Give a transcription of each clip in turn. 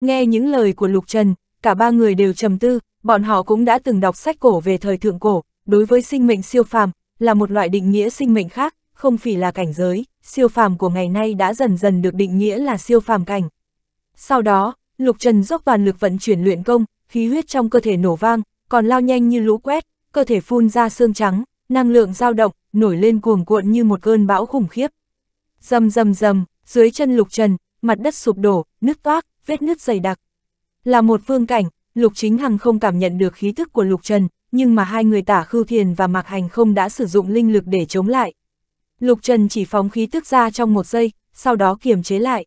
Nghe những lời của Lục Trần, cả ba người đều trầm tư, bọn họ cũng đã từng đọc sách cổ về thời thượng cổ, đối với sinh mệnh siêu phàm, là một loại định nghĩa sinh mệnh khác, không phải là cảnh giới, siêu phàm của ngày nay đã dần dần được định nghĩa là siêu phàm cảnh. Sau đó, Lục Trần dốc toàn lực vận chuyển luyện công, khí huyết trong cơ thể nổ vang, còn lao nhanh như lũ quét, cơ thể phun ra xương trắng, năng lượng dao động, nổi lên cuồng cuộn như một cơn bão khủng khiếp. Dầm dầm dầm, dưới chân Lục Trần, mặt đất sụp đổ, nứt toác, vết nứt dày đặc. Là một phương cảnh, Lục Chính Hằng không cảm nhận được khí thức của Lục Trần, nhưng mà hai người tả khư thiền và mạc hành không đã sử dụng linh lực để chống lại. Lục Trần chỉ phóng khí thức ra trong một giây, sau đó kiềm chế lại.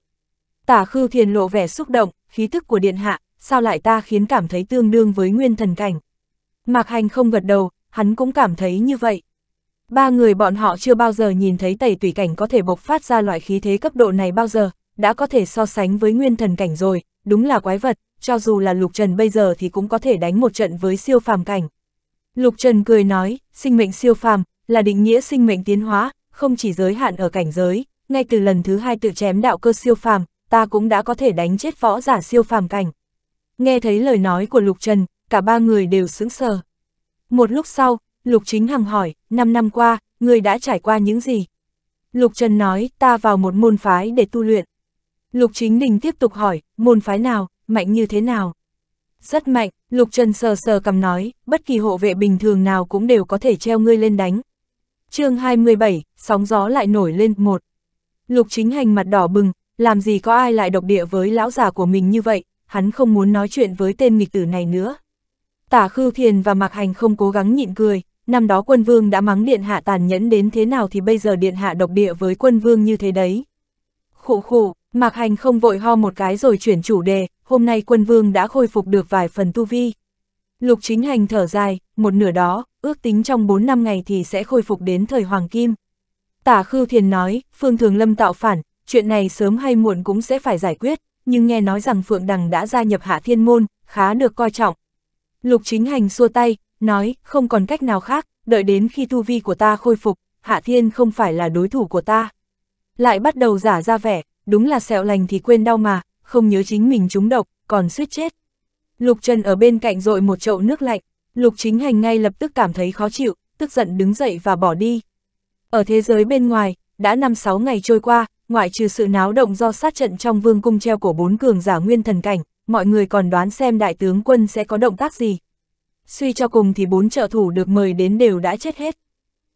Tả khư thiền lộ vẻ xúc động, khí thức của điện hạ, sao lại ta khiến cảm thấy tương đương với nguyên thần cảnh. Mạc hành không gật đầu, hắn cũng cảm thấy như vậy. Ba người bọn họ chưa bao giờ nhìn thấy tẩy tủy cảnh có thể bộc phát ra loại khí thế cấp độ này bao giờ, đã có thể so sánh với nguyên thần cảnh rồi, đúng là quái vật, cho dù là Lục Trần bây giờ thì cũng có thể đánh một trận với siêu phàm cảnh. Lục Trần cười nói, sinh mệnh siêu phàm là định nghĩa sinh mệnh tiến hóa, không chỉ giới hạn ở cảnh giới, ngay từ lần thứ hai tự chém đạo cơ siêu phàm, ta cũng đã có thể đánh chết võ giả siêu phàm cảnh. Nghe thấy lời nói của Lục Trần, cả ba người đều sững sờ. Một lúc sau, Lục Chính Hằng hỏi, năm năm qua, người đã trải qua những gì? Lục Trần nói, ta vào một môn phái để tu luyện. Lục Chính Đình tiếp tục hỏi, môn phái nào, mạnh như thế nào? Rất mạnh, Lục Trần sờ sờ cầm nói, bất kỳ hộ vệ bình thường nào cũng đều có thể treo ngươi lên đánh. chương 27, sóng gió lại nổi lên, một. Lục Chính Hành mặt đỏ bừng, làm gì có ai lại độc địa với lão già của mình như vậy, hắn không muốn nói chuyện với tên nghịch tử này nữa. Tả Khư Thiền và Mạc Hành không cố gắng nhịn cười, năm đó quân vương đã mắng điện hạ tàn nhẫn đến thế nào thì bây giờ điện hạ độc địa với quân vương như thế đấy. Khụ khụ, Mạc Hành không vội ho một cái rồi chuyển chủ đề, hôm nay quân vương đã khôi phục được vài phần tu vi. Lục chính hành thở dài, một nửa đó, ước tính trong 4 năm ngày thì sẽ khôi phục đến thời Hoàng Kim. Tả Khư Thiền nói, Phương Thường Lâm tạo phản, chuyện này sớm hay muộn cũng sẽ phải giải quyết, nhưng nghe nói rằng Phượng Đằng đã gia nhập Hạ Thiên Môn, khá được coi trọng. Lục chính hành xua tay, nói, không còn cách nào khác, đợi đến khi tu vi của ta khôi phục, Hạ Thiên không phải là đối thủ của ta. Lại bắt đầu giả ra vẻ, đúng là sẹo lành thì quên đau mà, không nhớ chính mình trúng độc, còn suýt chết. Lục Trần ở bên cạnh rội một chậu nước lạnh, Lục Chính Hành ngay lập tức cảm thấy khó chịu, tức giận đứng dậy và bỏ đi. Ở thế giới bên ngoài, đã 5-6 ngày trôi qua, ngoại trừ sự náo động do sát trận trong vương cung treo của bốn cường giả nguyên thần cảnh, mọi người còn đoán xem đại tướng quân sẽ có động tác gì. Suy cho cùng thì bốn trợ thủ được mời đến đều đã chết hết.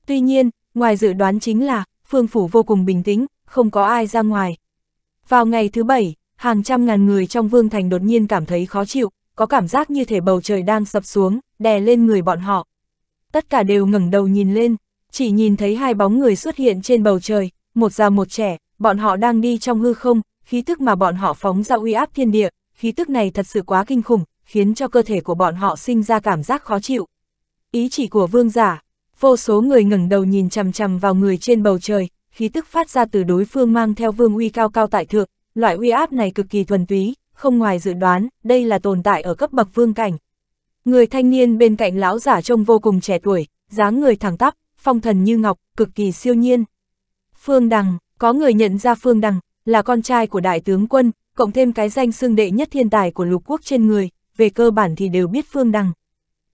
Tuy nhiên, ngoài dự đoán chính là, phương phủ vô cùng bình tĩnh, không có ai ra ngoài. Vào ngày thứ bảy, hàng trăm ngàn người trong vương thành đột nhiên cảm thấy khó chịu, có cảm giác như thể bầu trời đang sập xuống, đè lên người bọn họ. Tất cả đều ngẩng đầu nhìn lên, chỉ nhìn thấy hai bóng người xuất hiện trên bầu trời, một già một trẻ, bọn họ đang đi trong hư không, khí tức mà bọn họ phóng ra uy áp thiên địa, khí tức này thật sự quá kinh khủng, khiến cho cơ thể của bọn họ sinh ra cảm giác khó chịu. Ý chỉ của vương giả, vô số người ngẩng đầu nhìn chằm chằm vào người trên bầu trời, khí tức phát ra từ đối phương mang theo vương uy cao cao tại thượng, loại uy áp này cực kỳ thuần túy, không ngoài dự đoán, đây là tồn tại ở cấp bậc vương cảnh. Người thanh niên bên cạnh lão giả trông vô cùng trẻ tuổi, dáng người thẳng tắp, phong thần như ngọc, cực kỳ siêu nhiên. Phương Đằng, có người nhận ra Phương Đằng, là con trai của đại tướng quân, cộng thêm cái danh xương đệ nhất thiên tài của lục quốc trên người, về cơ bản thì đều biết Phương Đằng.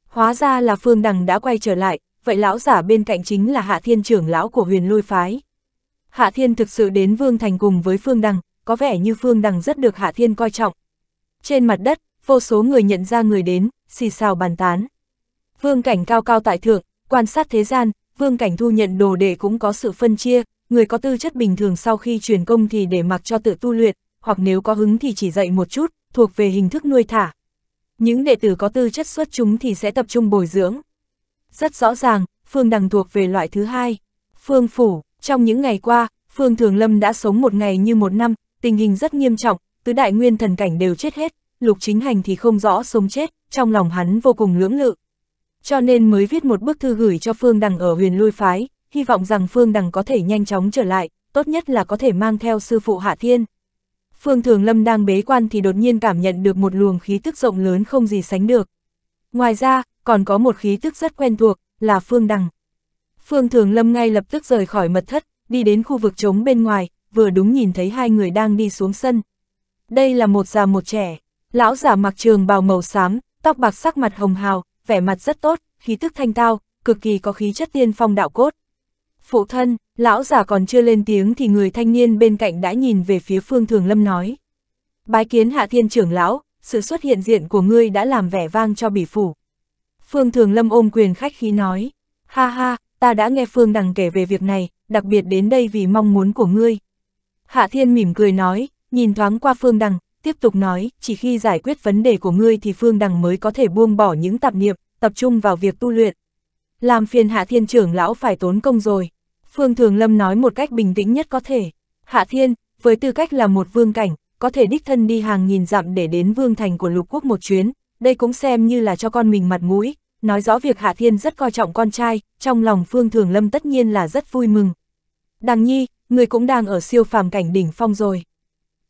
Hóa ra là Phương Đằng đã quay trở lại, vậy lão giả bên cạnh chính là Hạ Thiên trưởng lão của huyền lôi phái. Hạ Thiên thực sự đến Vương Thành cùng với Phương Đằng, có vẻ như Phương Đằng rất được Hạ Thiên coi trọng. Trên mặt đất, vô số người nhận ra người đến, xì xào bàn tán. Vương Cảnh cao cao tại thượng, quan sát thế gian, Vương Cảnh thu nhận đồ đệ cũng có sự phân chia, người có tư chất bình thường sau khi truyền công thì để mặc cho tự tu luyện, hoặc nếu có hứng thì chỉ dạy một chút, thuộc về hình thức nuôi thả. Những đệ tử có tư chất xuất chúng thì sẽ tập trung bồi dưỡng. Rất rõ ràng, Phương Đằng thuộc về loại thứ hai. Phương Phủ, trong những ngày qua, Phương Thường Lâm đã sống một ngày như một năm, tình hình rất nghiêm trọng, tứ đại nguyên thần cảnh đều chết hết, lục chính hành thì không rõ sống chết, trong lòng hắn vô cùng lưỡng lự. Cho nên mới viết một bức thư gửi cho Phương Đằng ở huyền lui phái, hy vọng rằng Phương Đằng có thể nhanh chóng trở lại, tốt nhất là có thể mang theo sư phụ Hạ Thiên. Phương Thường Lâm đang bế quan thì đột nhiên cảm nhận được một luồng khí tức rộng lớn không gì sánh được. Ngoài ra, còn có một khí tức rất quen thuộc, là Phương Đằng. Phương Thường Lâm ngay lập tức rời khỏi mật thất, đi đến khu vực trống bên ngoài, vừa đúng nhìn thấy hai người đang đi xuống sân. Đây là một già một trẻ, lão già mặc trường bào màu xám, tóc bạc sắc mặt hồng hào, vẻ mặt rất tốt, khí tức thanh tao, cực kỳ có khí chất tiên phong đạo cốt. Phụ thân, lão già còn chưa lên tiếng thì người thanh niên bên cạnh đã nhìn về phía Phương Thường Lâm nói. Bái kiến hạ thiên trưởng lão, sự xuất hiện diện của ngươi đã làm vẻ vang cho bỉ phủ. Phương Thường Lâm ôm quyền khách khí nói, ha ha, ta đã nghe Phương Đằng kể về việc này, đặc biệt đến đây vì mong muốn của ngươi. Hạ Thiên mỉm cười nói, nhìn thoáng qua Phương Đằng, tiếp tục nói, chỉ khi giải quyết vấn đề của ngươi thì Phương Đằng mới có thể buông bỏ những tạp niệm, tập trung vào việc tu luyện. Làm phiền Hạ Thiên trưởng lão phải tốn công rồi. Phương Thường Lâm nói một cách bình tĩnh nhất có thể. Hạ Thiên, với tư cách là một vương cảnh, có thể đích thân đi hàng nghìn dặm để đến vương thành của lục quốc một chuyến, đây cũng xem như là cho con mình mặt mũi, nói rõ việc Hạ Thiên rất coi trọng con trai, trong lòng Phương Thường Lâm tất nhiên là rất vui mừng. Đằng nhi, người cũng đang ở siêu phàm cảnh đỉnh phong rồi.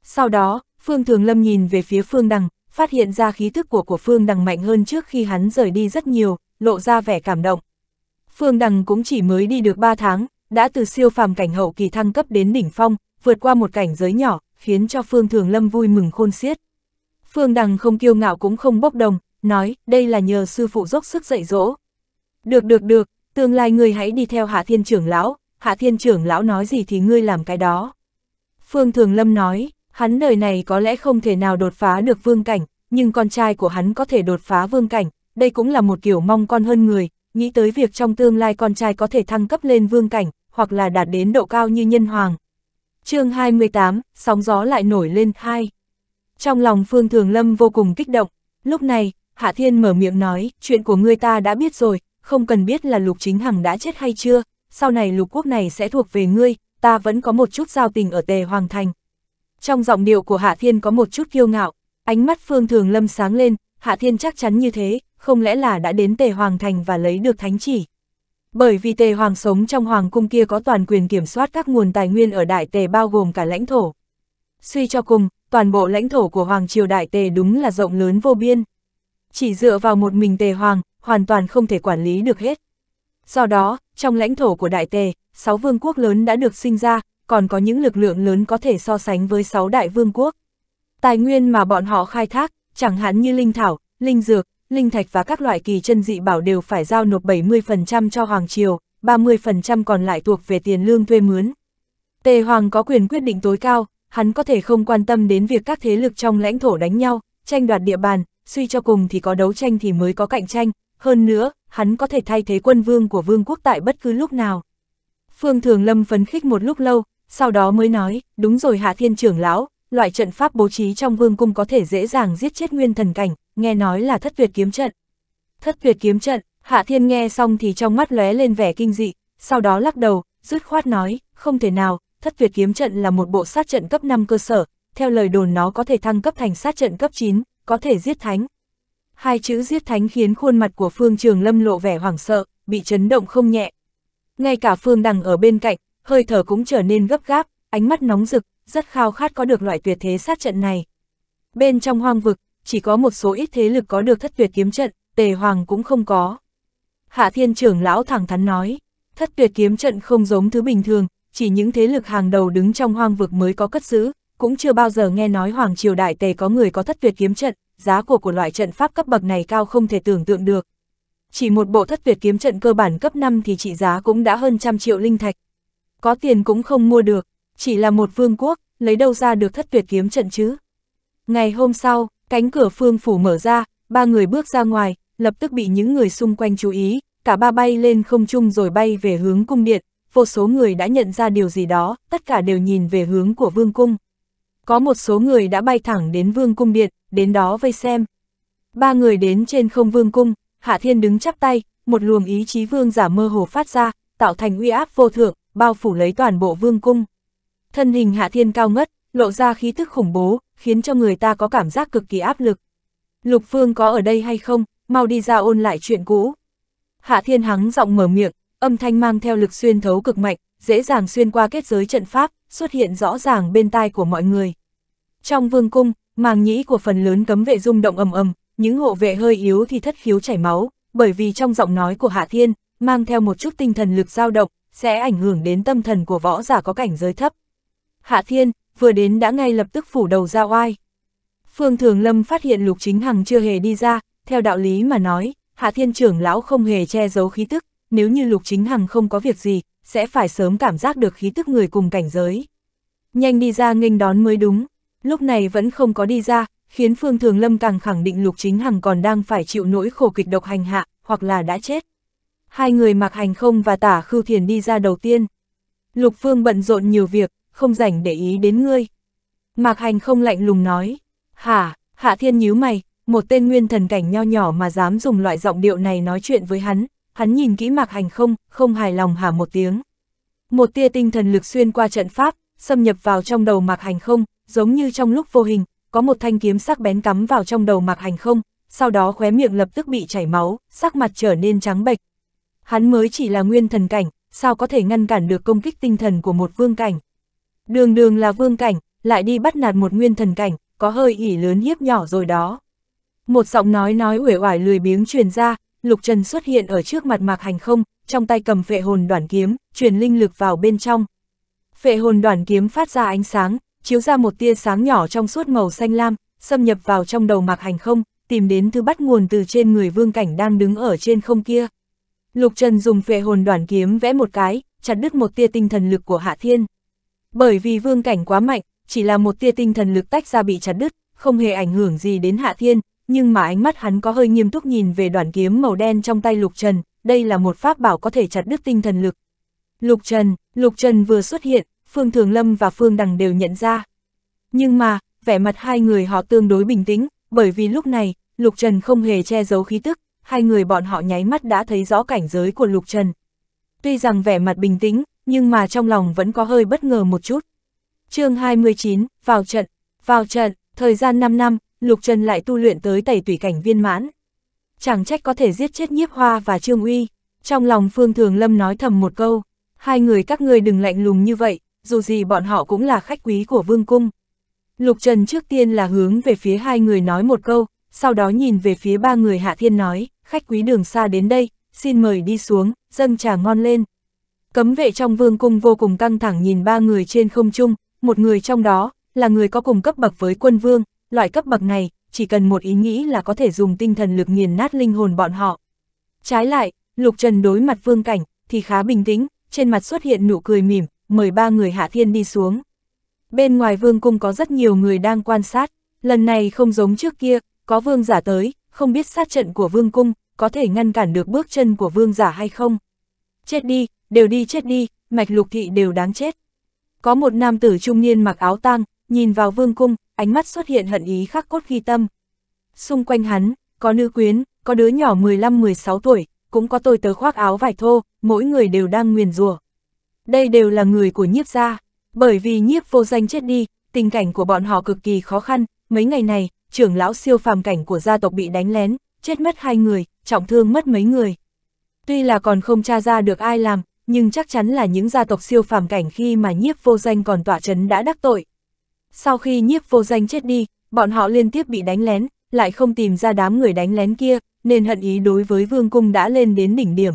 Sau đó, Phương Thường Lâm nhìn về phía Phương Đằng, phát hiện ra khí thức của của Phương Đằng mạnh hơn trước khi hắn rời đi rất nhiều, lộ ra vẻ cảm động. Phương Đằng cũng chỉ mới đi được 3 tháng, đã từ siêu phàm cảnh hậu kỳ thăng cấp đến đỉnh phong, vượt qua một cảnh giới nhỏ, khiến cho Phương Thường Lâm vui mừng khôn xiết. Phương Đằng không kiêu ngạo cũng không bốc đồng, nói, đây là nhờ sư phụ dốc sức dạy dỗ. Được được được, tương lai ngươi hãy đi theo Hạ Thiên trưởng lão, Hạ Thiên trưởng lão nói gì thì ngươi làm cái đó. Phương Thường Lâm nói, hắn đời này có lẽ không thể nào đột phá được vương cảnh, nhưng con trai của hắn có thể đột phá vương cảnh, đây cũng là một kiểu mong con hơn người, nghĩ tới việc trong tương lai con trai có thể thăng cấp lên vương cảnh, hoặc là đạt đến độ cao như nhân hoàng. chương 28, sóng gió lại nổi lên 2. Trong lòng Phương Thường Lâm vô cùng kích động, lúc này, Hạ Thiên mở miệng nói, chuyện của người ta đã biết rồi, không cần biết là Lục Chính Hằng đã chết hay chưa, sau này lục quốc này sẽ thuộc về ngươi, ta vẫn có một chút giao tình ở Tề Hoàng Thành. Trong giọng điệu của Hạ Thiên có một chút kiêu ngạo, ánh mắt Phương Thường Lâm sáng lên, Hạ Thiên chắc chắn như thế, không lẽ là đã đến Tề Hoàng Thành và lấy được thánh chỉ. Bởi vì Tề Hoàng sống trong Hoàng cung kia có toàn quyền kiểm soát các nguồn tài nguyên ở Đại Tề bao gồm cả lãnh thổ. Suy cho cùng, toàn bộ lãnh thổ của Hoàng triều Đại Tề đúng là rộng lớn vô biên chỉ dựa vào một mình tề hoàng, hoàn toàn không thể quản lý được hết. Do đó, trong lãnh thổ của đại tề, sáu vương quốc lớn đã được sinh ra, còn có những lực lượng lớn có thể so sánh với sáu đại vương quốc. Tài nguyên mà bọn họ khai thác, chẳng hạn như linh thảo, linh dược, linh thạch và các loại kỳ chân dị bảo đều phải giao nộp 70% cho Hoàng Triều, 30% còn lại thuộc về tiền lương thuê mướn. Tề Hoàng có quyền quyết định tối cao, hắn có thể không quan tâm đến việc các thế lực trong lãnh thổ đánh nhau, tranh đoạt địa bàn, suy cho cùng thì có đấu tranh thì mới có cạnh tranh, hơn nữa, hắn có thể thay thế quân vương của vương quốc tại bất cứ lúc nào. Phương Thường Lâm phấn khích một lúc lâu, sau đó mới nói, đúng rồi Hạ Thiên trưởng lão, loại trận pháp bố trí trong vương cung có thể dễ dàng giết chết nguyên thần cảnh, nghe nói là thất tuyệt kiếm trận. Thất tuyệt kiếm trận, Hạ Thiên nghe xong thì trong mắt lóe lên vẻ kinh dị, sau đó lắc đầu, rứt khoát nói, không thể nào, thất tuyệt kiếm trận là một bộ sát trận cấp 5 cơ sở, theo lời đồn nó có thể thăng cấp thành sát trận cấp 9, có thể giết thánh. Hai chữ giết thánh khiến khuôn mặt của Phương Trường Lâm lộ vẻ hoảng sợ, bị chấn động không nhẹ. Ngay cả Phương Đằng ở bên cạnh, hơi thở cũng trở nên gấp gáp, ánh mắt nóng rực, rất khao khát có được loại tuyệt thế sát trận này. Bên trong hoang vực, chỉ có một số ít thế lực có được thất tuyệt kiếm trận, tề hoàng cũng không có. Hạ thiên trưởng lão thẳng thắn nói, thất tuyệt kiếm trận không giống thứ bình thường, chỉ những thế lực hàng đầu đứng trong hoang vực mới có cất giữ, cũng chưa bao giờ nghe nói Hoàng Triều Đại Tề có người có thất tuyệt kiếm trận, giá của của loại trận pháp cấp bậc này cao không thể tưởng tượng được. Chỉ một bộ thất tuyệt kiếm trận cơ bản cấp 5 thì trị giá cũng đã hơn trăm triệu linh thạch. Có tiền cũng không mua được, chỉ là một vương quốc, lấy đâu ra được thất tuyệt kiếm trận chứ. Ngày hôm sau, cánh cửa phương phủ mở ra, ba người bước ra ngoài, lập tức bị những người xung quanh chú ý, cả ba bay lên không trung rồi bay về hướng cung điện, vô số người đã nhận ra điều gì đó, tất cả đều nhìn về hướng của vương cung có một số người đã bay thẳng đến vương cung điện, đến đó vây xem. Ba người đến trên không vương cung, Hạ Thiên đứng chắp tay, một luồng ý chí vương giả mơ hồ phát ra, tạo thành uy áp vô thượng, bao phủ lấy toàn bộ vương cung. Thân hình Hạ Thiên cao ngất, lộ ra khí tức khủng bố, khiến cho người ta có cảm giác cực kỳ áp lực. Lục Phương có ở đây hay không, mau đi ra ôn lại chuyện cũ. Hạ Thiên hắng giọng mở miệng, âm thanh mang theo lực xuyên thấu cực mạnh, dễ dàng xuyên qua kết giới trận pháp, xuất hiện rõ ràng bên tai của mọi người. Trong vương cung, màng nhĩ của phần lớn cấm vệ rung động ầm ầm, những hộ vệ hơi yếu thì thất khiếu chảy máu, bởi vì trong giọng nói của Hạ Thiên, mang theo một chút tinh thần lực dao động, sẽ ảnh hưởng đến tâm thần của võ giả có cảnh giới thấp. Hạ Thiên, vừa đến đã ngay lập tức phủ đầu ra oai. Phương Thường Lâm phát hiện Lục Chính Hằng chưa hề đi ra, theo đạo lý mà nói, Hạ Thiên trưởng lão không hề che giấu khí tức, nếu như Lục Chính Hằng không có việc gì, sẽ phải sớm cảm giác được khí tức người cùng cảnh giới. Nhanh đi ra nghênh đón mới đúng lúc này vẫn không có đi ra, khiến Phương Thường Lâm càng khẳng định Lục Chính Hằng còn đang phải chịu nỗi khổ kịch độc hành hạ, hoặc là đã chết. Hai người mặc hành không và tả khư thiền đi ra đầu tiên. Lục Phương bận rộn nhiều việc, không rảnh để ý đến ngươi. Mạc hành không lạnh lùng nói, hả, hạ thiên nhíu mày, một tên nguyên thần cảnh nho nhỏ mà dám dùng loại giọng điệu này nói chuyện với hắn, hắn nhìn kỹ mạc hành không, không hài lòng hả một tiếng. Một tia tinh thần lực xuyên qua trận pháp, xâm nhập vào trong đầu mạc hành không, giống như trong lúc vô hình, có một thanh kiếm sắc bén cắm vào trong đầu Mạc Hành không, sau đó khóe miệng lập tức bị chảy máu, sắc mặt trở nên trắng bệch. Hắn mới chỉ là nguyên thần cảnh, sao có thể ngăn cản được công kích tinh thần của một vương cảnh. Đường đường là vương cảnh, lại đi bắt nạt một nguyên thần cảnh, có hơi ỉ lớn hiếp nhỏ rồi đó. Một giọng nói nói uể oải lười biếng truyền ra, Lục Trần xuất hiện ở trước mặt Mạc Hành không, trong tay cầm vệ hồn đoàn kiếm, truyền linh lực vào bên trong. Phệ hồn đoàn kiếm phát ra ánh sáng, chiếu ra một tia sáng nhỏ trong suốt màu xanh lam, xâm nhập vào trong đầu mạc hành không, tìm đến thứ bắt nguồn từ trên người vương cảnh đang đứng ở trên không kia. Lục Trần dùng phệ hồn đoàn kiếm vẽ một cái, chặt đứt một tia tinh thần lực của Hạ Thiên. Bởi vì vương cảnh quá mạnh, chỉ là một tia tinh thần lực tách ra bị chặt đứt, không hề ảnh hưởng gì đến Hạ Thiên, nhưng mà ánh mắt hắn có hơi nghiêm túc nhìn về đoàn kiếm màu đen trong tay Lục Trần, đây là một pháp bảo có thể chặt đứt tinh thần lực. Lục Trần, Lục Trần vừa xuất hiện, Phương Thường Lâm và Phương Đằng đều nhận ra. Nhưng mà, vẻ mặt hai người họ tương đối bình tĩnh, bởi vì lúc này, Lục Trần không hề che giấu khí tức, hai người bọn họ nháy mắt đã thấy rõ cảnh giới của Lục Trần. Tuy rằng vẻ mặt bình tĩnh, nhưng mà trong lòng vẫn có hơi bất ngờ một chút. chương 29, vào trận, vào trận, thời gian 5 năm, Lục Trần lại tu luyện tới tẩy tủy cảnh viên mãn. Chẳng trách có thể giết chết nhiếp hoa và trương uy. Trong lòng Phương Thường Lâm nói thầm một câu, hai người các ngươi đừng lạnh lùng như vậy, dù gì bọn họ cũng là khách quý của vương cung. Lục Trần trước tiên là hướng về phía hai người nói một câu, sau đó nhìn về phía ba người Hạ Thiên nói, khách quý đường xa đến đây, xin mời đi xuống, dâng trà ngon lên. Cấm vệ trong vương cung vô cùng căng thẳng nhìn ba người trên không trung, một người trong đó là người có cùng cấp bậc với quân vương, loại cấp bậc này chỉ cần một ý nghĩ là có thể dùng tinh thần lực nghiền nát linh hồn bọn họ. Trái lại, Lục Trần đối mặt vương cảnh thì khá bình tĩnh, trên mặt xuất hiện nụ cười mỉm, mời ba người Hạ Thiên đi xuống. Bên ngoài vương cung có rất nhiều người đang quan sát, lần này không giống trước kia, có vương giả tới, không biết sát trận của vương cung, có thể ngăn cản được bước chân của vương giả hay không. Chết đi, đều đi chết đi, mạch lục thị đều đáng chết. Có một nam tử trung niên mặc áo tang, nhìn vào vương cung, ánh mắt xuất hiện hận ý khắc cốt ghi tâm. Xung quanh hắn, có nữ quyến, có đứa nhỏ 15-16 tuổi, cũng có tôi tớ khoác áo vải thô, mỗi người đều đang nguyền rủa đây đều là người của nhiếp gia, bởi vì nhiếp vô danh chết đi, tình cảnh của bọn họ cực kỳ khó khăn, mấy ngày này, trưởng lão siêu phàm cảnh của gia tộc bị đánh lén, chết mất hai người, trọng thương mất mấy người. Tuy là còn không tra ra được ai làm, nhưng chắc chắn là những gia tộc siêu phàm cảnh khi mà nhiếp vô danh còn tỏa chấn đã đắc tội. Sau khi nhiếp vô danh chết đi, bọn họ liên tiếp bị đánh lén, lại không tìm ra đám người đánh lén kia, nên hận ý đối với vương cung đã lên đến đỉnh điểm.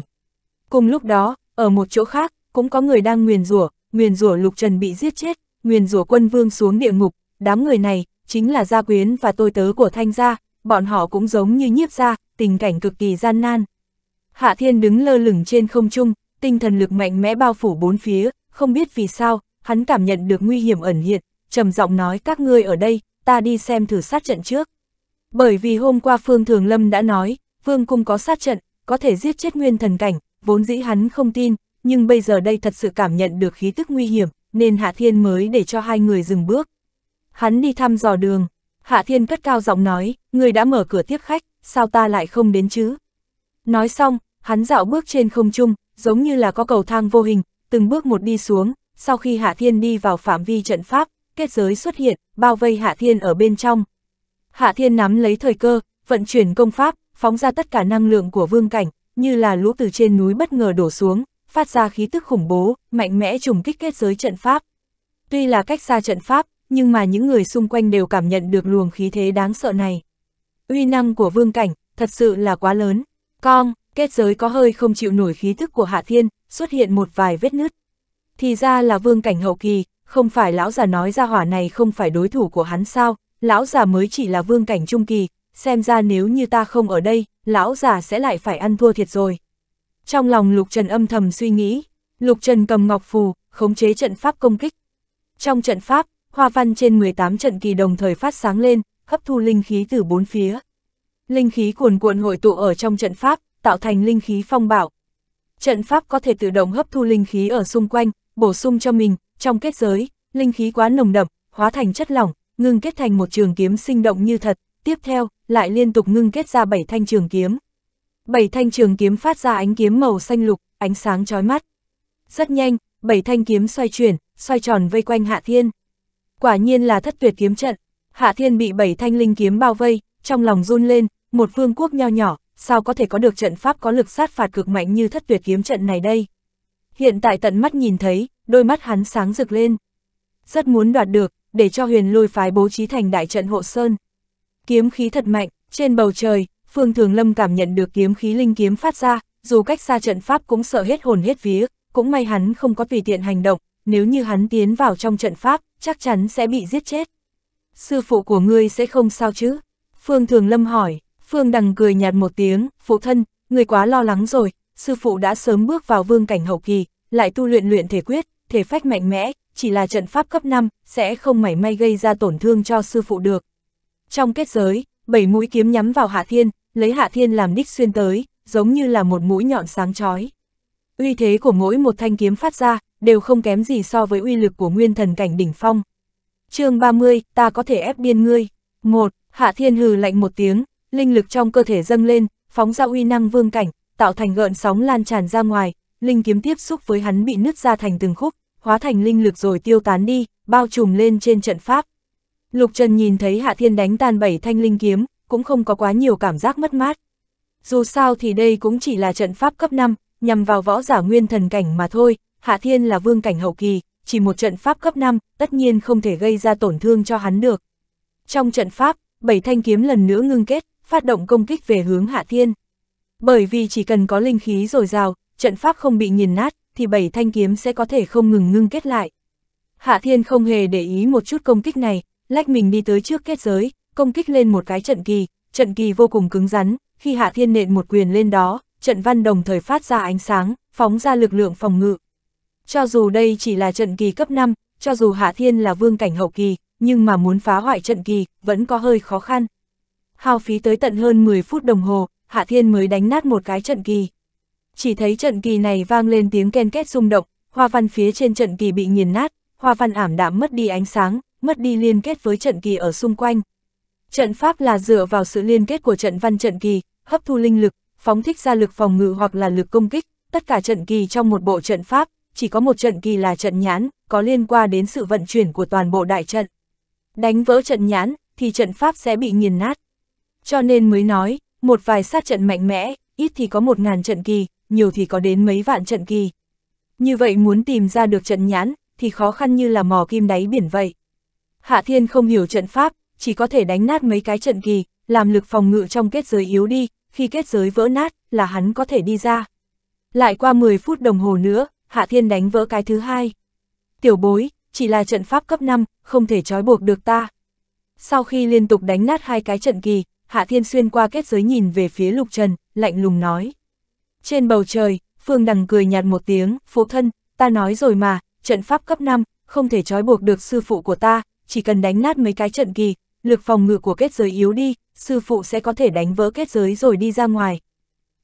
Cùng lúc đó, ở một chỗ khác, cũng có người đang nguyền rủa, nguyền rủa Lục Trần bị giết chết, nguyền rủa quân vương xuống địa ngục, đám người này chính là gia quyến và tôi tớ của Thanh gia, bọn họ cũng giống như nhiếp gia, tình cảnh cực kỳ gian nan. Hạ Thiên đứng lơ lửng trên không trung, tinh thần lực mạnh mẽ bao phủ bốn phía, không biết vì sao, hắn cảm nhận được nguy hiểm ẩn hiện, trầm giọng nói các ngươi ở đây, ta đi xem thử sát trận trước. Bởi vì hôm qua Phương Thường Lâm đã nói, Vương Cung có sát trận, có thể giết chết nguyên thần cảnh, vốn dĩ hắn không tin, nhưng bây giờ đây thật sự cảm nhận được khí tức nguy hiểm, nên Hạ Thiên mới để cho hai người dừng bước. Hắn đi thăm dò đường, Hạ Thiên cất cao giọng nói, người đã mở cửa tiếp khách, sao ta lại không đến chứ? Nói xong, hắn dạo bước trên không trung, giống như là có cầu thang vô hình, từng bước một đi xuống, sau khi Hạ Thiên đi vào phạm vi trận pháp, kết giới xuất hiện, bao vây Hạ Thiên ở bên trong. Hạ Thiên nắm lấy thời cơ, vận chuyển công pháp, phóng ra tất cả năng lượng của vương cảnh, như là lũ từ trên núi bất ngờ đổ xuống, phát ra khí tức khủng bố, mạnh mẽ trùng kích kết giới trận pháp. Tuy là cách xa trận pháp, nhưng mà những người xung quanh đều cảm nhận được luồng khí thế đáng sợ này. Uy năng của vương cảnh, thật sự là quá lớn. con kết giới có hơi không chịu nổi khí thức của Hạ Thiên, xuất hiện một vài vết nứt. Thì ra là vương cảnh hậu kỳ, không phải lão già nói ra hỏa này không phải đối thủ của hắn sao, lão già mới chỉ là vương cảnh trung kỳ, xem ra nếu như ta không ở đây, lão già sẽ lại phải ăn thua thiệt rồi. Trong lòng Lục Trần âm thầm suy nghĩ, Lục Trần cầm ngọc phù, khống chế trận pháp công kích. Trong trận pháp, hoa văn trên 18 trận kỳ đồng thời phát sáng lên, hấp thu linh khí từ bốn phía. Linh khí cuồn cuộn hội tụ ở trong trận pháp, tạo thành linh khí phong bảo. Trận pháp có thể tự động hấp thu linh khí ở xung quanh, bổ sung cho mình, trong kết giới, linh khí quá nồng đậm, hóa thành chất lỏng, ngưng kết thành một trường kiếm sinh động như thật, tiếp theo, lại liên tục ngưng kết ra bảy thanh trường kiếm. Bảy thanh trường kiếm phát ra ánh kiếm màu xanh lục, ánh sáng chói mắt. Rất nhanh, bảy thanh kiếm xoay chuyển, xoay tròn vây quanh Hạ Thiên. Quả nhiên là thất tuyệt kiếm trận, Hạ Thiên bị bảy thanh linh kiếm bao vây, trong lòng run lên, một vương quốc nho nhỏ, sao có thể có được trận pháp có lực sát phạt cực mạnh như thất tuyệt kiếm trận này đây. Hiện tại tận mắt nhìn thấy, đôi mắt hắn sáng rực lên. Rất muốn đoạt được, để cho huyền lôi phái bố trí thành đại trận hộ sơn. Kiếm khí thật mạnh, trên bầu trời, Phương Thường Lâm cảm nhận được kiếm khí linh kiếm phát ra, dù cách xa trận pháp cũng sợ hết hồn hết vía, cũng may hắn không có tùy tiện hành động, nếu như hắn tiến vào trong trận pháp, chắc chắn sẽ bị giết chết. Sư phụ của ngươi sẽ không sao chứ? Phương Thường Lâm hỏi, Phương Đằng cười nhạt một tiếng, phụ thân, người quá lo lắng rồi, sư phụ đã sớm bước vào vương cảnh hậu kỳ, lại tu luyện luyện thể quyết, thể phách mạnh mẽ, chỉ là trận pháp cấp 5, sẽ không mảy may gây ra tổn thương cho sư phụ được. Trong kết giới, bảy mũi kiếm nhắm vào Hạ Thiên, lấy Hạ Thiên làm đích xuyên tới, giống như là một mũi nhọn sáng chói. Uy thế của mỗi một thanh kiếm phát ra, đều không kém gì so với uy lực của nguyên thần cảnh đỉnh phong. chương 30, ta có thể ép biên ngươi. một Hạ Thiên hừ lạnh một tiếng, linh lực trong cơ thể dâng lên, phóng ra uy năng vương cảnh, tạo thành gợn sóng lan tràn ra ngoài, linh kiếm tiếp xúc với hắn bị nứt ra thành từng khúc, hóa thành linh lực rồi tiêu tán đi, bao trùm lên trên trận pháp. Lục Trần nhìn thấy Hạ Thiên đánh tan bảy thanh linh kiếm, cũng không có quá nhiều cảm giác mất mát. Dù sao thì đây cũng chỉ là trận pháp cấp 5, nhằm vào võ giả nguyên thần cảnh mà thôi, Hạ Thiên là vương cảnh hậu kỳ, chỉ một trận pháp cấp 5, tất nhiên không thể gây ra tổn thương cho hắn được. Trong trận pháp, bảy thanh kiếm lần nữa ngưng kết, phát động công kích về hướng Hạ Thiên. Bởi vì chỉ cần có linh khí dồi dào, trận pháp không bị nghiền nát, thì bảy thanh kiếm sẽ có thể không ngừng ngưng kết lại. Hạ Thiên không hề để ý một chút công kích này, lách mình đi tới trước kết giới, công kích lên một cái trận kỳ, trận kỳ vô cùng cứng rắn, khi Hạ Thiên nện một quyền lên đó, trận văn đồng thời phát ra ánh sáng, phóng ra lực lượng phòng ngự. Cho dù đây chỉ là trận kỳ cấp 5, cho dù Hạ Thiên là vương cảnh hậu kỳ, nhưng mà muốn phá hoại trận kỳ, vẫn có hơi khó khăn. Hao phí tới tận hơn 10 phút đồng hồ, Hạ Thiên mới đánh nát một cái trận kỳ. Chỉ thấy trận kỳ này vang lên tiếng ken két rung động, hoa văn phía trên trận kỳ bị nghiền nát, hoa văn ảm đạm mất đi ánh sáng, mất đi liên kết với trận kỳ ở xung quanh. Trận pháp là dựa vào sự liên kết của trận văn trận kỳ, hấp thu linh lực, phóng thích ra lực phòng ngự hoặc là lực công kích, tất cả trận kỳ trong một bộ trận pháp, chỉ có một trận kỳ là trận nhãn, có liên quan đến sự vận chuyển của toàn bộ đại trận. Đánh vỡ trận nhãn, thì trận pháp sẽ bị nghiền nát. Cho nên mới nói, một vài sát trận mạnh mẽ, ít thì có một ngàn trận kỳ, nhiều thì có đến mấy vạn trận kỳ. Như vậy muốn tìm ra được trận nhãn, thì khó khăn như là mò kim đáy biển vậy. Hạ Thiên không hiểu trận pháp, chỉ có thể đánh nát mấy cái trận kỳ, làm lực phòng ngự trong kết giới yếu đi, khi kết giới vỡ nát, là hắn có thể đi ra. Lại qua 10 phút đồng hồ nữa, Hạ Thiên đánh vỡ cái thứ hai. Tiểu bối, chỉ là trận pháp cấp 5, không thể trói buộc được ta. Sau khi liên tục đánh nát hai cái trận kỳ, Hạ Thiên xuyên qua kết giới nhìn về phía Lục Trần, lạnh lùng nói. Trên bầu trời, Phương Đằng cười nhạt một tiếng, phụ thân, ta nói rồi mà, trận pháp cấp 5, không thể trói buộc được sư phụ của ta, chỉ cần đánh nát mấy cái trận kỳ, lực phòng ngự của kết giới yếu đi, sư phụ sẽ có thể đánh vỡ kết giới rồi đi ra ngoài.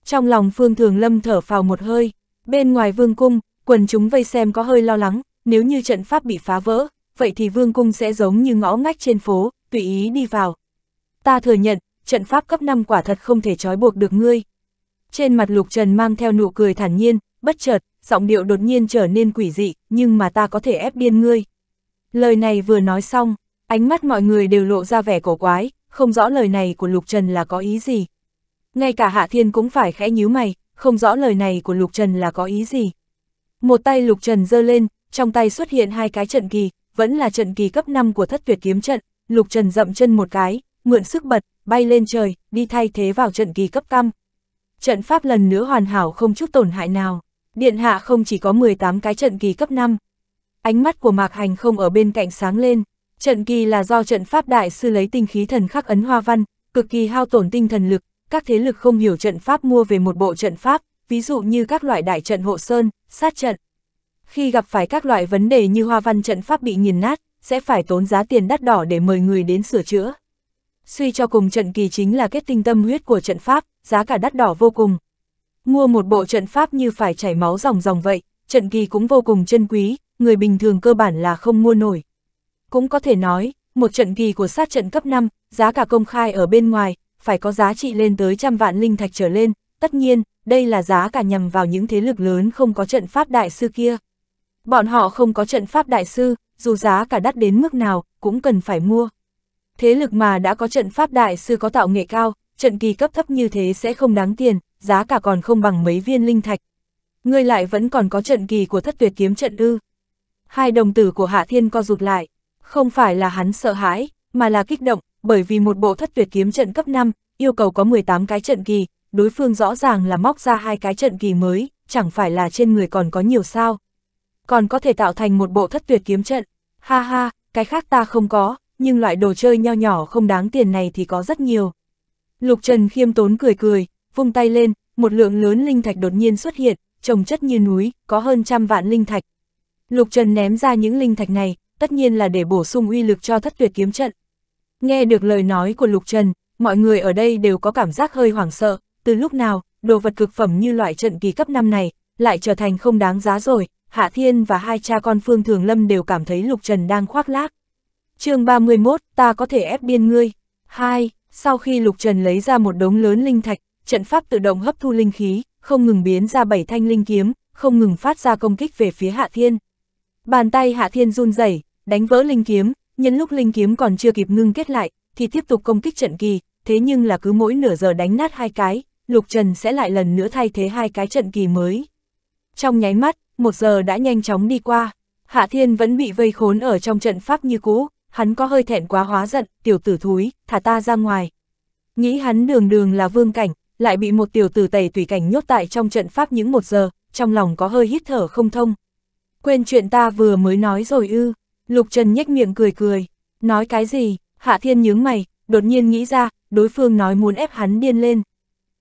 Trong lòng Phương Thường Lâm thở phào một hơi, bên ngoài vương cung, quần chúng vây xem có hơi lo lắng, nếu như trận pháp bị phá vỡ, vậy thì vương cung sẽ giống như ngõ ngách trên phố, tùy ý đi vào. Ta thừa nhận, trận pháp cấp 5 quả thật không thể trói buộc được ngươi. Trên mặt Lục Trần mang theo nụ cười thản nhiên, bất chợt, giọng điệu đột nhiên trở nên quỷ dị, nhưng mà ta có thể ép điên ngươi. Lời này vừa nói xong, ánh mắt mọi người đều lộ ra vẻ cổ quái, không rõ lời này của Lục Trần là có ý gì. Ngay cả Hạ Thiên cũng phải khẽ nhíu mày, không rõ lời này của Lục Trần là có ý gì. Một tay Lục Trần giơ lên, trong tay xuất hiện hai cái trận kỳ, vẫn là trận kỳ cấp 5 của thất tuyệt kiếm trận, Lục Trần dậm chân một cái, mượn sức bật, bay lên trời, đi thay thế vào trận kỳ cấp cam. Trận pháp lần nữa hoàn hảo không chút tổn hại nào. Điện hạ không chỉ có 18 cái trận kỳ cấp 5, ánh mắt của Mạc Hành không ở bên cạnh sáng lên, trận kỳ là do trận pháp đại sư lấy tinh khí thần khắc ấn hoa văn, cực kỳ hao tổn tinh thần lực, các thế lực không hiểu trận pháp mua về một bộ trận pháp, ví dụ như các loại đại trận hộ sơn, sát trận. Khi gặp phải các loại vấn đề như hoa văn trận pháp bị nghiền nát, sẽ phải tốn giá tiền đắt đỏ để mời người đến sửa chữa. Suy cho cùng trận kỳ chính là kết tinh tâm huyết của trận pháp, giá cả đắt đỏ vô cùng. Mua một bộ trận pháp như phải chảy máu ròng ròng vậy, trận kỳ cũng vô cùng chân quý, người bình thường cơ bản là không mua nổi. Cũng có thể nói, một trận kỳ của sát trận cấp 5, giá cả công khai ở bên ngoài, phải có giá trị lên tới trăm vạn linh thạch trở lên, tất nhiên, đây là giá cả nhằm vào những thế lực lớn không có trận pháp đại sư kia. Bọn họ không có trận pháp đại sư, dù giá cả đắt đến mức nào, cũng cần phải mua. Thế lực mà đã có trận pháp đại sư có tạo nghệ cao, trận kỳ cấp thấp như thế sẽ không đáng tiền, giá cả còn không bằng mấy viên linh thạch. Ngươi lại vẫn còn có trận kỳ của thất tuyệt kiếm trận ư hai đồng tử của Hạ Thiên co rụt lại. Không phải là hắn sợ hãi, mà là kích động, bởi vì một bộ thất tuyệt kiếm trận cấp 5, yêu cầu có 18 cái trận kỳ, đối phương rõ ràng là móc ra hai cái trận kỳ mới, chẳng phải là trên người còn có nhiều sao. Còn có thể tạo thành một bộ thất tuyệt kiếm trận. Ha ha, cái khác ta không có, nhưng loại đồ chơi nho nhỏ không đáng tiền này thì có rất nhiều. Lục Trần khiêm tốn cười cười, vung tay lên, một lượng lớn linh thạch đột nhiên xuất hiện, trồng chất như núi, có hơn trăm vạn linh thạch, Lục Trần ném ra những linh thạch này, tất nhiên là để bổ sung uy lực cho thất tuyệt kiếm trận. Nghe được lời nói của Lục Trần, mọi người ở đây đều có cảm giác hơi hoảng sợ, từ lúc nào, đồ vật cực phẩm như loại trận kỳ cấp năm này, lại trở thành không đáng giá rồi, Hạ Thiên và hai cha con Phương Thường Lâm đều cảm thấy Lục Trần đang khoác lác. chương 31, ta có thể ép biên ngươi. hai Sau khi Lục Trần lấy ra một đống lớn linh thạch, trận pháp tự động hấp thu linh khí, không ngừng biến ra bảy thanh linh kiếm, không ngừng phát ra công kích về phía Hạ Thiên. Bàn tay Hạ Thiên run rẩy, đánh vỡ linh kiếm, nhân lúc linh kiếm còn chưa kịp ngưng kết lại, thì tiếp tục công kích trận kỳ, thế nhưng là cứ mỗi nửa giờ đánh nát hai cái, Lục Trần sẽ lại lần nữa thay thế hai cái trận kỳ mới. Trong nháy mắt, một giờ đã nhanh chóng đi qua, Hạ Thiên vẫn bị vây khốn ở trong trận pháp như cũ, hắn có hơi thẹn quá hóa giận, tiểu tử thúi, thả ta ra ngoài. Nghĩ hắn đường đường là vương cảnh, lại bị một tiểu tử tẩy tùy cảnh nhốt tại trong trận pháp những một giờ, trong lòng có hơi hít thở không thông, Quên chuyện ta vừa mới nói rồi ư, Lục Trần nhếch miệng cười cười, nói cái gì, Hạ Thiên nhướng mày, đột nhiên nghĩ ra, đối phương nói muốn ép hắn điên lên.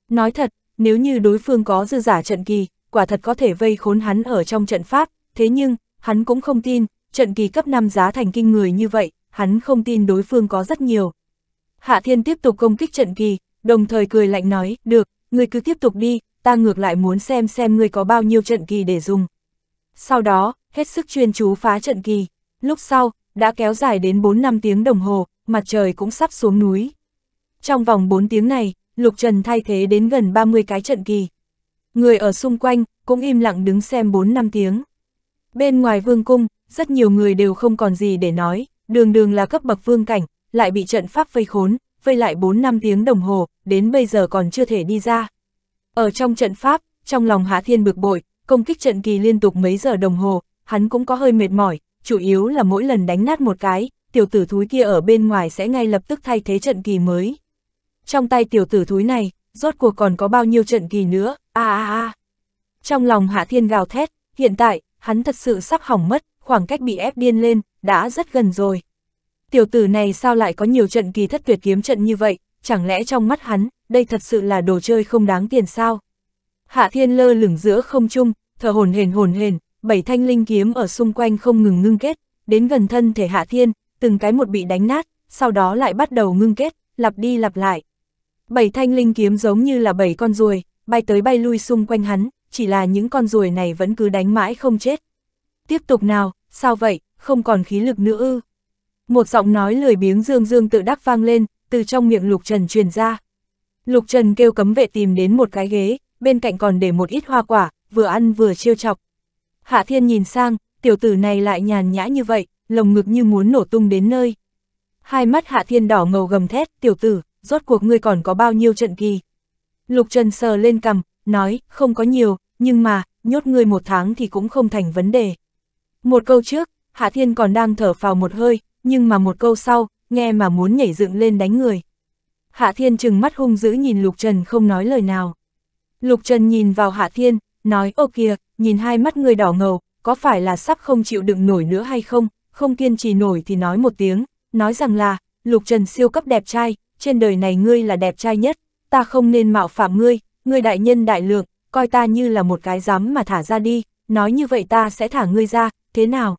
Nói thật, nếu như đối phương có dư giả trận kỳ, quả thật có thể vây khốn hắn ở trong trận pháp, thế nhưng, hắn cũng không tin, trận kỳ cấp 5 giá thành kinh người như vậy, hắn không tin đối phương có rất nhiều. Hạ Thiên tiếp tục công kích trận kỳ, đồng thời cười lạnh nói, được, ngươi cứ tiếp tục đi, ta ngược lại muốn xem xem ngươi có bao nhiêu trận kỳ để dùng sau đó, hết sức chuyên chú phá trận kỳ. Lúc sau, đã kéo dài đến 4 năm tiếng đồng hồ, mặt trời cũng sắp xuống núi. Trong vòng 4 tiếng này, Lục Trần thay thế đến gần 30 cái trận kỳ. Người ở xung quanh cũng im lặng đứng xem 4 năm tiếng. Bên ngoài vương cung, rất nhiều người đều không còn gì để nói, đường đường là cấp bậc vương cảnh, lại bị trận pháp vây khốn, vây lại 4 năm tiếng đồng hồ, đến bây giờ còn chưa thể đi ra. Ở trong trận pháp, trong lòng Hạ Thiên bực bội, công kích trận kỳ liên tục mấy giờ đồng hồ, hắn cũng có hơi mệt mỏi, chủ yếu là mỗi lần đánh nát một cái, tiểu tử thúi kia ở bên ngoài sẽ ngay lập tức thay thế trận kỳ mới. Trong tay tiểu tử thúi này, rốt cuộc còn có bao nhiêu trận kỳ nữa, a a a. Trong lòng Hạ Thiên gào thét, hiện tại, hắn thật sự sắp hỏng mất, khoảng cách bị ép điên lên, đã rất gần rồi. Tiểu tử này sao lại có nhiều trận kỳ thất tuyệt kiếm trận như vậy, chẳng lẽ trong mắt hắn, đây thật sự là đồ chơi không đáng tiền sao? Hạ Thiên lơ lửng giữa không trung, thở hồn hền hồn hền, bảy thanh linh kiếm ở xung quanh không ngừng ngưng kết, đến gần thân thể Hạ Thiên, từng cái một bị đánh nát, sau đó lại bắt đầu ngưng kết, lặp đi lặp lại. Bảy thanh linh kiếm giống như là bảy con ruồi, bay tới bay lui xung quanh hắn, chỉ là những con ruồi này vẫn cứ đánh mãi không chết. Tiếp tục nào, sao vậy, không còn khí lực nữa ư. Một giọng nói lười biếng dương dương tự đắc vang lên, từ trong miệng Lục Trần truyền ra. Lục Trần kêu cấm vệ tìm đến một cái ghế, bên cạnh còn để một ít hoa quả, vừa ăn vừa trêu chọc. Hạ Thiên nhìn sang, tiểu tử này lại nhàn nhã như vậy, lồng ngực như muốn nổ tung đến nơi. Hai mắt Hạ Thiên đỏ ngầu gầm thét, tiểu tử, rốt cuộc ngươi còn có bao nhiêu trận kỳ. Lục Trần sờ lên cầm, nói, không có nhiều, nhưng mà, nhốt ngươi một tháng thì cũng không thành vấn đề. Một câu trước, Hạ Thiên còn đang thở phào một hơi, nhưng mà một câu sau, nghe mà muốn nhảy dựng lên đánh người. Hạ Thiên trừng mắt hung dữ nhìn Lục Trần không nói lời nào. Lục Trần nhìn vào Hạ Thiên, nói ô kìa, nhìn hai mắt người đỏ ngầu, có phải là sắp không chịu đựng nổi nữa hay không, không kiên trì nổi thì nói một tiếng, nói rằng là, Lục Trần siêu cấp đẹp trai, trên đời này ngươi là đẹp trai nhất, ta không nên mạo phạm ngươi, ngươi đại nhân đại lượng, coi ta như là một cái giám mà thả ra đi, nói như vậy ta sẽ thả ngươi ra, thế nào?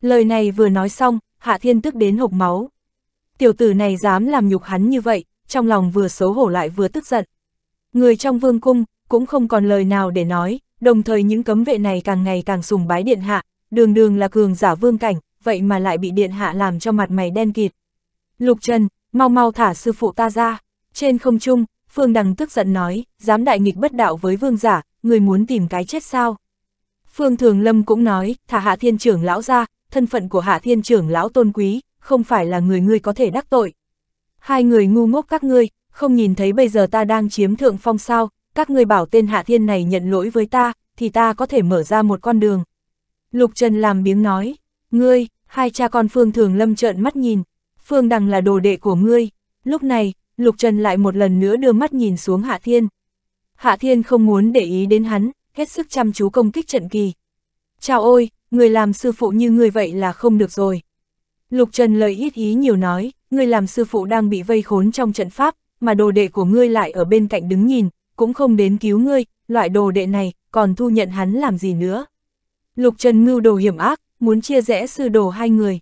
Lời này vừa nói xong, Hạ Thiên tức đến hộc máu. Tiểu tử này dám làm nhục hắn như vậy, trong lòng vừa xấu hổ lại vừa tức giận. Người trong vương cung, cũng không còn lời nào để nói, đồng thời những cấm vệ này càng ngày càng sùng bái điện hạ, đường đường là cường giả vương cảnh, vậy mà lại bị điện hạ làm cho mặt mày đen kịt. Lục Trần, mau mau thả sư phụ ta ra. Trên không trung, Phương Đằng tức giận nói, dám đại nghịch bất đạo với vương giả, người muốn tìm cái chết sao? Phương Thường Lâm cũng nói, thả hạ thiên trưởng lão ra, thân phận của hạ thiên trưởng lão tôn quý, không phải là người ngươi có thể đắc tội. Hai người ngu ngốc các ngươi, không nhìn thấy bây giờ ta đang chiếm thượng phong sao, các người bảo tên Hạ Thiên này nhận lỗi với ta, thì ta có thể mở ra một con đường. Lục Trần làm biếng nói, ngươi, hai cha con Phương Thường Lâm trợn mắt nhìn, Phương Đằng là đồ đệ của ngươi. Lúc này, Lục Trần lại một lần nữa đưa mắt nhìn xuống Hạ Thiên. Hạ Thiên không muốn để ý đến hắn, hết sức chăm chú công kích trận kỳ. Chào ôi, người làm sư phụ như người vậy là không được rồi. Lục Trần lời ít ý nhiều nói, người làm sư phụ đang bị vây khốn trong trận pháp, mà đồ đệ của ngươi lại ở bên cạnh đứng nhìn, cũng không đến cứu ngươi, loại đồ đệ này, còn thu nhận hắn làm gì nữa. Lục Trần mưu đồ hiểm ác, muốn chia rẽ sư đồ hai người.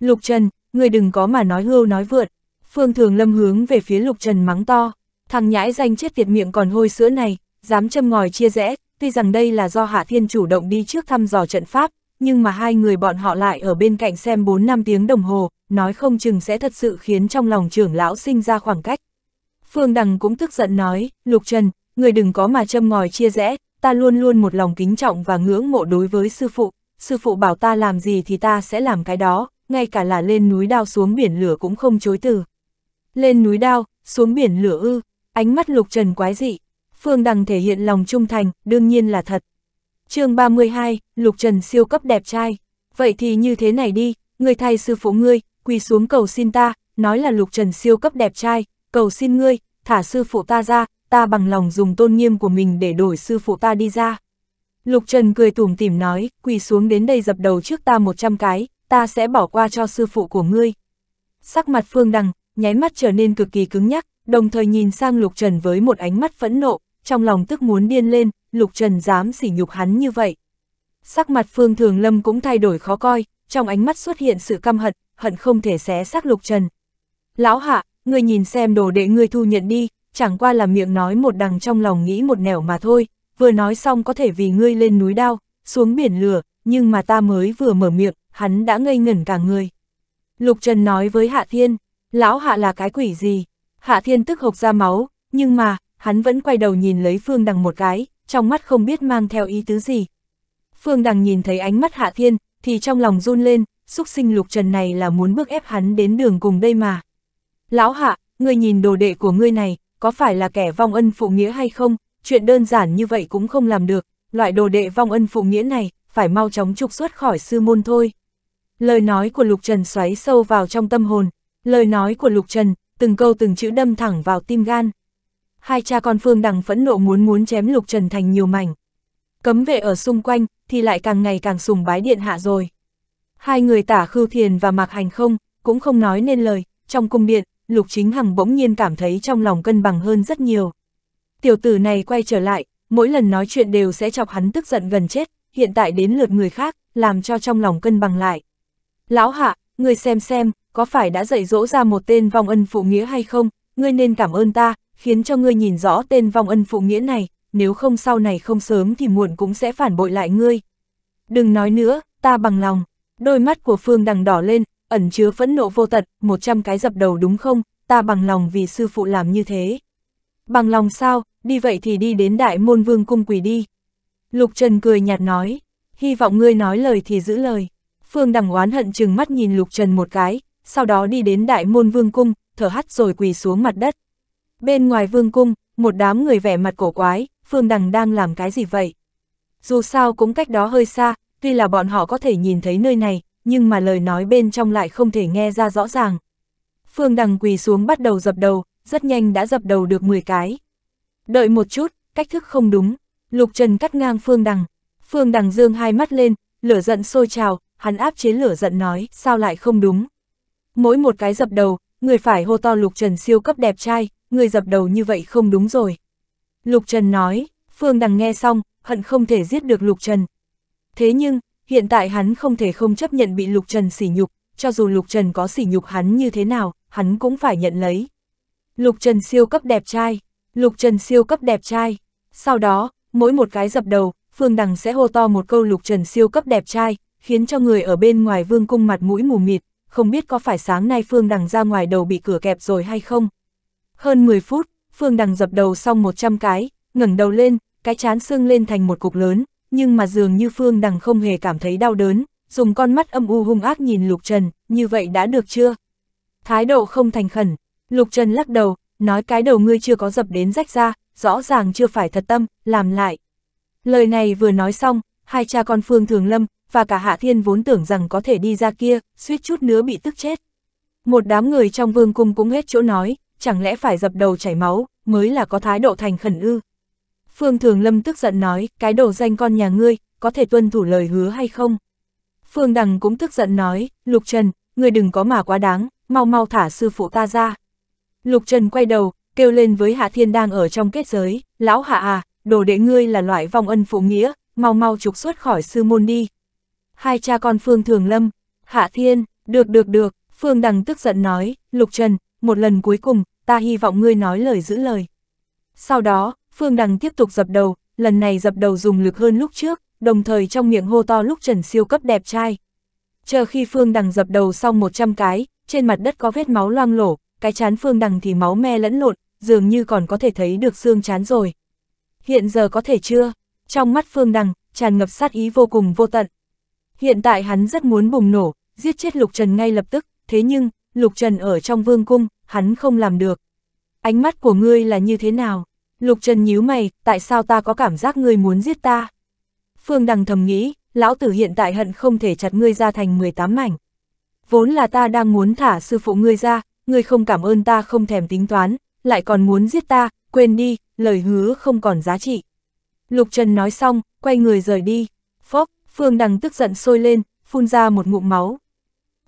Lục Trần, ngươi đừng có mà nói hưu nói vượt. Phương Thường Lâm hướng về phía Lục Trần mắng to, thằng nhãi danh chết tiệt miệng còn hôi sữa này, dám châm ngòi chia rẽ, tuy rằng đây là do Hạ Thiên chủ động đi trước thăm dò trận pháp, nhưng mà hai người bọn họ lại ở bên cạnh xem 4 năm tiếng đồng hồ, nói không chừng sẽ thật sự khiến trong lòng trưởng lão sinh ra khoảng cách. Phương Đằng cũng tức giận nói, Lục Trần, người đừng có mà châm ngòi chia rẽ, ta luôn luôn một lòng kính trọng và ngưỡng mộ đối với sư phụ, sư phụ bảo ta làm gì thì ta sẽ làm cái đó, ngay cả là lên núi đao xuống biển lửa cũng không chối từ. Lên núi đao, xuống biển lửa ư, ánh mắt Lục Trần quái dị, Phương Đằng thể hiện lòng trung thành, đương nhiên là thật. chương 32, Lục Trần siêu cấp đẹp trai, vậy thì như thế này đi, người thay sư phụ ngươi, quỳ xuống cầu xin ta, nói là Lục Trần siêu cấp đẹp trai, cầu xin ngươi, thả sư phụ ta ra, ta bằng lòng dùng tôn nghiêm của mình để đổi sư phụ ta đi ra. Lục Trần cười tủm tỉm nói, quỳ xuống đến đây dập đầu trước ta 100 cái, ta sẽ bỏ qua cho sư phụ của ngươi. Sắc mặt Phương Đằng, nháy mắt trở nên cực kỳ cứng nhắc, đồng thời nhìn sang Lục Trần với một ánh mắt phẫn nộ, trong lòng tức muốn điên lên, Lục Trần dám sỉ nhục hắn như vậy. Sắc mặt Phương Thường Lâm cũng thay đổi khó coi, trong ánh mắt xuất hiện sự căm hận, hận không thể xé xác Lục Trần. Lão hạ, ngươi nhìn xem đồ đệ ngươi thu nhận đi, chẳng qua là miệng nói một đằng trong lòng nghĩ một nẻo mà thôi, vừa nói xong có thể vì ngươi lên núi đao, xuống biển lửa, nhưng mà ta mới vừa mở miệng, hắn đã ngây ngẩn cả người. Lục Trần nói với Hạ Thiên, lão Hạ là cái quỷ gì? Hạ Thiên tức hộc ra máu, nhưng mà, hắn vẫn quay đầu nhìn lấy Phương Đằng một cái, trong mắt không biết mang theo ý tứ gì. Phương Đằng nhìn thấy ánh mắt Hạ Thiên, thì trong lòng run lên, xúc sinh Lục Trần này là muốn bước ép hắn đến đường cùng đây mà. Lão hạ, người nhìn đồ đệ của ngươi này, có phải là kẻ vong ân phụ nghĩa hay không, chuyện đơn giản như vậy cũng không làm được, loại đồ đệ vong ân phụ nghĩa này, phải mau chóng trục xuất khỏi sư môn thôi. Lời nói của Lục Trần xoáy sâu vào trong tâm hồn, lời nói của Lục Trần, từng câu từng chữ đâm thẳng vào tim gan. Hai cha con Phương Đằng phẫn nộ muốn muốn chém Lục Trần thành nhiều mảnh. Cấm vệ ở xung quanh, thì lại càng ngày càng sùng bái điện hạ rồi. Hai người tả khưu thiền và mạc hành không, cũng không nói nên lời, trong cung điện, Lục Chính Hằng bỗng nhiên cảm thấy trong lòng cân bằng hơn rất nhiều. Tiểu tử này quay trở lại, mỗi lần nói chuyện đều sẽ chọc hắn tức giận gần chết, hiện tại đến lượt người khác, làm cho trong lòng cân bằng lại. Lão hạ, ngươi xem xem, có phải đã dạy dỗ ra một tên vong ân phụ nghĩa hay không, ngươi nên cảm ơn ta, khiến cho ngươi nhìn rõ tên vong ân phụ nghĩa này, nếu không sau này không sớm thì muộn cũng sẽ phản bội lại ngươi. Đừng nói nữa, ta bằng lòng. Đôi mắt của Phương Đằng đỏ lên, ẩn chứa phẫn nộ vô tật, 100 cái dập đầu đúng không, ta bằng lòng vì sư phụ làm như thế. Bằng lòng sao, đi vậy thì đi đến đại môn vương cung quỳ đi. Lục Trần cười nhạt nói, hy vọng ngươi nói lời thì giữ lời. Phương Đằng oán hận chừng mắt nhìn Lục Trần một cái, sau đó đi đến đại môn vương cung, thở hắt rồi quỳ xuống mặt đất. Bên ngoài vương cung, một đám người vẻ mặt cổ quái, Phương Đằng đang làm cái gì vậy? Dù sao cũng cách đó hơi xa, tuy là bọn họ có thể nhìn thấy nơi này, nhưng mà lời nói bên trong lại không thể nghe ra rõ ràng. Phương Đằng quỳ xuống bắt đầu dập đầu, rất nhanh đã dập đầu được 10 cái. Đợi một chút, cách thức không đúng, Lục Trần cắt ngang Phương Đằng. Phương Đằng dương hai mắt lên, lửa giận sôi trào, hắn áp chế lửa giận nói, sao lại không đúng. Mỗi một cái dập đầu, người phải hô to Lục Trần siêu cấp đẹp trai, người dập đầu như vậy không đúng rồi. Lục Trần nói, Phương Đằng nghe xong, hận không thể giết được Lục Trần. Thế nhưng, Hiện tại hắn không thể không chấp nhận bị Lục Trần sỉ nhục, cho dù Lục Trần có sỉ nhục hắn như thế nào, hắn cũng phải nhận lấy. Lục Trần siêu cấp đẹp trai, Lục Trần siêu cấp đẹp trai. Sau đó, mỗi một cái dập đầu, Phương Đằng sẽ hô to một câu Lục Trần siêu cấp đẹp trai, khiến cho người ở bên ngoài vương cung mặt mũi mù mịt, không biết có phải sáng nay Phương Đằng ra ngoài đầu bị cửa kẹp rồi hay không. Hơn 10 phút, Phương Đằng dập đầu xong 100 cái, ngẩng đầu lên, cái chán xương lên thành một cục lớn, nhưng mà dường như Phương Đằng không hề cảm thấy đau đớn, dùng con mắt âm u hung ác nhìn Lục Trần, như vậy đã được chưa? Thái độ không thành khẩn, Lục Trần lắc đầu, nói cái đầu ngươi chưa có dập đến rách ra, rõ ràng chưa phải thật tâm, làm lại. Lời này vừa nói xong, hai cha con Phương Thường Lâm và cả Hạ Thiên vốn tưởng rằng có thể đi ra kia, suýt chút nữa bị tức chết. Một đám người trong vương cung cũng hết chỗ nói, chẳng lẽ phải dập đầu chảy máu, mới là có thái độ thành khẩn ư. Phương Thường Lâm tức giận nói, cái đồ danh con nhà ngươi, có thể tuân thủ lời hứa hay không? Phương Đằng cũng tức giận nói, Lục Trần, ngươi đừng có mà quá đáng, mau mau thả sư phụ ta ra. Lục Trần quay đầu, kêu lên với Hạ Thiên đang ở trong kết giới, lão Hạ à, đồ đệ ngươi là loại vong ân phụ nghĩa, mau mau trục xuất khỏi sư môn đi. Hai cha con Phương Thường Lâm, Hạ Thiên, được được được, Phương Đằng tức giận nói, Lục Trần, một lần cuối cùng, ta hy vọng ngươi nói lời giữ lời. Sau đó, Phương Đằng tiếp tục dập đầu, lần này dập đầu dùng lực hơn lúc trước, đồng thời trong miệng hô to lúc Trần Siêu cấp đẹp trai. Chờ khi Phương Đằng dập đầu xong 100 cái, trên mặt đất có vết máu loang lổ, cái chán Phương Đằng thì máu me lẫn lộn, dường như còn có thể thấy được xương chán rồi. Hiện giờ có thể chưa? Trong mắt Phương Đằng, tràn ngập sát ý vô cùng vô tận. Hiện tại hắn rất muốn bùng nổ, giết chết Lục Trần ngay lập tức, thế nhưng, Lục Trần ở trong vương cung, hắn không làm được. Ánh mắt của ngươi là như thế nào? Lục Trần nhíu mày, tại sao ta có cảm giác ngươi muốn giết ta? Phương Đằng thầm nghĩ, lão tử hiện tại hận không thể chặt ngươi ra thành 18 mảnh. Vốn là ta đang muốn thả sư phụ ngươi ra, ngươi không cảm ơn ta không thèm tính toán, lại còn muốn giết ta, quên đi, lời hứa không còn giá trị. Lục Trần nói xong, quay người rời đi. Phốc, Phương Đằng tức giận sôi lên, phun ra một ngụm máu.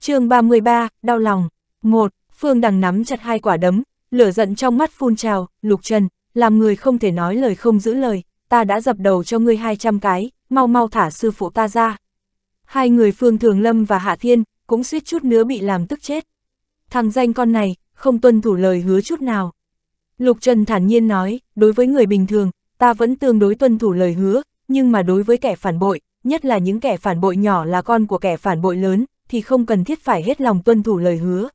chương 33, đau lòng. một Phương Đằng nắm chặt hai quả đấm, lửa giận trong mắt phun trào, Lục Trần, làm người không thể nói lời không giữ lời, ta đã dập đầu cho ngươi 200 cái, mau mau thả sư phụ ta ra. Hai người Phương Thường Lâm và Hạ Thiên, cũng suýt chút nữa bị làm tức chết. Thằng danh con này, không tuân thủ lời hứa chút nào. Lục Trần thản nhiên nói, đối với người bình thường, ta vẫn tương đối tuân thủ lời hứa, nhưng mà đối với kẻ phản bội, nhất là những kẻ phản bội nhỏ là con của kẻ phản bội lớn, thì không cần thiết phải hết lòng tuân thủ lời hứa.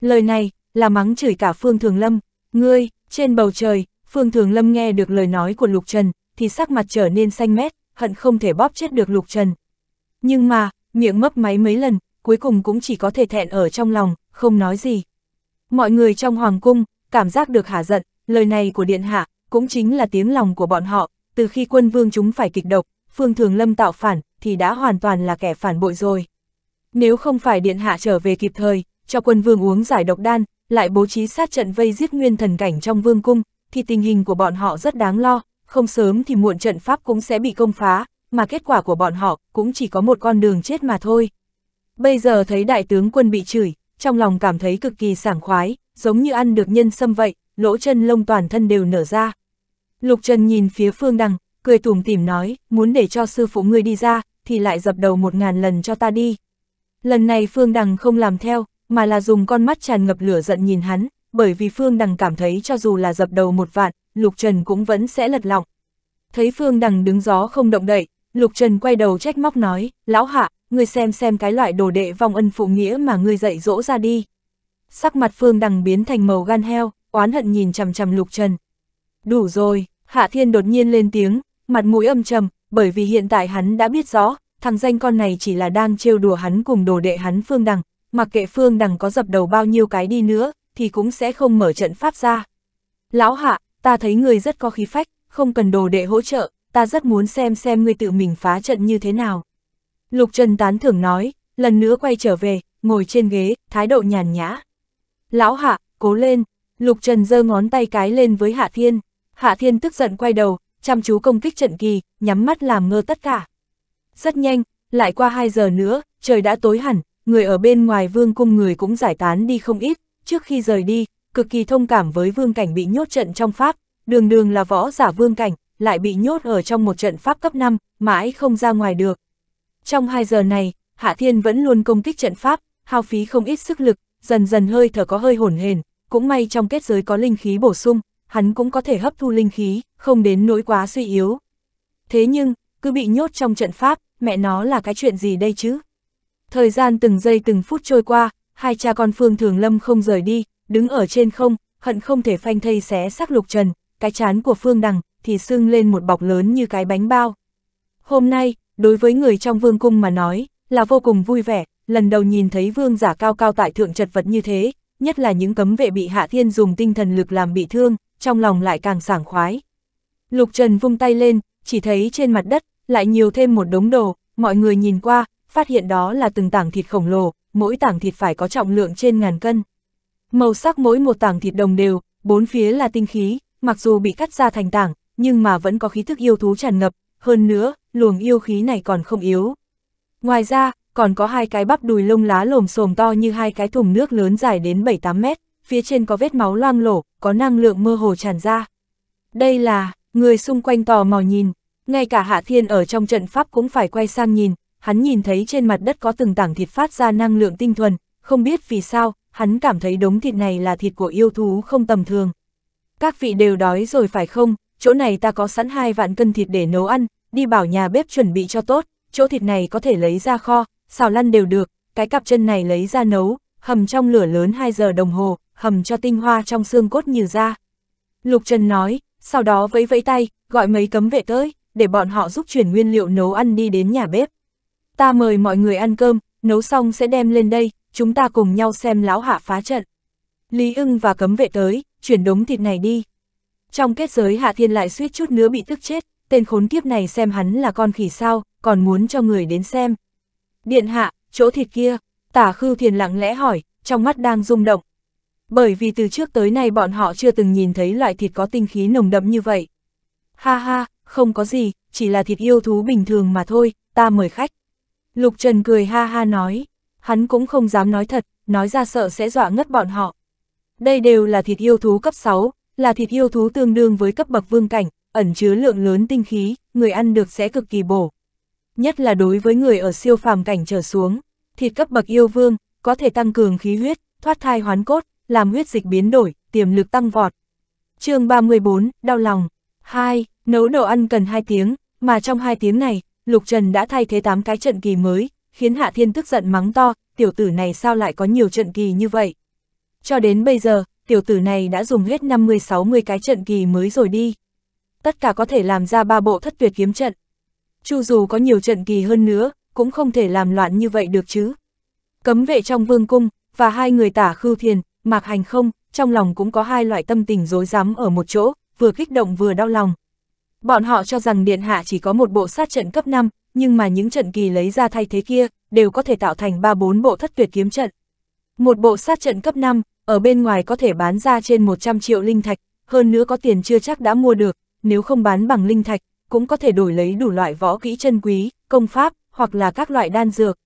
Lời này, là mắng chửi cả Phương Thường Lâm, ngươi, trên bầu trời, Phương Thường Lâm nghe được lời nói của Lục Trần, thì sắc mặt trở nên xanh mét, hận không thể bóp chết được Lục Trần. Nhưng mà, miệng mấp máy mấy lần, cuối cùng cũng chỉ có thể thẹn ở trong lòng, không nói gì. Mọi người trong hoàng cung, cảm giác được hả giận, lời này của Điện Hạ, cũng chính là tiếng lòng của bọn họ, từ khi quân vương chúng phải kịch độc, Phương Thường Lâm tạo phản, thì đã hoàn toàn là kẻ phản bội rồi. Nếu không phải Điện Hạ trở về kịp thời, cho quân vương uống giải độc đan, lại bố trí sát trận vây giết nguyên thần cảnh trong vương cung, thì tình hình của bọn họ rất đáng lo, không sớm thì muộn trận pháp cũng sẽ bị công phá, mà kết quả của bọn họ cũng chỉ có một con đường chết mà thôi. Bây giờ thấy đại tướng quân bị chửi, trong lòng cảm thấy cực kỳ sảng khoái, giống như ăn được nhân sâm vậy, lỗ chân lông toàn thân đều nở ra. Lục Trần nhìn phía Phương Đằng, cười tủm tỉm nói, muốn để cho sư phụ ngươi đi ra, thì lại dập đầu một ngàn lần cho ta đi. Lần này Phương Đằng không làm theo, mà là dùng con mắt tràn ngập lửa giận nhìn hắn, bởi vì Phương Đằng cảm thấy cho dù là dập đầu một vạn, Lục Trần cũng vẫn sẽ lật lọng. Thấy Phương Đằng đứng gió không động đậy, Lục Trần quay đầu trách móc nói, lão hạ, ngươi xem xem cái loại đồ đệ vong ân phụ nghĩa mà ngươi dạy dỗ ra đi. Sắc mặt Phương Đằng biến thành màu gan heo, oán hận nhìn chằm chằm Lục Trần. Đủ rồi, Hạ Thiên đột nhiên lên tiếng, mặt mũi âm trầm, bởi vì hiện tại hắn đã biết rõ, thằng danh con này chỉ là đang trêu đùa hắn cùng đồ đệ hắn Phương Đằng, mặc kệ Phương Đằng có dập đầu bao nhiêu cái đi nữa, thì cũng sẽ không mở trận pháp ra. Lão hạ, ta thấy ngươi rất có khí phách, không cần đồ đệ hỗ trợ, ta rất muốn xem xem ngươi tự mình phá trận như thế nào. Lục Trần tán thưởng nói, lần nữa quay trở về, ngồi trên ghế, thái độ nhàn nhã. Lão hạ, cố lên, Lục Trần giơ ngón tay cái lên với Hạ Thiên. Hạ Thiên tức giận quay đầu, chăm chú công kích trận kỳ, nhắm mắt làm ngơ tất cả. Rất nhanh, lại qua 2 giờ nữa, trời đã tối hẳn, người ở bên ngoài vương cung người cũng giải tán đi không ít trước khi rời đi, cực kỳ thông cảm với vương cảnh bị nhốt trận trong Pháp, đường đường là võ giả vương cảnh, lại bị nhốt ở trong một trận Pháp cấp 5, mãi không ra ngoài được. Trong 2 giờ này, Hạ Thiên vẫn luôn công kích trận Pháp, hao phí không ít sức lực, dần dần hơi thở có hơi hồn hền, cũng may trong kết giới có linh khí bổ sung, hắn cũng có thể hấp thu linh khí, không đến nỗi quá suy yếu. Thế nhưng, cứ bị nhốt trong trận Pháp, mẹ nó là cái chuyện gì đây chứ? Thời gian từng giây từng phút trôi qua, hai cha con Phương Thường Lâm không rời đi, đứng ở trên không, hận không thể phanh thây xé xác lục trần, cái chán của Phương Đằng thì sưng lên một bọc lớn như cái bánh bao. Hôm nay, đối với người trong vương cung mà nói, là vô cùng vui vẻ, lần đầu nhìn thấy vương giả cao cao tại thượng chật vật như thế, nhất là những cấm vệ bị Hạ Thiên dùng tinh thần lực làm bị thương, trong lòng lại càng sảng khoái. Lục Trần vung tay lên, chỉ thấy trên mặt đất, lại nhiều thêm một đống đồ, mọi người nhìn qua, phát hiện đó là từng tảng thịt khổng lồ, mỗi tảng thịt phải có trọng lượng trên ngàn cân. Màu sắc mỗi một tảng thịt đồng đều, bốn phía là tinh khí, mặc dù bị cắt ra thành tảng, nhưng mà vẫn có khí thức yêu thú tràn ngập, hơn nữa, luồng yêu khí này còn không yếu. Ngoài ra, còn có hai cái bắp đùi lông lá lồm xồm to như hai cái thùng nước lớn dài đến 7-8 mét, phía trên có vết máu loang lổ, có năng lượng mơ hồ tràn ra. Đây là, người xung quanh tò mò nhìn, ngay cả Hạ Thiên ở trong trận pháp cũng phải quay sang nhìn, hắn nhìn thấy trên mặt đất có từng tảng thịt phát ra năng lượng tinh thuần, không biết vì sao, hắn cảm thấy đống thịt này là thịt của yêu thú không tầm thường. Các vị đều đói rồi phải không, chỗ này ta có sẵn hai vạn cân thịt để nấu ăn, đi bảo nhà bếp chuẩn bị cho tốt, chỗ thịt này có thể lấy ra kho, xào lăn đều được, cái cặp chân này lấy ra nấu, hầm trong lửa lớn 2 giờ đồng hồ, hầm cho tinh hoa trong xương cốt như ra. Lục Trần nói, sau đó vẫy vẫy tay, gọi mấy cấm vệ tới, để bọn họ giúp chuyển nguyên liệu nấu ăn đi đến nhà bếp ta mời mọi người ăn cơm, nấu xong sẽ đem lên đây, chúng ta cùng nhau xem lão hạ phá trận. Lý ưng và cấm vệ tới, chuyển đống thịt này đi. Trong kết giới Hạ Thiên lại suýt chút nữa bị tức chết, tên khốn kiếp này xem hắn là con khỉ sao, còn muốn cho người đến xem. Điện hạ, chỗ thịt kia, tả khư thiền lặng lẽ hỏi, trong mắt đang rung động. Bởi vì từ trước tới nay bọn họ chưa từng nhìn thấy loại thịt có tinh khí nồng đậm như vậy. Ha ha, không có gì, chỉ là thịt yêu thú bình thường mà thôi, ta mời khách. Lục Trần cười ha ha nói, hắn cũng không dám nói thật, nói ra sợ sẽ dọa ngất bọn họ. Đây đều là thịt yêu thú cấp 6, là thịt yêu thú tương đương với cấp bậc vương cảnh, ẩn chứa lượng lớn tinh khí, người ăn được sẽ cực kỳ bổ. Nhất là đối với người ở siêu phàm cảnh trở xuống, thịt cấp bậc yêu vương, có thể tăng cường khí huyết, thoát thai hoán cốt, làm huyết dịch biến đổi, tiềm lực tăng vọt. chương 34, đau lòng. 2. Nấu đồ ăn cần 2 tiếng, mà trong 2 tiếng này, Lục Trần đã thay thế 8 cái trận kỳ mới, khiến Hạ Thiên tức giận mắng to, tiểu tử này sao lại có nhiều trận kỳ như vậy. Cho đến bây giờ, tiểu tử này đã dùng hết 50-60 cái trận kỳ mới rồi đi. Tất cả có thể làm ra ba bộ thất tuyệt kiếm trận. Chu dù có nhiều trận kỳ hơn nữa, cũng không thể làm loạn như vậy được chứ. Cấm vệ trong vương cung, và hai người tả khư thiền, mạc hành không, trong lòng cũng có hai loại tâm tình rối rắm ở một chỗ, vừa kích động vừa đau lòng, Bọn họ cho rằng Điện Hạ chỉ có một bộ sát trận cấp 5, nhưng mà những trận kỳ lấy ra thay thế kia, đều có thể tạo thành 3-4 bộ thất tuyệt kiếm trận. Một bộ sát trận cấp 5, ở bên ngoài có thể bán ra trên 100 triệu linh thạch, hơn nữa có tiền chưa chắc đã mua được, nếu không bán bằng linh thạch, cũng có thể đổi lấy đủ loại võ kỹ chân quý, công pháp, hoặc là các loại đan dược.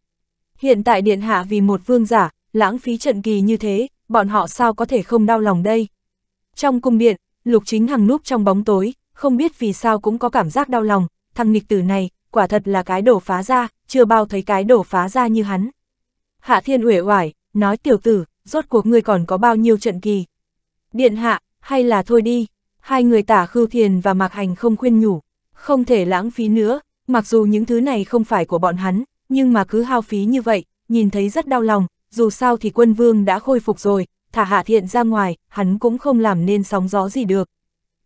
Hiện tại Điện Hạ vì một vương giả, lãng phí trận kỳ như thế, bọn họ sao có thể không đau lòng đây? Trong cung điện, Lục Chính Hằng núp trong bóng tối, không biết vì sao cũng có cảm giác đau lòng, thằng nghịch tử này, quả thật là cái đổ phá ra, chưa bao thấy cái đổ phá ra như hắn. Hạ thiên uể oải, nói tiểu tử, rốt cuộc ngươi còn có bao nhiêu trận kỳ. Điện hạ, hay là thôi đi, hai người tả khưu thiền và mạc hành không khuyên nhủ, không thể lãng phí nữa, mặc dù những thứ này không phải của bọn hắn, nhưng mà cứ hao phí như vậy, nhìn thấy rất đau lòng, dù sao thì quân vương đã khôi phục rồi, thả hạ thiện ra ngoài, hắn cũng không làm nên sóng gió gì được.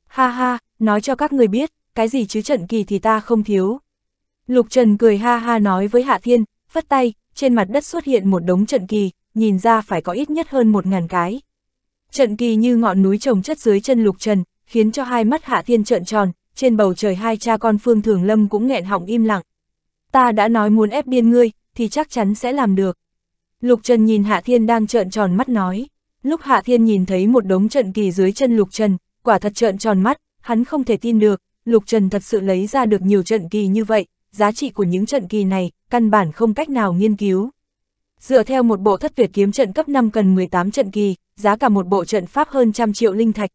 Ha ha, nói cho các người biết, cái gì chứ trận kỳ thì ta không thiếu. Lục Trần cười ha ha nói với Hạ Thiên, phất tay, trên mặt đất xuất hiện một đống trận kỳ, nhìn ra phải có ít nhất hơn một ngàn cái. Trận kỳ như ngọn núi trồng chất dưới chân Lục Trần, khiến cho hai mắt Hạ Thiên trợn tròn, trên bầu trời hai cha con Phương Thường Lâm cũng nghẹn họng im lặng. Ta đã nói muốn ép điên ngươi, thì chắc chắn sẽ làm được. Lục Trần nhìn Hạ Thiên đang trợn tròn mắt nói. Lúc Hạ Thiên nhìn thấy một đống trận kỳ dưới chân Lục Trần, quả thật trợn tròn mắt, hắn không thể tin được, Lục Trần thật sự lấy ra được nhiều trận kỳ như vậy, giá trị của những trận kỳ này, căn bản không cách nào nghiên cứu. Dựa theo một bộ thất tuyệt kiếm trận cấp 5 cần 18 trận kỳ, giá cả một bộ trận pháp hơn trăm triệu linh thạch.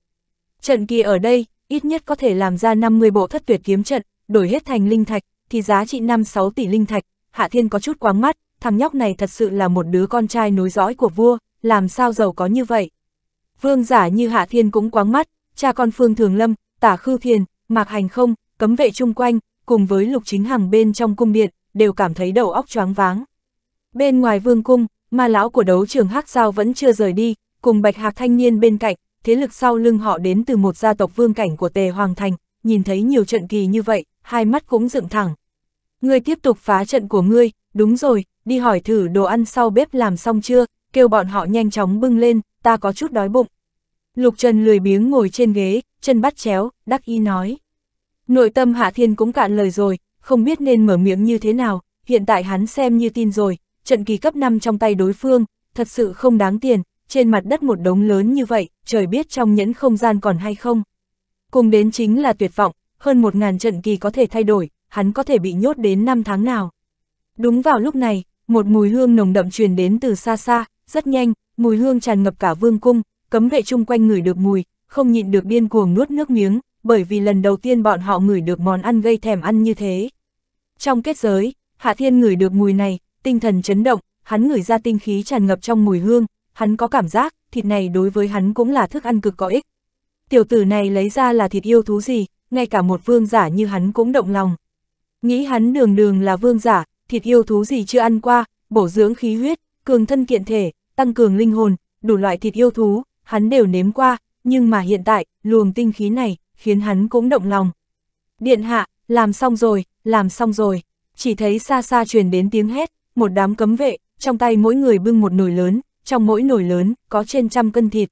Trận kỳ ở đây, ít nhất có thể làm ra 50 bộ thất tuyệt kiếm trận, đổi hết thành linh thạch, thì giá trị 5-6 tỷ linh thạch, Hạ Thiên có chút quáng mắt, thằng nhóc này thật sự là một đứa con trai nối dõi của vua, làm sao giàu có như vậy. Vương giả như Hạ Thiên cũng quáng mắt, cha con Phương Thường Lâm, tả khư thiền, mạc hành không, cấm vệ chung quanh, cùng với lục chính hằng bên trong cung điện, đều cảm thấy đầu óc choáng váng. Bên ngoài vương cung, ma lão của đấu trường hắc sao vẫn chưa rời đi, cùng bạch hạc thanh niên bên cạnh, thế lực sau lưng họ đến từ một gia tộc vương cảnh của Tề Hoàng Thành, nhìn thấy nhiều trận kỳ như vậy, hai mắt cũng dựng thẳng. Ngươi tiếp tục phá trận của ngươi, đúng rồi, đi hỏi thử đồ ăn sau bếp làm xong chưa, kêu bọn họ nhanh chóng bưng lên, ta có chút đói bụng. Lục Trần lười biếng ngồi trên ghế, chân bắt chéo, đắc ý nói. Nội tâm Hạ Thiên cũng cạn lời rồi, không biết nên mở miệng như thế nào, hiện tại hắn xem như tin rồi, trận kỳ cấp 5 trong tay đối phương, thật sự không đáng tiền, trên mặt đất một đống lớn như vậy, trời biết trong nhẫn không gian còn hay không. Cùng đến chính là tuyệt vọng, hơn 1.000 trận kỳ có thể thay đổi, hắn có thể bị nhốt đến 5 tháng nào. Đúng vào lúc này, một mùi hương nồng đậm truyền đến từ xa xa, rất nhanh, mùi hương tràn ngập cả vương cung, cấm vệ chung quanh người được mùi, không nhịn được điên cuồng nuốt nước miếng, bởi vì lần đầu tiên bọn họ ngửi được món ăn gây thèm ăn như thế. Trong kết giới, Hạ Thiên ngửi được mùi này, tinh thần chấn động, hắn ngửi ra tinh khí tràn ngập trong mùi hương, hắn có cảm giác, thịt này đối với hắn cũng là thức ăn cực có ích. Tiểu tử này lấy ra là thịt yêu thú gì, ngay cả một vương giả như hắn cũng động lòng. Nghĩ hắn đường đường là vương giả, thịt yêu thú gì chưa ăn qua, bổ dưỡng khí huyết, cường thân kiện thể, tăng cường linh hồn, đủ loại thịt yêu thú, hắn đều nếm qua, nhưng mà hiện tại, luồng tinh khí này, khiến hắn cũng động lòng. Điện hạ, làm xong rồi, làm xong rồi, chỉ thấy xa xa truyền đến tiếng hét, một đám cấm vệ, trong tay mỗi người bưng một nồi lớn, trong mỗi nồi lớn, có trên trăm cân thịt.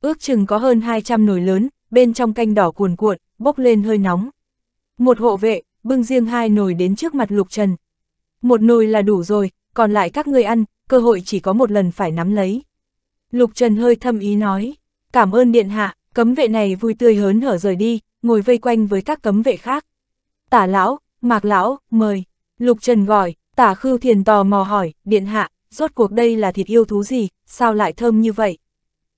Ước chừng có hơn 200 nồi lớn, bên trong canh đỏ cuồn cuộn, bốc lên hơi nóng. Một hộ vệ, bưng riêng hai nồi đến trước mặt Lục Trần. Một nồi là đủ rồi, còn lại các ngươi ăn, cơ hội chỉ có một lần phải nắm lấy. Lục Trần hơi thâm ý nói cảm ơn điện hạ, cấm vệ này vui tươi hớn hở rời đi, ngồi vây quanh với các cấm vệ khác. Tả lão, mạc lão, mời. Lục Trần gọi, tả khưu thiền tò mò hỏi, điện hạ, rốt cuộc đây là thịt yêu thú gì, sao lại thơm như vậy?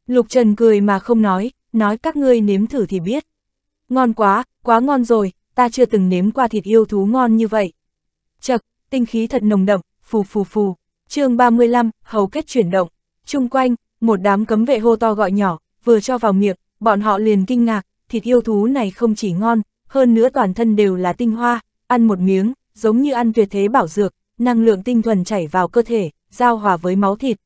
Lục Trần cười mà không nói, nói các ngươi nếm thử thì biết. Ngon quá, quá ngon rồi, ta chưa từng nếm qua thịt yêu thú ngon như vậy. Chật, tinh khí thật nồng đậm, phù phù phù. chương 35, hầu kết chuyển động. Trung quanh, một đám cấm vệ hô to gọi nhỏ, vừa cho vào miệng, bọn họ liền kinh ngạc, thịt yêu thú này không chỉ ngon, hơn nữa toàn thân đều là tinh hoa, ăn một miếng, giống như ăn tuyệt thế bảo dược, năng lượng tinh thuần chảy vào cơ thể, giao hòa với máu thịt.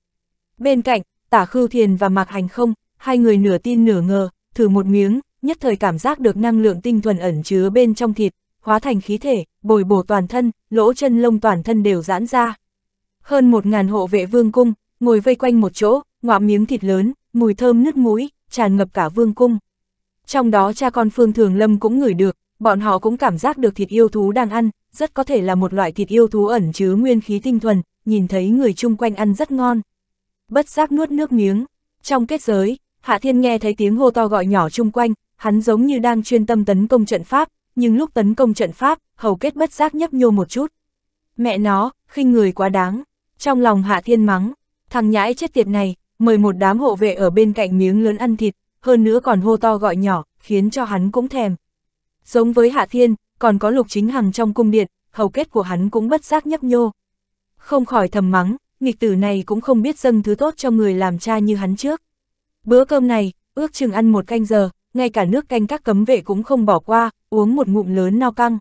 Bên cạnh, tả khư thiền và mạc hành không, hai người nửa tin nửa ngờ, thử một miếng, nhất thời cảm giác được năng lượng tinh thuần ẩn chứa bên trong thịt, hóa thành khí thể, bồi bổ toàn thân, lỗ chân lông toàn thân đều giãn ra. Hơn một ngàn hộ vệ vương cung, ngồi vây quanh một chỗ, ngoạm miếng thịt lớn, mùi thơm nứt mũi, tràn ngập cả vương cung. Trong đó cha con Phương Thường Lâm cũng ngửi được, bọn họ cũng cảm giác được thịt yêu thú đang ăn, rất có thể là một loại thịt yêu thú ẩn chứa nguyên khí tinh thuần, nhìn thấy người chung quanh ăn rất ngon. Bất giác nuốt nước miếng, trong kết giới, Hạ Thiên nghe thấy tiếng hô to gọi nhỏ chung quanh, hắn giống như đang chuyên tâm tấn công trận pháp, nhưng lúc tấn công trận pháp, hầu kết bất giác nhấp nhô một chút. Mẹ nó, khinh người quá đáng, trong lòng Hạ Thiên mắng, thằng nhãi chết tiệt này, mời một đám hộ vệ ở bên cạnh miếng lớn ăn thịt, hơn nữa còn hô to gọi nhỏ, khiến cho hắn cũng thèm. Giống với Hạ Thiên, còn có lục chính hằng trong cung điện, hầu kết của hắn cũng bất giác nhấp nhô. Không khỏi thầm mắng, nghịch tử này cũng không biết dâng thứ tốt cho người làm cha như hắn trước. Bữa cơm này, ước chừng ăn một canh giờ, ngay cả nước canh các cấm vệ cũng không bỏ qua, uống một ngụm lớn no căng.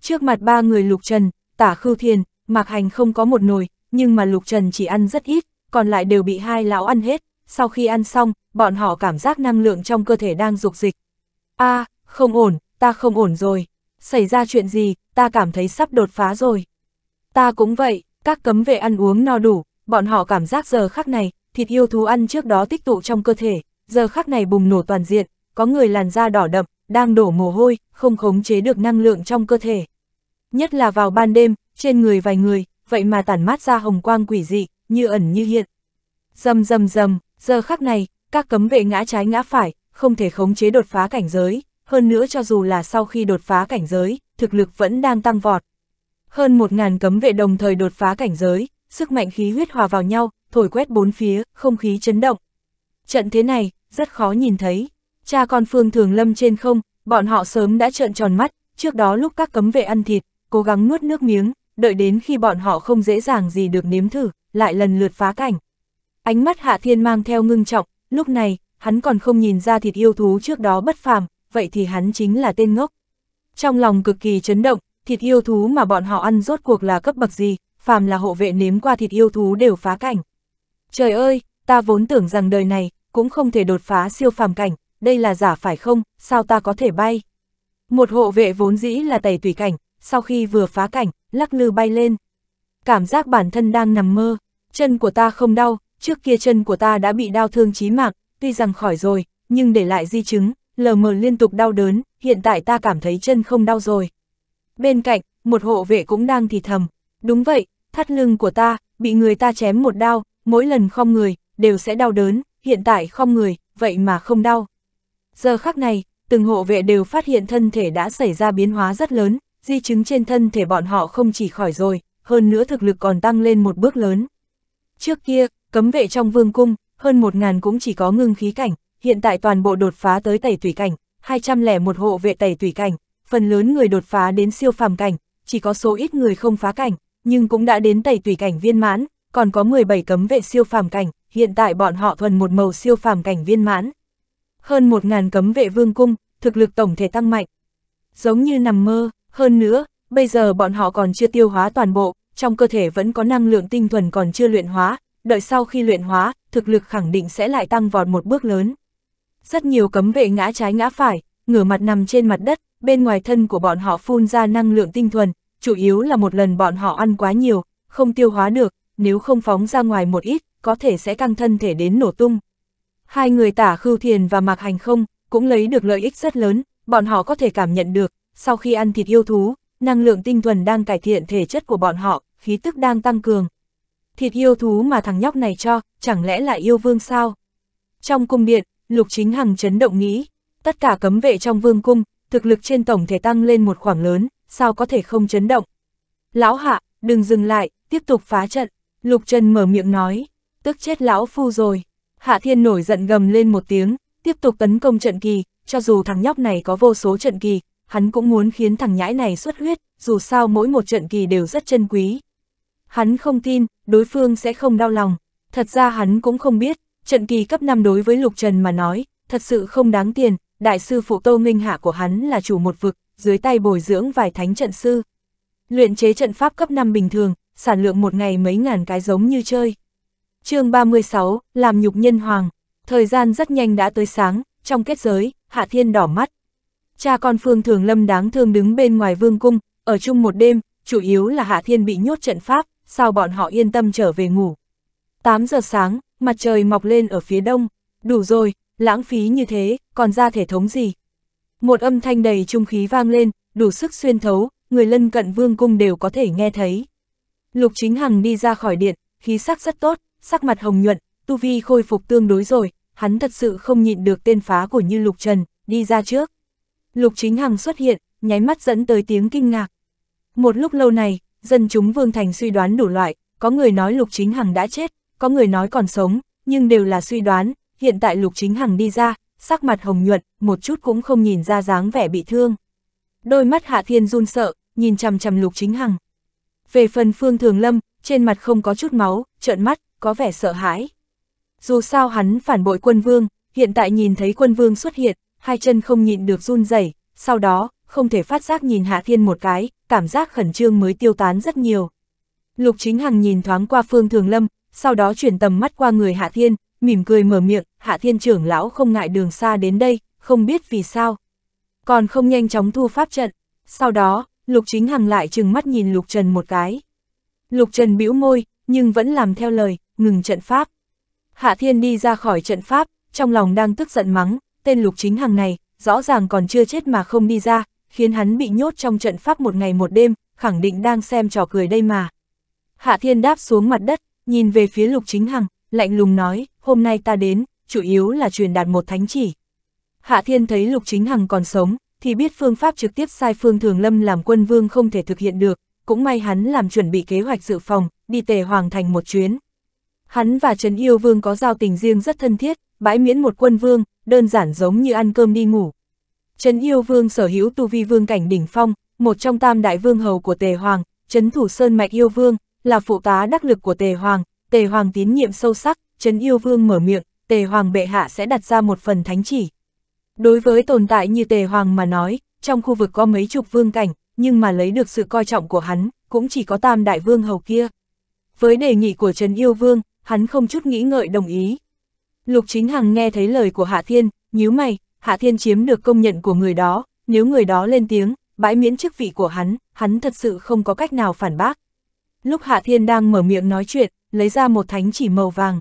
Trước mặt ba người Lục Trần, Tả Khưu Thiền, Mạc Hành không có một nồi, nhưng mà Lục Trần chỉ ăn rất ít, còn lại đều bị hai lão ăn hết, sau khi ăn xong, bọn họ cảm giác năng lượng trong cơ thể đang dục dịch. a à, không ổn, ta không ổn rồi, xảy ra chuyện gì, ta cảm thấy sắp đột phá rồi. Ta cũng vậy, các cấm vệ ăn uống no đủ, bọn họ cảm giác giờ khắc này, thịt yêu thú ăn trước đó tích tụ trong cơ thể, giờ khắc này bùng nổ toàn diện, có người làn da đỏ đậm, đang đổ mồ hôi, không khống chế được năng lượng trong cơ thể. Nhất là vào ban đêm, trên người vài người, vậy mà tản mát ra hồng quang quỷ dị, như ẩn như hiện. Dầm dầm dầm, giờ khắc này, các cấm vệ ngã trái ngã phải, không thể khống chế đột phá cảnh giới, hơn nữa cho dù là sau khi đột phá cảnh giới, thực lực vẫn đang tăng vọt. Hơn một ngàn cấm vệ đồng thời đột phá cảnh giới, sức mạnh khí huyết hòa vào nhau, thổi quét bốn phía, không khí chấn động. Trận thế này, rất khó nhìn thấy. Cha con Phương Thường Lâm trên không, bọn họ sớm đã trợn tròn mắt, trước đó lúc các cấm vệ ăn thịt, cố gắng nuốt nước miếng, đợi đến khi bọn họ không dễ dàng gì được nếm thử, lại lần lượt phá cảnh. Ánh mắt Hạ Thiên mang theo ngưng trọng, lúc này, hắn còn không nhìn ra thịt yêu thú trước đó bất phàm, vậy thì hắn chính là tên ngốc. Trong lòng cực kỳ chấn động, thịt yêu thú mà bọn họ ăn rốt cuộc là cấp bậc gì, phàm là hộ vệ nếm qua thịt yêu thú đều phá cảnh. Trời ơi, ta vốn tưởng rằng đời này, cũng không thể đột phá siêu phàm cảnh, đây là giả phải không, sao ta có thể bay. Một hộ vệ vốn dĩ là tẩy tùy cảnh, sau khi vừa phá cảnh, lắc lư bay lên. Cảm giác bản thân đang nằm mơ chân của ta không đau, trước kia chân của ta đã bị đau thương chí mạng, tuy rằng khỏi rồi, nhưng để lại di chứng, lờ mờ liên tục đau đớn, hiện tại ta cảm thấy chân không đau rồi. Bên cạnh, một hộ vệ cũng đang thì thầm, đúng vậy, thắt lưng của ta, bị người ta chém một đau, mỗi lần không người, đều sẽ đau đớn, hiện tại không người, vậy mà không đau. Giờ khắc này, từng hộ vệ đều phát hiện thân thể đã xảy ra biến hóa rất lớn, di chứng trên thân thể bọn họ không chỉ khỏi rồi, hơn nữa thực lực còn tăng lên một bước lớn. Trước kia, cấm vệ trong vương cung, hơn một ngàn cũng chỉ có ngưng khí cảnh, hiện tại toàn bộ đột phá tới tẩy tùy cảnh, 201 hộ vệ tẩy tùy cảnh, phần lớn người đột phá đến siêu phàm cảnh, chỉ có số ít người không phá cảnh, nhưng cũng đã đến tẩy tùy cảnh viên mãn, còn có 17 cấm vệ siêu phàm cảnh, hiện tại bọn họ thuần một màu siêu phàm cảnh viên mãn. Hơn một ngàn cấm vệ vương cung, thực lực tổng thể tăng mạnh. Giống như nằm mơ, hơn nữa, bây giờ bọn họ còn chưa tiêu hóa toàn bộ, trong cơ thể vẫn có năng lượng tinh thuần còn chưa luyện hóa, đợi sau khi luyện hóa, thực lực khẳng định sẽ lại tăng vọt một bước lớn. Rất nhiều cấm vệ ngã trái ngã phải, ngửa mặt nằm trên mặt đất, bên ngoài thân của bọn họ phun ra năng lượng tinh thuần, chủ yếu là một lần bọn họ ăn quá nhiều, không tiêu hóa được, nếu không phóng ra ngoài một ít, có thể sẽ căng thân thể đến nổ tung. Hai người tả khưu thiền và mạc hành không, cũng lấy được lợi ích rất lớn, bọn họ có thể cảm nhận được, sau khi ăn thịt yêu thú, năng lượng tinh thuần đang cải thiện thể chất của bọn họ, khí tức đang tăng cường. thiệt yêu thú mà thằng nhóc này cho, chẳng lẽ là yêu vương sao? Trong cung điện, Lục Chính Hằng chấn động nghĩ, tất cả cấm vệ trong vương cung, thực lực trên tổng thể tăng lên một khoảng lớn, sao có thể không chấn động? Lão hạ, đừng dừng lại, tiếp tục phá trận. Lục Trần mở miệng nói, tức chết lão phu rồi. Hạ Thiên nổi giận gầm lên một tiếng, tiếp tục tấn công trận kỳ, cho dù thằng nhóc này có vô số trận kỳ, hắn cũng muốn khiến thằng nhãi này xuất huyết, dù sao mỗi một trận kỳ đều rất chân quý, hắn không tin, đối phương sẽ không đau lòng. Thật ra hắn cũng không biết, trận kỳ cấp 5 đối với Lục Trần mà nói, thật sự không đáng tiền, đại sư phụ Tô Minh Hạ của hắn là chủ một vực, dưới tay bồi dưỡng vài thánh trận sư. Luyện chế trận pháp cấp 5 bình thường, sản lượng một ngày mấy ngàn cái giống như chơi. chương 36, làm nhục nhân hoàng. Thời gian rất nhanh đã tới sáng, trong kết giới, Hạ Thiên đỏ mắt. Cha con Phương Thường Lâm đáng thương đứng bên ngoài vương cung, ở chung một đêm, chủ yếu là Hạ Thiên bị nhốt trận pháp, sao bọn họ yên tâm trở về ngủ. 8 giờ sáng, mặt trời mọc lên ở phía đông, đủ rồi, lãng phí như thế, còn ra thể thống gì. Một âm thanh đầy trung khí vang lên, đủ sức xuyên thấu, người lân cận vương cung đều có thể nghe thấy. Lục Chính Hằng đi ra khỏi điện, khí sắc rất tốt, sắc mặt hồng nhuận, tu vi khôi phục tương đối rồi, hắn thật sự không nhịn được tên phá của như Lục Trần, đi ra trước. Lục Chính Hằng xuất hiện, nháy mắt dẫn tới tiếng kinh ngạc. Một lúc lâu này, dân chúng Vương Thành suy đoán đủ loại, có người nói Lục Chính Hằng đã chết, có người nói còn sống, nhưng đều là suy đoán, hiện tại Lục Chính Hằng đi ra, sắc mặt hồng nhuận, một chút cũng không nhìn ra dáng vẻ bị thương. Đôi mắt Hạ Thiên run sợ, nhìn chằm chằm Lục Chính Hằng. Về phần Phương Thường Lâm, trên mặt không có chút máu, trợn mắt, có vẻ sợ hãi. Dù sao hắn phản bội quân vương, hiện tại nhìn thấy quân vương xuất hiện, hai chân không nhịn được run rẩy, sau đó, không thể phát giác nhìn Hạ Thiên một cái, cảm giác khẩn trương mới tiêu tán rất nhiều. Lục Chính Hằng nhìn thoáng qua Phương Thường Lâm, sau đó chuyển tầm mắt qua người Hạ Thiên, mỉm cười mở miệng, Hạ Thiên trưởng lão không ngại đường xa đến đây, không biết vì sao. Còn không nhanh chóng thu pháp trận, sau đó, Lục Chính Hằng lại chừng mắt nhìn Lục Trần một cái. Lục Trần bĩu môi, nhưng vẫn làm theo lời, ngừng trận pháp. Hạ Thiên đi ra khỏi trận pháp, trong lòng đang tức giận mắng, tên Lục Chính Hằng này, rõ ràng còn chưa chết mà không đi ra, khiến hắn bị nhốt trong trận pháp một ngày một đêm, khẳng định đang xem trò cười đây mà. Hạ Thiên đáp xuống mặt đất, nhìn về phía Lục Chính Hằng, lạnh lùng nói, hôm nay ta đến, chủ yếu là truyền đạt một thánh chỉ. Hạ Thiên thấy Lục Chính Hằng còn sống, thì biết phương pháp trực tiếp sai Phương Thường Lâm làm quân vương không thể thực hiện được, cũng may hắn làm chuẩn bị kế hoạch dự phòng, đi tề hoàng thành một chuyến. Hắn và Trần Yêu Vương có giao tình riêng rất thân thiết, bãi miễn một quân vương, đơn giản giống như ăn cơm đi ngủ, Trấn Yêu Vương sở hữu tu vi vương cảnh đỉnh phong, một trong tam đại vương hầu của Tề Hoàng, Trấn Thủ Sơn Mạch Yêu Vương, là phụ tá đắc lực của Tề Hoàng, Tề Hoàng tín nhiệm sâu sắc, Trấn Yêu Vương mở miệng, Tề Hoàng bệ hạ sẽ đặt ra một phần thánh chỉ. Đối với tồn tại như Tề Hoàng mà nói, trong khu vực có mấy chục vương cảnh, nhưng mà lấy được sự coi trọng của hắn, cũng chỉ có tam đại vương hầu kia. Với đề nghị của Trấn Yêu Vương, hắn không chút nghĩ ngợi đồng ý. Lục Chính Hằng nghe thấy lời của Hạ Thiên, nhíu mày, Hạ Thiên chiếm được công nhận của người đó, nếu người đó lên tiếng, bãi miễn chức vị của hắn, hắn thật sự không có cách nào phản bác. Lúc Hạ Thiên đang mở miệng nói chuyện, lấy ra một thánh chỉ màu vàng.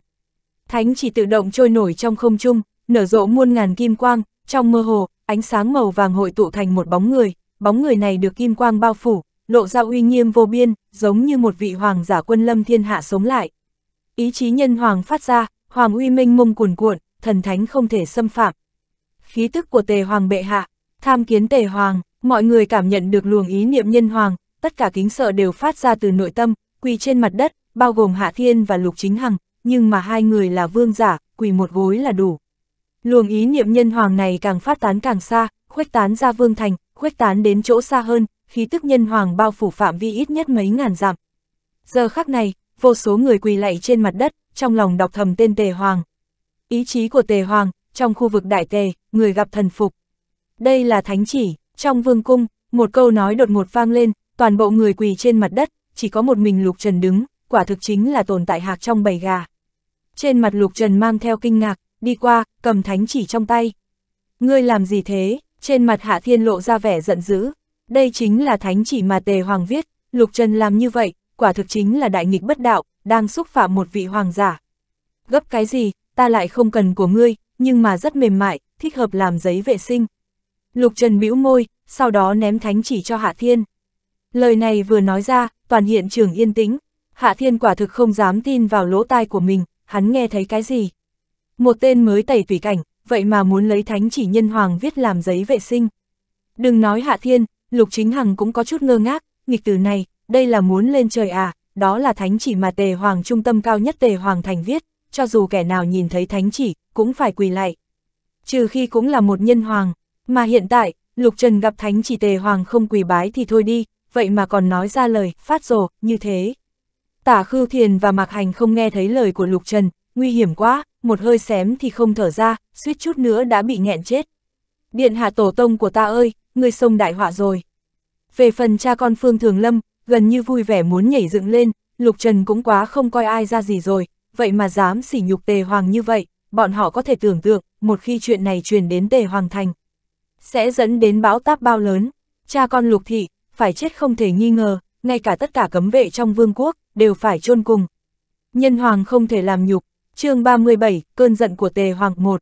Thánh chỉ tự động trôi nổi trong không trung, nở rộ muôn ngàn kim quang, trong mơ hồ, ánh sáng màu vàng hội tụ thành một bóng người, bóng người này được kim quang bao phủ, lộ ra uy nghiêm vô biên, giống như một vị hoàng giả quân lâm thiên hạ sống lại. Ý chí nhân hoàng phát ra, hoàng uy minh mông cuồn cuộn, thần thánh không thể xâm phạm khí tức của tề hoàng bệ hạ, tham kiến tề hoàng, mọi người cảm nhận được luồng ý niệm nhân hoàng, tất cả kính sợ đều phát ra từ nội tâm, quỳ trên mặt đất, bao gồm Hạ Thiên và Lục Chính Hằng, nhưng mà hai người là vương giả, quỳ một gối là đủ. Luồng ý niệm nhân hoàng này càng phát tán càng xa, khuếch tán ra vương thành, khuếch tán đến chỗ xa hơn, khí tức nhân hoàng bao phủ phạm vi ít nhất mấy ngàn dặm. Giờ khắc này, vô số người quỳ lạy trên mặt đất, trong lòng đọc thầm tên Tề Hoàng. Ý chí của Tề Hoàng, trong khu vực đại tề, người gặp thần phục. Đây là thánh chỉ, trong vương cung, một câu nói đột ngột vang lên, toàn bộ người quỳ trên mặt đất, chỉ có một mình Lục Trần đứng, quả thực chính là tồn tại hạc trong bầy gà. Trên mặt Lục Trần mang theo kinh ngạc, đi qua, cầm thánh chỉ trong tay. Ngươi làm gì thế? Trên mặt Hạ Thiên lộ ra vẻ giận dữ. Đây chính là thánh chỉ mà Tề Hoàng viết, Lục Trần làm như vậy, quả thực chính là đại nghịch bất đạo, đang xúc phạm một vị hoàng giả. Gấp cái gì, ta lại không cần của ngươi, nhưng mà rất mềm mại, thích hợp làm giấy vệ sinh. Lục Trần bĩu môi, sau đó ném thánh chỉ cho Hạ Thiên. Lời này vừa nói ra, toàn hiện trường yên tĩnh. Hạ Thiên quả thực không dám tin vào lỗ tai của mình, hắn nghe thấy cái gì. Một tên mới tẩy tùy cảnh, vậy mà muốn lấy thánh chỉ nhân hoàng viết làm giấy vệ sinh. Đừng nói Hạ Thiên, Lục Chính Hằng cũng có chút ngơ ngác, nghịch từ này, đây là muốn lên trời à, đó là thánh chỉ mà tề hoàng trung tâm cao nhất tề hoàng thành viết cho dù kẻ nào nhìn thấy thánh chỉ, cũng phải quỳ lại. Trừ khi cũng là một nhân hoàng, mà hiện tại, Lục Trần gặp thánh chỉ tề hoàng không quỳ bái thì thôi đi, vậy mà còn nói ra lời, phát rồ, như thế. Tả Khư Thiền và Mạc Hành không nghe thấy lời của Lục Trần, nguy hiểm quá, một hơi xém thì không thở ra, suýt chút nữa đã bị nghẹn chết. Điện hạ tổ tông của ta ơi, ngươi sông đại họa rồi. Về phần cha con Phương Thường Lâm, gần như vui vẻ muốn nhảy dựng lên, Lục Trần cũng quá không coi ai ra gì rồi, vậy mà dám sỉ nhục tề hoàng như vậy, bọn họ có thể tưởng tượng, một khi chuyện này truyền đến tề hoàng thành, sẽ dẫn đến bão táp bao lớn, cha con lục thị, phải chết không thể nghi ngờ, ngay cả tất cả cấm vệ trong vương quốc, đều phải chôn cùng. Nhân hoàng không thể làm nhục, chương 37, cơn giận của tề hoàng một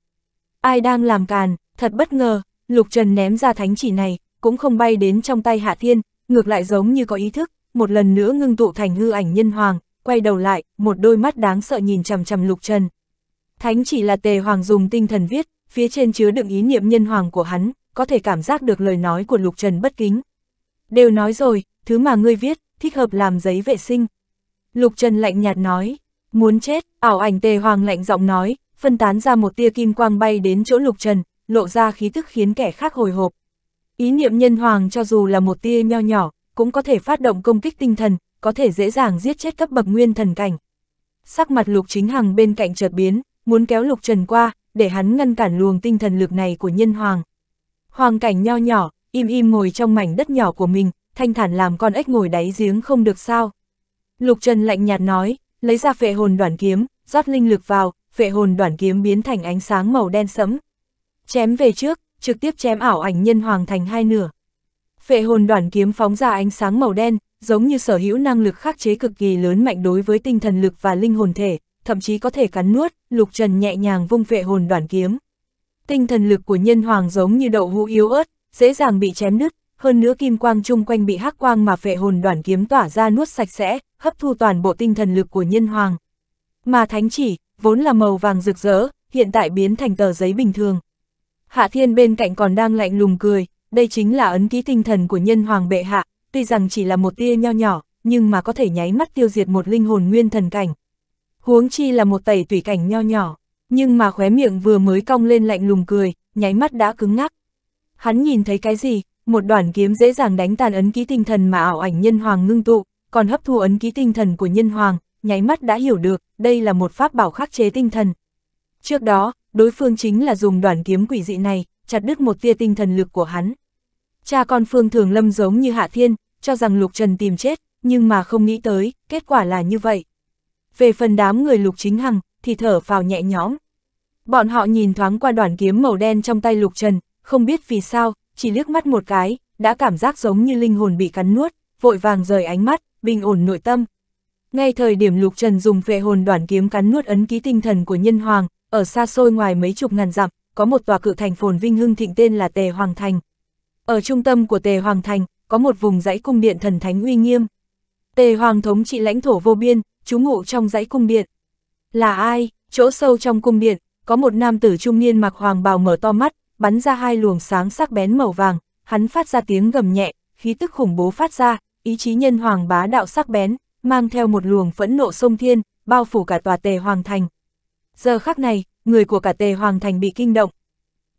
Ai đang làm càn, thật bất ngờ, lục trần ném ra thánh chỉ này, cũng không bay đến trong tay hạ thiên, ngược lại giống như có ý thức, một lần nữa ngưng tụ thành hư ảnh nhân hoàng, quay đầu lại, một đôi mắt đáng sợ nhìn chằm chằm Lục Trần. Thánh chỉ là tề hoàng dùng tinh thần viết, phía trên chứa đựng ý niệm nhân hoàng của hắn, có thể cảm giác được lời nói của Lục Trần bất kính. Đều nói rồi, thứ mà ngươi viết, thích hợp làm giấy vệ sinh. Lục Trần lạnh nhạt nói, muốn chết, ảo ảnh tề hoàng lạnh giọng nói, phân tán ra một tia kim quang bay đến chỗ Lục Trần, lộ ra khí tức khiến kẻ khác hồi hộp. Ý niệm nhân hoàng cho dù là một tia nho nhỏ, cũng có thể phát động công kích tinh thần, có thể dễ dàng giết chết cấp bậc nguyên thần cảnh. Sắc mặt Lục Chính Hằng bên cạnh chợt biến, muốn kéo Lục Trần qua, để hắn ngăn cản luồng tinh thần lực này của nhân hoàng. Hoàng cảnh nho nhỏ, im im ngồi trong mảnh đất nhỏ của mình, thanh thản làm con ếch ngồi đáy giếng không được sao. Lục Trần lạnh nhạt nói, lấy ra phệ hồn đoản kiếm, rót linh lực vào, phệ hồn đoản kiếm biến thành ánh sáng màu đen sẫm. Chém về trước, trực tiếp chém ảo ảnh nhân hoàng thành hai nửa. Phệ hồn đoản kiếm phóng ra ánh sáng màu đen, giống như sở hữu năng lực khắc chế cực kỳ lớn mạnh đối với tinh thần lực và linh hồn thể, thậm chí có thể cắn nuốt, Lục Trần nhẹ nhàng vung vệ hồn đoàn kiếm. Tinh thần lực của nhân hoàng giống như đậu hũ yếu ớt, dễ dàng bị chém đứt, hơn nữa kim quang chung quanh bị hắc quang mà phệ hồn đoàn kiếm tỏa ra nuốt sạch sẽ, hấp thu toàn bộ tinh thần lực của nhân hoàng. Mà thánh chỉ, vốn là màu vàng rực rỡ, hiện tại biến thành tờ giấy bình thường. Hạ Thiên bên cạnh còn đang lạnh lùng cười, đây chính là ấn ký tinh thần của nhân hoàng bệ hạ, tuy rằng chỉ là một tia nho nhỏ, nhưng mà có thể nháy mắt tiêu diệt một linh hồn nguyên thần cảnh. Huống chi là một tẩy tủy cảnh nho nhỏ, nhưng mà khóe miệng vừa mới cong lên lạnh lùng cười, nháy mắt đã cứng ngắc. Hắn nhìn thấy cái gì, một đoạn kiếm dễ dàng đánh tàn ấn ký tinh thần mà ảo ảnh nhân hoàng ngưng tụ, còn hấp thu ấn ký tinh thần của nhân hoàng, nháy mắt đã hiểu được, đây là một pháp bảo khắc chế tinh thần. Trước đó, đối phương chính là dùng đoàn kiếm quỷ dị này, chặt đứt một tia tinh thần lực của hắn. Cha con Phương Thường Lâm giống như Hạ Thiên, cho rằng Lục Trần tìm chết, nhưng mà không nghĩ tới, kết quả là như vậy. Về phần đám người Lục Chính Hằng, thì thở phào nhẹ nhõm. Bọn họ nhìn thoáng qua đoàn kiếm màu đen trong tay Lục Trần, không biết vì sao, chỉ liếc mắt một cái, đã cảm giác giống như linh hồn bị cắn nuốt, vội vàng rời ánh mắt, bình ổn nội tâm. Ngay thời điểm Lục Trần dùng vệ hồn đoàn kiếm cắn nuốt ấn ký tinh thần của nhân hoàng, ở xa xôi ngoài mấy chục ngàn dặm, có một tòa cự thành phồn vinh hưng thịnh tên là Tề Hoàng Thành. Ở trung tâm của Tề Hoàng Thành, có một vùng dãy cung điện thần thánh uy nghiêm. Tề Hoàng thống trị lãnh thổ vô biên, trú ngụ trong dãy cung điện. Là ai? Chỗ sâu trong cung điện, có một nam tử trung niên mặc hoàng bào mở to mắt, bắn ra hai luồng sáng sắc bén màu vàng, hắn phát ra tiếng gầm nhẹ, khí tức khủng bố phát ra, ý chí nhân hoàng bá đạo sắc bén, mang theo một luồng phẫn nộ sông thiên, bao phủ cả tòa Tề Hoàng Thành. Giờ khắc này, người của cả Tề Hoàng Thành bị kinh động,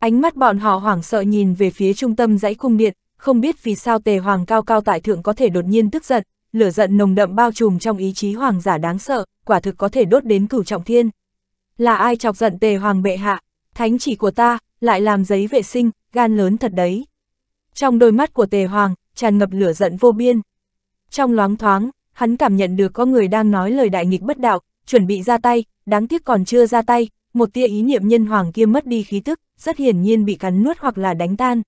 Ánh mắt bọn họ hoảng sợ nhìn về phía trung tâm dãy cung điện, không biết vì sao tề hoàng cao cao tại thượng có thể đột nhiên tức giận, lửa giận nồng đậm bao trùm trong ý chí hoàng giả đáng sợ, quả thực có thể đốt đến cửu trọng thiên. Là ai chọc giận tề hoàng bệ hạ, thánh chỉ của ta, lại làm giấy vệ sinh, gan lớn thật đấy. Trong đôi mắt của tề hoàng, tràn ngập lửa giận vô biên. Trong loáng thoáng, hắn cảm nhận được có người đang nói lời đại nghịch bất đạo, chuẩn bị ra tay, đáng tiếc còn chưa ra tay, một tia ý niệm nhân hoàng kia mất đi khí tức, rất hiển nhiên bị cắn nuốt hoặc là đánh tan.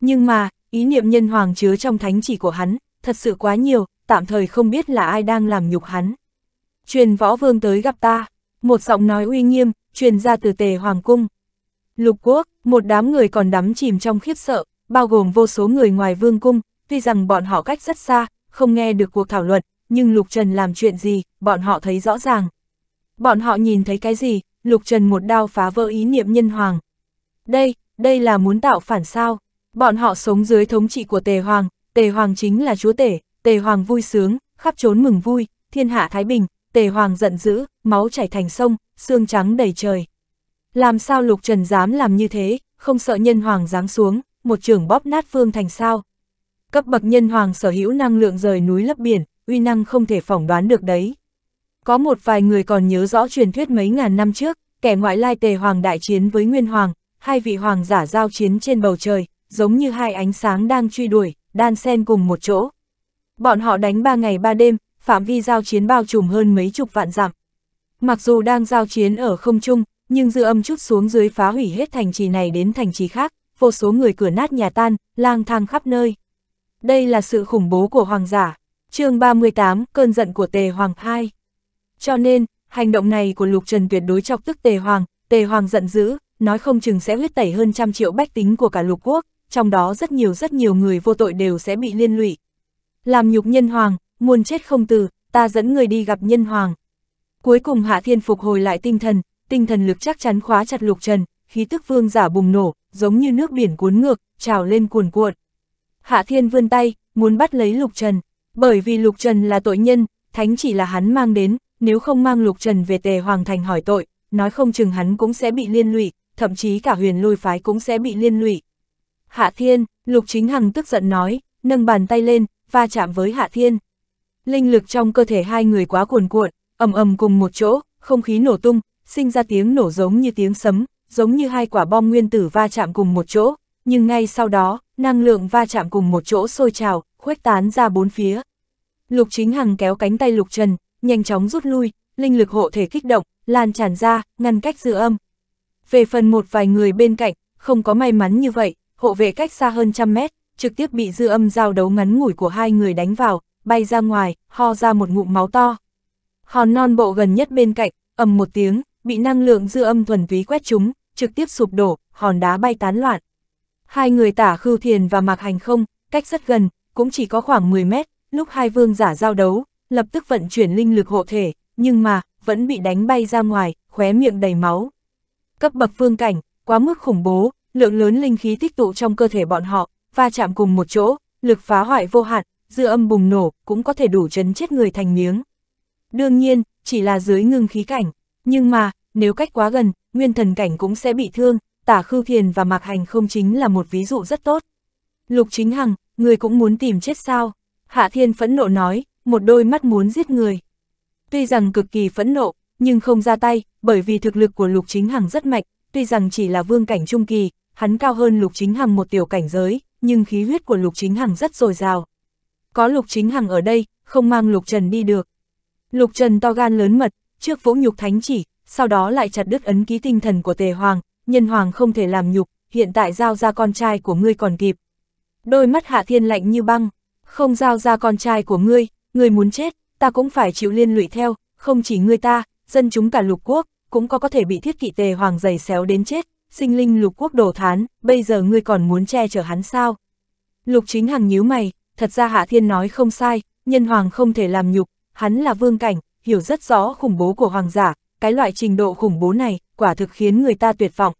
Nhưng mà, ý niệm nhân hoàng chứa trong thánh chỉ của hắn, thật sự quá nhiều, tạm thời không biết là ai đang làm nhục hắn. Truyền võ vương tới gặp ta, một giọng nói uy nghiêm, truyền ra từ tề hoàng cung. Lục quốc, một đám người còn đắm chìm trong khiếp sợ, bao gồm vô số người ngoài vương cung, tuy rằng bọn họ cách rất xa, không nghe được cuộc thảo luận, nhưng Lục Trần làm chuyện gì, bọn họ thấy rõ ràng. Bọn họ nhìn thấy cái gì, Lục Trần một đao phá vỡ ý niệm nhân hoàng. Đây, đây là muốn tạo phản sao. Bọn họ sống dưới thống trị của Tề Hoàng, Tề Hoàng chính là chúa Tể, Tề Hoàng vui sướng, khắp trốn mừng vui, thiên hạ thái bình, Tề Hoàng giận dữ, máu chảy thành sông, xương trắng đầy trời. Làm sao Lục Trần dám làm như thế, không sợ nhân hoàng giáng xuống, một trường bóp nát phương thành sao. Cấp bậc nhân hoàng sở hữu năng lượng rời núi lấp biển, uy năng không thể phỏng đoán được đấy. Có một vài người còn nhớ rõ truyền thuyết mấy ngàn năm trước, kẻ ngoại lai tề hoàng đại chiến với nguyên hoàng, hai vị hoàng giả giao chiến trên bầu trời, giống như hai ánh sáng đang truy đuổi, đan xen cùng một chỗ. Bọn họ đánh ba ngày ba đêm, phạm vi giao chiến bao trùm hơn mấy chục vạn dặm. Mặc dù đang giao chiến ở không trung, nhưng dư âm chút xuống dưới phá hủy hết thành trì này đến thành trì khác, vô số người cửa nát nhà tan, lang thang khắp nơi. Đây là sự khủng bố của hoàng giả. chương 38, cơn giận của tề hoàng 2. Cho nên, hành động này của Lục Trần tuyệt đối chọc tức Tề Hoàng, Tề Hoàng giận dữ, nói không chừng sẽ huyết tẩy hơn trăm triệu bách tính của cả lục quốc, trong đó rất nhiều rất nhiều người vô tội đều sẽ bị liên lụy. Làm nhục nhân hoàng, muôn chết không từ, ta dẫn người đi gặp nhân hoàng. Cuối cùng Hạ Thiên phục hồi lại tinh thần, tinh thần lực chắc chắn khóa chặt lục trần, khí tức vương giả bùng nổ, giống như nước biển cuốn ngược, trào lên cuồn cuộn. Hạ Thiên vươn tay, muốn bắt lấy lục trần, bởi vì lục trần là tội nhân, thánh chỉ là hắn mang đến, nếu không mang Lục Trần về tề hoàng thành hỏi tội, nói không chừng hắn cũng sẽ bị liên lụy, thậm chí cả huyền lôi phái cũng sẽ bị liên lụy. Hạ Thiên, Lục Chính Hằng tức giận nói, nâng bàn tay lên, va chạm với Hạ Thiên. Linh lực trong cơ thể hai người quá cuồn cuộn, ầm ầm cùng một chỗ, không khí nổ tung, sinh ra tiếng nổ giống như tiếng sấm, giống như hai quả bom nguyên tử va chạm cùng một chỗ, nhưng ngay sau đó, năng lượng va chạm cùng một chỗ sôi trào, khuếch tán ra bốn phía. Lục Chính Hằng kéo cánh tay Lục Trần, nhanh chóng rút lui, linh lực hộ thể kích động, lan tràn ra, ngăn cách dư âm. Về phần một vài người bên cạnh, không có may mắn như vậy, hộ vệ cách xa hơn trăm mét, trực tiếp bị dư âm giao đấu ngắn ngủi của hai người đánh vào, bay ra ngoài, ho ra một ngụm máu to. Hòn non bộ gần nhất bên cạnh, ầm một tiếng, bị năng lượng dư âm thuần túy quét chúng, trực tiếp sụp đổ, hòn đá bay tán loạn. Hai người tả khưu thiền và mạc hành không, cách rất gần, cũng chỉ có khoảng 10 mét, lúc hai vương giả giao đấu, lập tức vận chuyển linh lực hộ thể, nhưng mà, vẫn bị đánh bay ra ngoài, khóe miệng đầy máu. Cấp bậc phương cảnh, quá mức khủng bố, lượng lớn linh khí tích tụ trong cơ thể bọn họ, va chạm cùng một chỗ, lực phá hoại vô hạn, dư âm bùng nổ, cũng có thể đủ chấn chết người thành miếng. Đương nhiên, chỉ là dưới ngưng khí cảnh, nhưng mà, nếu cách quá gần, nguyên thần cảnh cũng sẽ bị thương, tả khư thiền và mạc hành không chính là một ví dụ rất tốt. Lục chính hằng, người cũng muốn tìm chết sao? Hạ thiên phẫn nộ nói, một đôi mắt muốn giết người. Tuy rằng cực kỳ phẫn nộ, nhưng không ra tay, bởi vì thực lực của Lục Chính Hằng rất mạnh, tuy rằng chỉ là vương cảnh trung kỳ, hắn cao hơn Lục Chính Hằng một tiểu cảnh giới, nhưng khí huyết của Lục Chính Hằng rất dồi dào. Có Lục Chính Hằng ở đây, không mang Lục Trần đi được. Lục Trần to gan lớn mật, trước vỗ nhục thánh chỉ, sau đó lại chặt đứt ấn ký tinh thần của Tề Hoàng, nhân hoàng không thể làm nhục, hiện tại giao ra con trai của ngươi còn kịp. Đôi mắt Hạ Thiên lạnh như băng, không giao ra con trai của ngươi, người muốn chết, ta cũng phải chịu liên lụy theo, không chỉ người ta, dân chúng cả lục quốc, cũng có có thể bị thiết kỵ tề hoàng giày xéo đến chết, sinh linh lục quốc đổ thán, bây giờ ngươi còn muốn che chở hắn sao? Lục chính hằng nhíu mày, thật ra Hạ Thiên nói không sai, nhân hoàng không thể làm nhục, hắn là vương cảnh, hiểu rất rõ khủng bố của hoàng giả, cái loại trình độ khủng bố này, quả thực khiến người ta tuyệt vọng.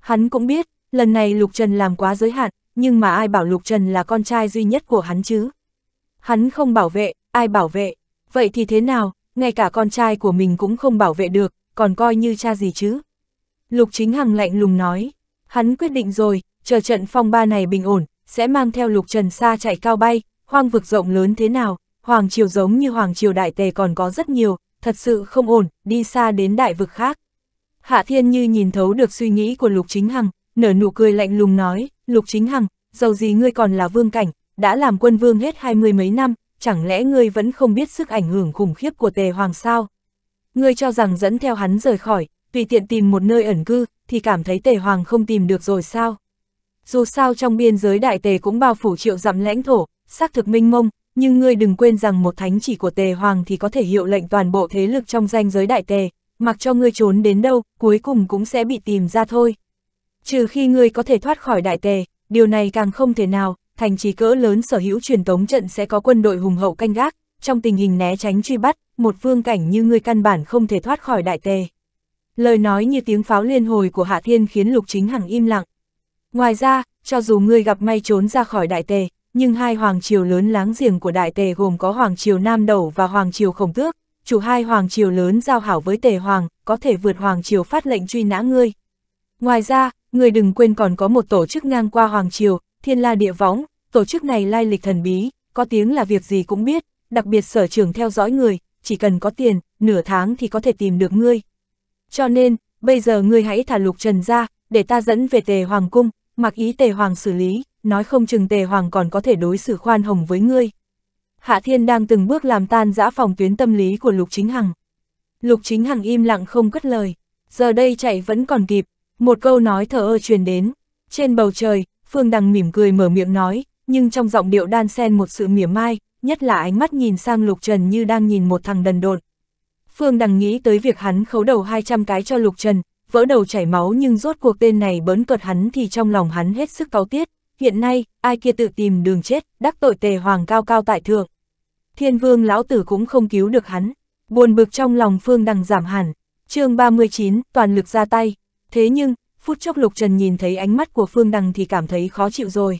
Hắn cũng biết, lần này Lục Trần làm quá giới hạn, nhưng mà ai bảo Lục Trần là con trai duy nhất của hắn chứ? Hắn không bảo vệ, ai bảo vệ, vậy thì thế nào, ngay cả con trai của mình cũng không bảo vệ được, còn coi như cha gì chứ. Lục Chính Hằng lạnh lùng nói, hắn quyết định rồi, chờ trận phong ba này bình ổn, sẽ mang theo Lục Trần xa chạy cao bay, hoang vực rộng lớn thế nào, hoàng triều giống như hoàng triều đại tề còn có rất nhiều, thật sự không ổn, đi xa đến đại vực khác. Hạ Thiên Như nhìn thấu được suy nghĩ của Lục Chính Hằng, nở nụ cười lạnh lùng nói, Lục Chính Hằng, dầu gì ngươi còn là vương cảnh, đã làm quân vương hết hai mươi mấy năm, chẳng lẽ ngươi vẫn không biết sức ảnh hưởng khủng khiếp của tề hoàng sao? Ngươi cho rằng dẫn theo hắn rời khỏi, tùy tiện tìm một nơi ẩn cư, thì cảm thấy tề hoàng không tìm được rồi sao? Dù sao trong biên giới đại tề cũng bao phủ triệu dặm lãnh thổ, xác thực minh mông, nhưng ngươi đừng quên rằng một thánh chỉ của tề hoàng thì có thể hiệu lệnh toàn bộ thế lực trong danh giới đại tề, mặc cho ngươi trốn đến đâu, cuối cùng cũng sẽ bị tìm ra thôi. Trừ khi ngươi có thể thoát khỏi đại tề, điều này càng không thể nào, thành trì cỡ lớn sở hữu truyền tống trận sẽ có quân đội hùng hậu canh gác, trong tình hình né tránh truy bắt, một phương cảnh như ngươi căn bản không thể thoát khỏi đại tề. Lời nói như tiếng pháo liên hồi của Hạ Thiên khiến Lục Chính Hằng im lặng. Ngoài ra, cho dù ngươi gặp may trốn ra khỏi đại tề, nhưng hai hoàng triều lớn láng giềng của đại tề gồm có hoàng triều Nam Đầu và hoàng triều Khổng Tước, chủ hai hoàng triều lớn giao hảo với tề hoàng, có thể vượt hoàng triều phát lệnh truy nã ngươi. Ngoài ra, ngươi đừng quên còn có một tổ chức ngang qua hoàng triều, thiên la địa võng, tổ chức này lai lịch thần bí, có tiếng là việc gì cũng biết, đặc biệt sở trường theo dõi người, chỉ cần có tiền, nửa tháng thì có thể tìm được ngươi. Cho nên, bây giờ ngươi hãy thả lục trần ra, để ta dẫn về tề hoàng cung, mặc ý tề hoàng xử lý, nói không chừng tề hoàng còn có thể đối xử khoan hồng với ngươi. Hạ Thiên đang từng bước làm tan dã phòng tuyến tâm lý của Lục Chính Hằng. Lục Chính Hằng im lặng không cất lời, giờ đây chạy vẫn còn kịp, một câu nói thở ơ truyền đến. Trên bầu trời, Phương Đằng mỉm cười mở miệng nói, nhưng trong giọng điệu đan xen một sự mỉa mai, nhất là ánh mắt nhìn sang Lục Trần như đang nhìn một thằng đần độn. Phương Đằng nghĩ tới việc hắn khấu đầu 200 cái cho Lục Trần, vỡ đầu chảy máu nhưng rốt cuộc tên này bớn cợt hắn thì trong lòng hắn hết sức cáu tiết, hiện nay, ai kia tự tìm đường chết, đắc tội tề hoàng cao cao tại thượng. Thiên vương lão tử cũng không cứu được hắn, buồn bực trong lòng Phương Đằng giảm hẳn, chương 39, toàn lực ra tay. Thế nhưng, phút chốc Lục Trần nhìn thấy ánh mắt của Phương Đằng thì cảm thấy khó chịu rồi.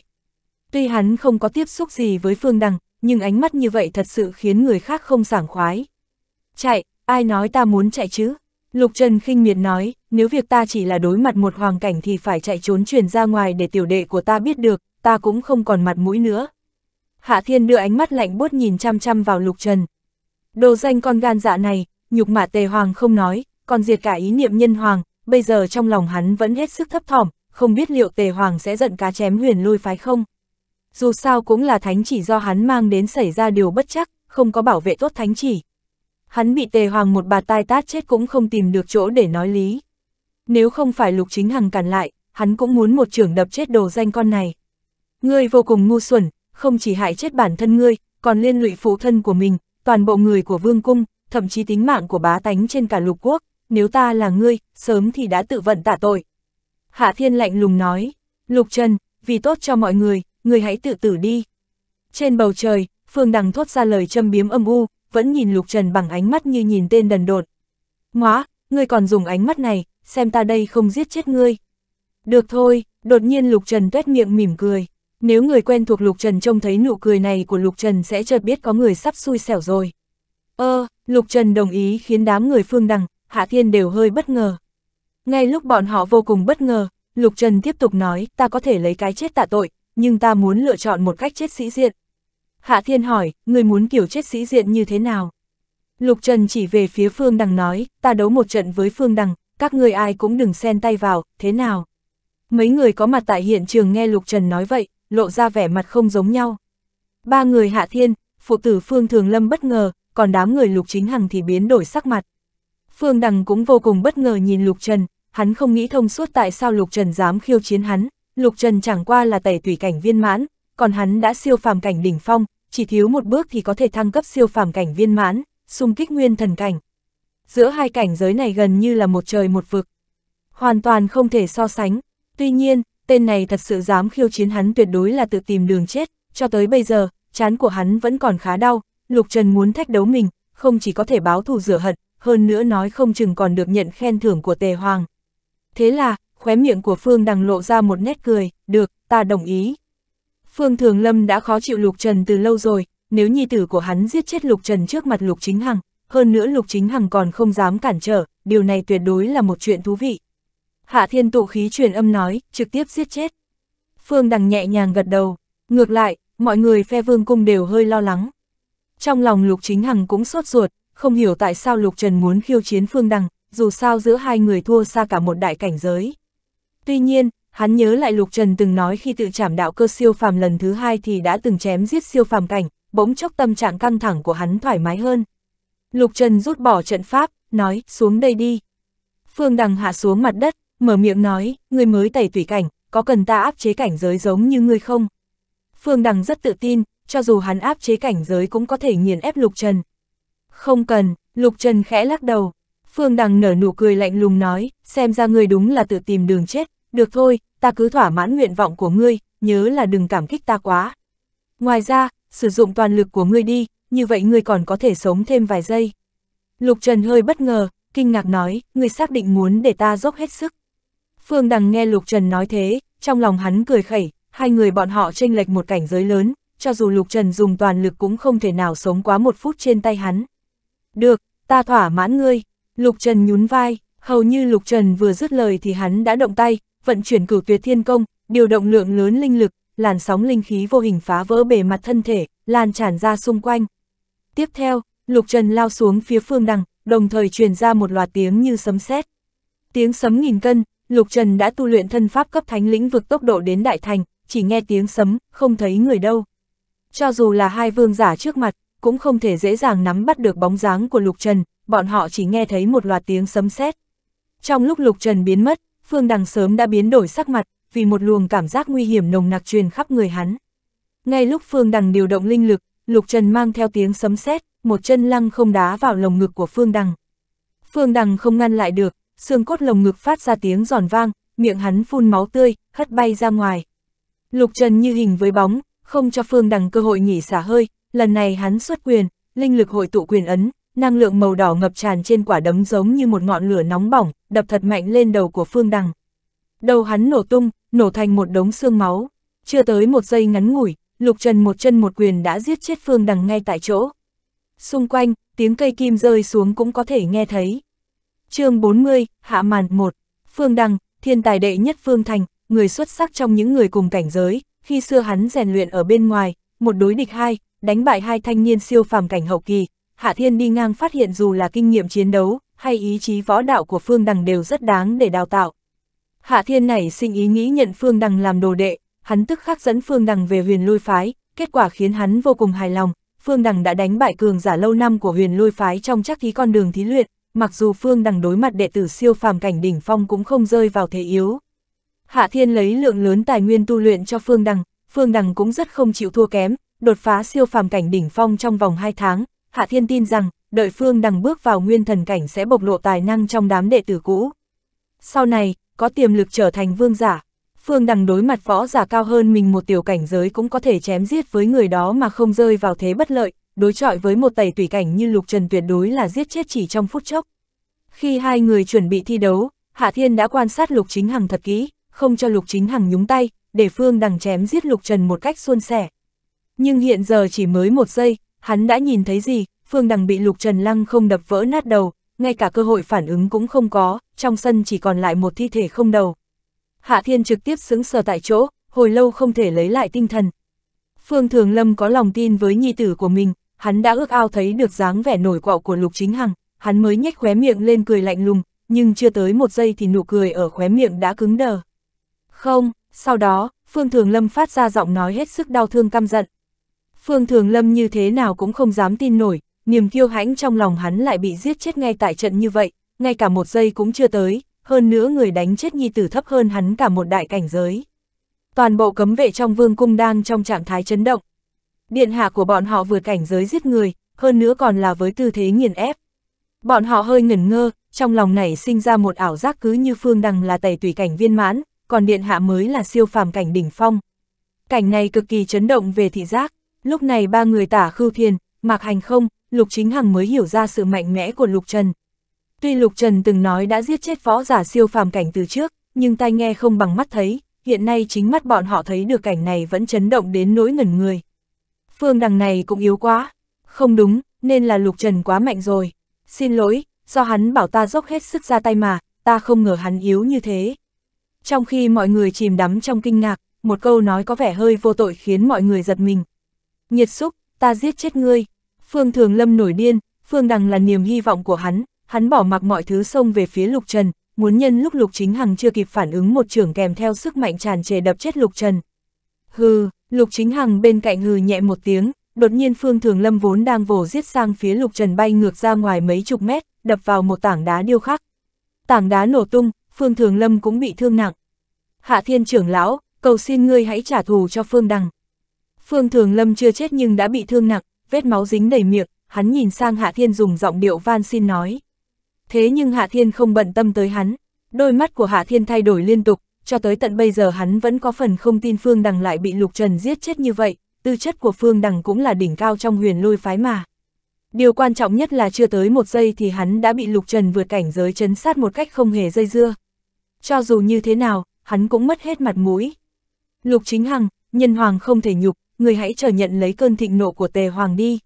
Tuy hắn không có tiếp xúc gì với Phương Đằng, nhưng ánh mắt như vậy thật sự khiến người khác không sảng khoái. Chạy, ai nói ta muốn chạy chứ? Lục Trần khinh miệt nói, nếu việc ta chỉ là đối mặt một hoàng cảnh thì phải chạy trốn truyền ra ngoài để tiểu đệ của ta biết được, ta cũng không còn mặt mũi nữa. Hạ Thiên đưa ánh mắt lạnh buốt nhìn chăm chăm vào Lục Trần. Đồ danh con gan dạ này, nhục mạ tề hoàng không nói, còn diệt cả ý niệm nhân hoàng, bây giờ trong lòng hắn vẫn hết sức thấp thỏm, không biết liệu tề hoàng sẽ giận cá chém huyền lôi phái không. Dù sao cũng là thánh chỉ do hắn mang đến xảy ra điều bất chắc, không có bảo vệ tốt thánh chỉ. Hắn bị tề hoàng một bà tai tát chết cũng không tìm được chỗ để nói lý. Nếu không phải lục chính hằng cản lại, hắn cũng muốn một trưởng đập chết đồ danh con này. Ngươi vô cùng ngu xuẩn, không chỉ hại chết bản thân ngươi, còn liên lụy phụ thân của mình, toàn bộ người của vương cung, thậm chí tính mạng của bá tánh trên cả lục quốc, nếu ta là ngươi, sớm thì đã tự vận tả tội. Hạ Thiên lạnh lùng nói, Lục Trần, vì tốt cho mọi người, ngươi hãy tự tử đi. Trên bầu trời, Phương Đằng thốt ra lời châm biếm âm u, vẫn nhìn Lục Trần bằng ánh mắt như nhìn tên đần đột. Ngóa, ngươi còn dùng ánh mắt này, xem ta đây không giết chết ngươi. Được thôi, đột nhiên Lục Trần tuét miệng mỉm cười. Nếu người quen thuộc Lục Trần trông thấy nụ cười này của Lục Trần sẽ chợt biết có người sắp xui xẻo rồi. Ơ, ờ, Lục Trần đồng ý khiến đám người Phương Đằng, Hạ Thiên đều hơi bất ngờ. Ngay lúc bọn họ vô cùng bất ngờ, Lục Trần tiếp tục nói, ta có thể lấy cái chết tạ tội, nhưng ta muốn lựa chọn một cách chết sĩ diện. Hạ Thiên hỏi, người muốn kiểu chết sĩ diện như thế nào? Lục Trần chỉ về phía Phương Đằng nói, ta đấu một trận với Phương Đằng, các người ai cũng đừng xen tay vào, thế nào? Mấy người có mặt tại hiện trường nghe Lục Trần nói vậy, lộ ra vẻ mặt không giống nhau. Ba người Hạ Thiên, phụ tử Phương Thường Lâm bất ngờ, còn đám người Lục Chính Hằng thì biến đổi sắc mặt. Phương Đằng cũng vô cùng bất ngờ nhìn Lục Trần, hắn không nghĩ thông suốt tại sao Lục Trần dám khiêu chiến hắn, Lục Trần chẳng qua là tẩy tùy cảnh viên mãn, còn hắn đã siêu phàm cảnh đỉnh phong, chỉ thiếu một bước thì có thể thăng cấp siêu phàm cảnh viên mãn, xung kích nguyên thần cảnh. Giữa hai cảnh giới này gần như là một trời một vực, hoàn toàn không thể so sánh. Tuy nhiên, tên này thật sự dám khiêu chiến hắn tuyệt đối là tự tìm đường chết, cho tới bây giờ, chán của hắn vẫn còn khá đau, Lục Trần muốn thách đấu mình, không chỉ có thể báo thù rửa hận, hơn nữa nói không chừng còn được nhận khen thưởng của tề hoàng. Thế là, khóe miệng của Phương Đằng lộ ra một nét cười, được, ta đồng ý. Phương Thường Lâm đã khó chịu Lục Trần từ lâu rồi, nếu nhi tử của hắn giết chết Lục Trần trước mặt Lục Chính Hằng, hơn nữa Lục Chính Hằng còn không dám cản trở, điều này tuyệt đối là một chuyện thú vị. Hạ Thiên tụ khí truyền âm nói, trực tiếp giết chết. Phương Đằng nhẹ nhàng gật đầu, ngược lại, mọi người phe vương cung đều hơi lo lắng. Trong lòng Lục Chính Hằng cũng sốt ruột, không hiểu tại sao Lục Trần muốn khiêu chiến Phương Đằng, dù sao giữa hai người thua xa cả một đại cảnh giới. Tuy nhiên, hắn nhớ lại Lục Trần từng nói khi tự trảm đạo cơ siêu phàm lần thứ hai thì đã từng chém giết siêu phàm cảnh, bỗng chốc tâm trạng căng thẳng của hắn thoải mái hơn. Lục Trần rút bỏ trận pháp, nói, xuống đây đi. Phương Đằng hạ xuống mặt đất, mở miệng nói, người mới tẩy tủy cảnh, có cần ta áp chế cảnh giới giống như ngươi không? Phương Đằng rất tự tin, cho dù hắn áp chế cảnh giới cũng có thể nghiền ép Lục Trần, không cần, Lục Trần khẽ lắc đầu. Phương Đằng nở nụ cười lạnh lùng nói, xem ra ngươi đúng là tự tìm đường chết, được thôi, ta cứ thỏa mãn nguyện vọng của ngươi, nhớ là đừng cảm kích ta quá. Ngoài ra, sử dụng toàn lực của ngươi đi, như vậy ngươi còn có thể sống thêm vài giây. Lục Trần hơi bất ngờ, kinh ngạc nói, ngươi xác định muốn để ta dốc hết sức. Phương Đằng nghe Lục Trần nói thế, trong lòng hắn cười khẩy, hai người bọn họ chênh lệch một cảnh giới lớn, cho dù Lục Trần dùng toàn lực cũng không thể nào sống quá một phút trên tay hắn. Được, ta thỏa mãn ngươi. Lục Trần nhún vai, hầu như Lục Trần vừa dứt lời thì hắn đã động tay, vận chuyển cửu tuyệt thiên công, điều động lượng lớn linh lực, làn sóng linh khí vô hình phá vỡ bề mặt thân thể, lan tràn ra xung quanh. Tiếp theo, Lục Trần lao xuống phía phương đằng, đồng thời truyền ra một loạt tiếng như sấm sét. Tiếng sấm nghìn cân, Lục Trần đã tu luyện thân pháp cấp thánh lĩnh vực tốc độ đến đại thành, chỉ nghe tiếng sấm, không thấy người đâu. Cho dù là hai vương giả trước mặt, cũng không thể dễ dàng nắm bắt được bóng dáng của Lục Trần, bọn họ chỉ nghe thấy một loạt tiếng sấm sét. Trong lúc Lục Trần biến mất, Phương Đằng sớm đã biến đổi sắc mặt, vì một luồng cảm giác nguy hiểm nồng nặc truyền khắp người hắn. Ngay lúc Phương Đằng điều động linh lực, Lục Trần mang theo tiếng sấm sét, một chân lăng không đá vào lồng ngực của Phương Đằng. Phương Đằng không ngăn lại được, xương cốt lồng ngực phát ra tiếng giòn vang, miệng hắn phun máu tươi, hất bay ra ngoài. Lục Trần như hình với bóng, không cho Phương Đằng cơ hội nghỉ xả hơi, Lần này hắn xuất quyền, linh lực hội tụ quyền ấn, năng lượng màu đỏ ngập tràn trên quả đấm giống như một ngọn lửa nóng bỏng, đập thật mạnh lên đầu của Phương Đằng. Đầu hắn nổ tung, nổ thành một đống xương máu. Chưa tới một giây ngắn ngủi, Lục Trần một chân một quyền đã giết chết Phương Đằng ngay tại chỗ. Xung quanh, tiếng cây kim rơi xuống cũng có thể nghe thấy. chương 40, Hạ Màn 1, Phương Đằng, thiên tài đệ nhất Phương Thành, người xuất sắc trong những người cùng cảnh giới, khi xưa hắn rèn luyện ở bên ngoài, một đối địch hai, đánh bại hai thanh niên siêu phàm cảnh hậu kỳ, Hạ Thiên đi ngang phát hiện dù là kinh nghiệm chiến đấu, hay ý chí võ đạo của Phương Đằng đều rất đáng để đào tạo. Hạ Thiên này sinh ý nghĩ nhận Phương Đằng làm đồ đệ, hắn tức khắc dẫn Phương Đằng về huyền lôi phái, kết quả khiến hắn vô cùng hài lòng, Phương Đằng đã đánh bại cường giả lâu năm của huyền lôi phái trong chắc thí con đường thí luyện, mặc dù Phương Đằng đối mặt đệ tử siêu phàm cảnh đỉnh phong cũng không rơi vào thế yếu. Hạ Thiên lấy lượng lớn tài nguyên tu luyện cho Phương Đằng, Phương Đằng cũng rất không chịu thua kém, đột phá siêu phàm cảnh đỉnh phong trong vòng 2 tháng, Hạ Thiên tin rằng, đợi Phương Đằng bước vào nguyên thần cảnh sẽ bộc lộ tài năng trong đám đệ tử cũ. Sau này, có tiềm lực trở thành vương giả, Phương Đằng đối mặt võ giả cao hơn mình một tiểu cảnh giới cũng có thể chém giết với người đó mà không rơi vào thế bất lợi, đối chọi với một tẩy tùy cảnh như Lục Trần tuyệt đối là giết chết chỉ trong phút chốc. Khi hai người chuẩn bị thi đấu, Hạ Thiên đã quan sát Lục Chính Hằng thật kỹ, không cho Lục Chính Hằng nhúng tay, để Phương Đằng chém giết Lục Trần một cách suôn sẻ, nhưng hiện giờ chỉ mới một giây, hắn đã nhìn thấy gì, Phương Đằng bị Lục Trần Lăng không đập vỡ nát đầu, ngay cả cơ hội phản ứng cũng không có, trong sân chỉ còn lại một thi thể không đầu. Hạ Thiên trực tiếp xứng sờ tại chỗ, hồi lâu không thể lấy lại tinh thần. Phương Thường Lâm có lòng tin với nhi tử của mình, hắn đã ước ao thấy được dáng vẻ nổi quạo của Lục Chính Hằng, hắn mới nhếch khóe miệng lên cười lạnh lùng, nhưng chưa tới một giây thì nụ cười ở khóe miệng đã cứng đờ. Không, sau đó, Phương Thường Lâm phát ra giọng nói hết sức đau thương căm giận, Phương Thường Lâm như thế nào cũng không dám tin nổi, niềm kiêu hãnh trong lòng hắn lại bị giết chết ngay tại trận như vậy, ngay cả một giây cũng chưa tới, hơn nữa người đánh chết nhi tử thấp hơn hắn cả một đại cảnh giới. Toàn bộ cấm vệ trong vương cung đang trong trạng thái chấn động. Điện hạ của bọn họ vượt cảnh giới giết người, hơn nữa còn là với tư thế nghiền ép. Bọn họ hơi ngẩn ngơ, trong lòng này sinh ra một ảo giác cứ như Phương Đằng là tẩy tùy cảnh viên mãn, còn điện hạ mới là siêu phàm cảnh đỉnh phong. Cảnh này cực kỳ chấn động về thị giác. Lúc này ba người tả khư thiền, mạc hành không, Lục Chính Hằng mới hiểu ra sự mạnh mẽ của Lục Trần. Tuy Lục Trần từng nói đã giết chết võ giả siêu phàm cảnh từ trước, nhưng tai nghe không bằng mắt thấy, hiện nay chính mắt bọn họ thấy được cảnh này vẫn chấn động đến nỗi ngẩn người. Phương đằng này cũng yếu quá. Không đúng, nên là Lục Trần quá mạnh rồi. Xin lỗi, do hắn bảo ta dốc hết sức ra tay mà, ta không ngờ hắn yếu như thế. Trong khi mọi người chìm đắm trong kinh ngạc, một câu nói có vẻ hơi vô tội khiến mọi người giật mình. Nhiệt xúc, ta giết chết ngươi. Phương Thường Lâm nổi điên, Phương Đằng là niềm hy vọng của hắn, hắn bỏ mặc mọi thứ xông về phía Lục Trần, muốn nhân lúc Lục Chính Hằng chưa kịp phản ứng một trường kèm theo sức mạnh tràn trề đập chết Lục Trần. Hừ, Lục Chính Hằng bên cạnh hừ nhẹ một tiếng, đột nhiên Phương Thường Lâm vốn đang vồ giết sang phía Lục Trần bay ngược ra ngoài mấy chục mét, đập vào một tảng đá điêu khắc. Tảng đá nổ tung, Phương Thường Lâm cũng bị thương nặng. Hạ Thiên trưởng lão, cầu xin ngươi hãy trả thù cho Phương Đằng. Phương Thường Lâm chưa chết nhưng đã bị thương nặng, vết máu dính đầy miệng, hắn nhìn sang Hạ Thiên dùng giọng điệu van xin nói. Thế nhưng Hạ Thiên không bận tâm tới hắn, đôi mắt của Hạ Thiên thay đổi liên tục, cho tới tận bây giờ hắn vẫn có phần không tin Phương Đằng lại bị Lục Trần giết chết như vậy, tư chất của Phương Đằng cũng là đỉnh cao trong huyền lôi phái mà. Điều quan trọng nhất là chưa tới một giây thì hắn đã bị Lục Trần vượt cảnh giới chấn sát một cách không hề dây dưa. Cho dù như thế nào, hắn cũng mất hết mặt mũi. Lục Chính Hằng, nhân hoàng không thể nhục, người hãy chờ nhận lấy cơn thịnh nộ của tề hoàng đi.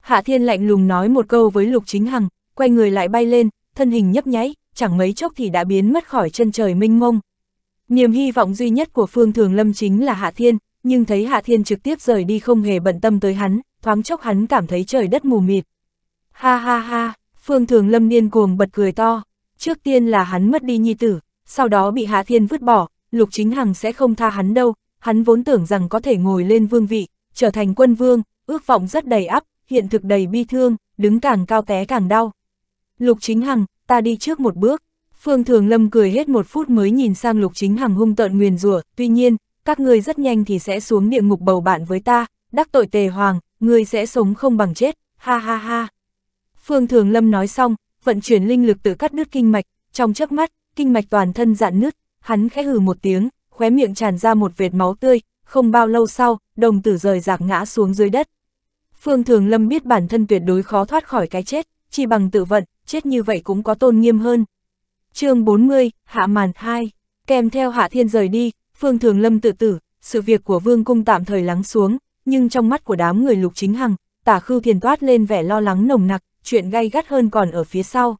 Hạ thiên lạnh lùng nói một câu với lục chính hằng, quay người lại bay lên, thân hình nhấp nháy, chẳng mấy chốc thì đã biến mất khỏi chân trời Minh mông. Niềm hy vọng duy nhất của Phương Thường Lâm chính là Hạ Thiên, nhưng thấy Hạ Thiên trực tiếp rời đi không hề bận tâm tới hắn, thoáng chốc hắn cảm thấy trời đất mù mịt. Ha ha ha, Phương Thường Lâm điên cuồng bật cười to, trước tiên là hắn mất đi nhi tử, sau đó bị Hạ Thiên vứt bỏ, Lục Chính Hằng sẽ không tha hắn đâu, Hắn vốn tưởng rằng có thể ngồi lên vương vị, trở thành quân vương, ước vọng rất đầy ắp, hiện thực đầy bi thương, đứng càng cao té càng đau. Lục Chính Hằng, ta đi trước một bước. Phương Thường Lâm cười hết một phút mới nhìn sang Lục Chính Hằng hung tợn nguyền rủa, tuy nhiên, các ngươi rất nhanh thì sẽ xuống địa ngục bầu bạn với ta, đắc tội tề hoàng, ngươi sẽ sống không bằng chết, ha ha ha. Phương Thường Lâm nói xong, vận chuyển linh lực tự cắt đứt kinh mạch, trong chớp mắt, kinh mạch toàn thân dạn nứt, hắn khẽ hừ một tiếng, khóe miệng tràn ra một vệt máu tươi, không bao lâu sau, đồng tử rời rạc ngã xuống dưới đất. Phương Thường Lâm biết bản thân tuyệt đối khó thoát khỏi cái chết, chỉ bằng tự vận, chết như vậy cũng có tôn nghiêm hơn. chương 40, Hạ Màn 2, kèm theo Hạ Thiên rời đi, Phương Thường Lâm tự tử, sự việc của Vương Cung tạm thời lắng xuống, nhưng trong mắt của đám người lục chính hằng, tả khưu thiền toát lên vẻ lo lắng nồng nặc, chuyện gay gắt hơn còn ở phía sau.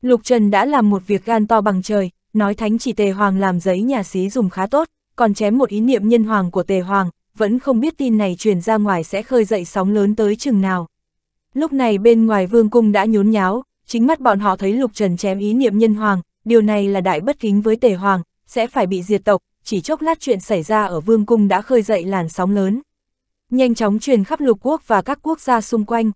Lục Trần đã làm một việc gan to bằng trời, nói thánh chỉ tề hoàng làm giấy nhà xí dùng khá tốt, còn chém một ý niệm nhân hoàng của tề hoàng, vẫn không biết tin này truyền ra ngoài sẽ khơi dậy sóng lớn tới chừng nào. Lúc này bên ngoài vương cung đã nhốn nháo, chính mắt bọn họ thấy lục trần chém ý niệm nhân hoàng, điều này là đại bất kính với tề hoàng, sẽ phải bị diệt tộc, chỉ chốc lát chuyện xảy ra ở vương cung đã khơi dậy làn sóng lớn. Nhanh chóng truyền khắp lục quốc và các quốc gia xung quanh.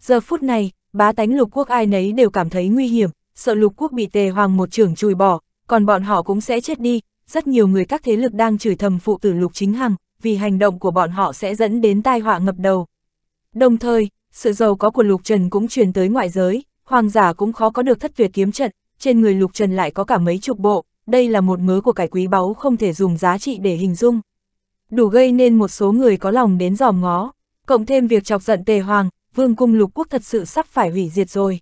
Giờ phút này, bá tánh lục quốc ai nấy đều cảm thấy nguy hiểm, sợ lục quốc bị tề hoàng một trưởng chùi bỏ, còn bọn họ cũng sẽ chết đi. Rất nhiều người các thế lực đang chửi thầm phụ tử lục chính hằng, vì hành động của bọn họ sẽ dẫn đến tai họa ngập đầu. Đồng thời, sự giàu có của lục trần cũng truyền tới ngoại giới, hoàng giả cũng khó có được thất tuyệt kiếm trận, trên người lục trần lại có cả mấy chục bộ, đây là một mớ của cải quý báu không thể dùng giá trị để hình dung. Đủ gây nên một số người có lòng đến giòm ngó, cộng thêm việc chọc giận tề hoàng, vương cung lục quốc thật sự sắp phải hủy diệt rồi.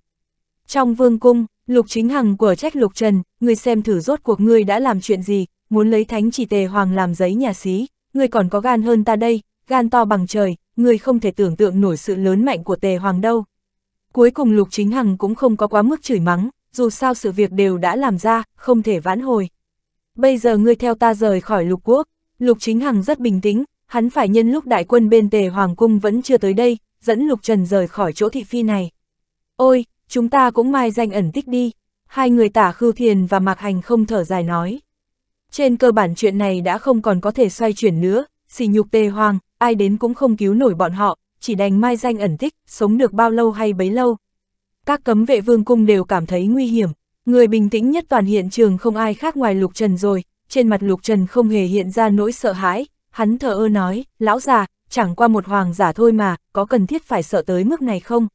Trong vương cung, Lục Chính Hằng của trách Lục Trần, người xem thử rốt cuộc ngươi đã làm chuyện gì, muốn lấy thánh chỉ tề hoàng làm giấy nhà xí, ngươi còn có gan hơn ta đây, gan to bằng trời, ngươi không thể tưởng tượng nổi sự lớn mạnh của tề hoàng đâu. Cuối cùng Lục Chính Hằng cũng không có quá mức chửi mắng, dù sao sự việc đều đã làm ra, không thể vãn hồi. Bây giờ ngươi theo ta rời khỏi lục quốc, Lục Chính Hằng rất bình tĩnh, hắn phải nhân lúc đại quân bên tề hoàng cung vẫn chưa tới đây, dẫn Lục Trần rời khỏi chỗ thị phi này. Ôi, chúng ta cũng mai danh ẩn tích đi, hai người tả khư thiền và mạc hành không thở dài nói. Trên cơ bản chuyện này đã không còn có thể xoay chuyển nữa, xỉ nhục tề hoàng, ai đến cũng không cứu nổi bọn họ, chỉ đành mai danh ẩn tích, sống được bao lâu hay bấy lâu. Các cấm vệ vương cung đều cảm thấy nguy hiểm, người bình tĩnh nhất toàn hiện trường không ai khác ngoài Lục Trần rồi, trên mặt Lục Trần không hề hiện ra nỗi sợ hãi, hắn thở ơ nói, lão già, chẳng qua một hoàng giả thôi mà, có cần thiết phải sợ tới mức này không?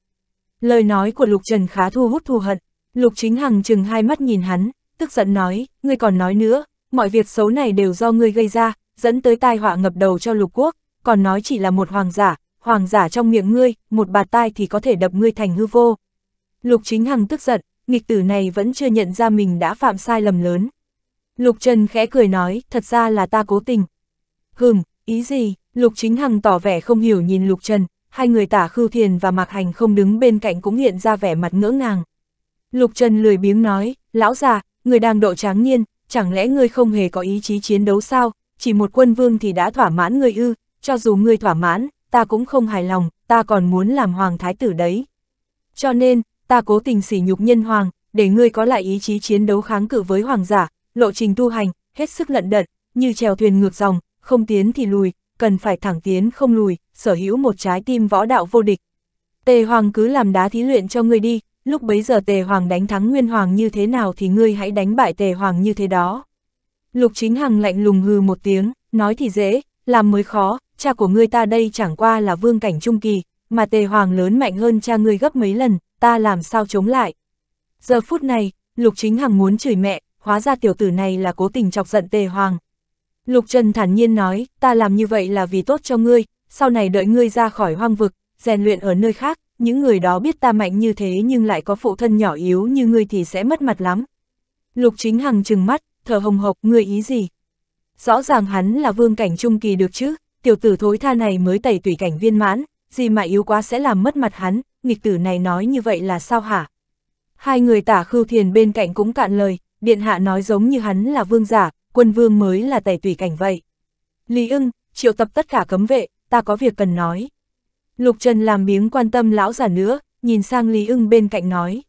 Lời nói của Lục Trần khá thu hút thù hận, Lục Chính Hằng chừng hai mắt nhìn hắn, tức giận nói, ngươi còn nói nữa, mọi việc xấu này đều do ngươi gây ra, dẫn tới tai họa ngập đầu cho lục quốc, còn nói chỉ là một hoàng giả, hoàng giả trong miệng ngươi, một bạt tai thì có thể đập ngươi thành hư vô. Lục Chính Hằng tức giận, nghịch tử này vẫn chưa nhận ra mình đã phạm sai lầm lớn. Lục Trần khẽ cười nói, thật ra là ta cố tình. Hừm, ý gì? Lục Chính Hằng tỏ vẻ không hiểu nhìn Lục Trần, hai người tả khư thiền và mạc hành không đứng bên cạnh cũng hiện ra vẻ mặt ngỡ ngàng. Lục Trần lười biếng nói, lão già, người đang độ tráng niên, chẳng lẽ ngươi không hề có ý chí chiến đấu sao, chỉ một quân vương thì đã thỏa mãn ngươi ư, cho dù ngươi thỏa mãn, ta cũng không hài lòng, ta còn muốn làm hoàng thái tử đấy. Cho nên, ta cố tình sỉ nhục nhân hoàng, để ngươi có lại ý chí chiến đấu kháng cự với hoàng giả, lộ trình tu hành, hết sức lận đận, như trèo thuyền ngược dòng, không tiến thì lùi, cần phải thẳng tiến không lùi, sở hữu một trái tim võ đạo vô địch. Tề Hoàng cứ làm đá thí luyện cho ngươi đi, lúc bấy giờ Tề Hoàng đánh thắng Nguyên Hoàng như thế nào thì ngươi hãy đánh bại Tề Hoàng như thế đó. Lục Chính Hằng lạnh lùng hừ một tiếng, nói thì dễ, làm mới khó, cha của ngươi ta đây chẳng qua là vương cảnh trung kỳ, mà Tề Hoàng lớn mạnh hơn cha ngươi gấp mấy lần, ta làm sao chống lại. Giờ phút này, Lục Chính Hằng muốn chửi mẹ, hóa ra tiểu tử này là cố tình chọc giận Tề Hoàng. Lục Trần thản nhiên nói, ta làm như vậy là vì tốt cho ngươi, sau này đợi ngươi ra khỏi hoang vực, rèn luyện ở nơi khác, những người đó biết ta mạnh như thế nhưng lại có phụ thân nhỏ yếu như ngươi thì sẽ mất mặt lắm. Lục chính hằng trừng mắt, thở hồng hộc ngươi ý gì? Rõ ràng hắn là vương cảnh trung kỳ được chứ, tiểu tử thối tha này mới tẩy tủy cảnh viên mãn, gì mà yếu quá sẽ làm mất mặt hắn, nghịch tử này nói như vậy là sao hả? Hai người tả khưu thiền bên cạnh cũng cạn lời, điện hạ nói giống như hắn là vương giả, quân vương mới là tẩy tủy cảnh vậy. Lý ưng, triệu tập tất cả cấm vệ, ta có việc cần nói. Lục Trần làm biếng quan tâm lão giả nữa, nhìn sang Lý ưng bên cạnh nói.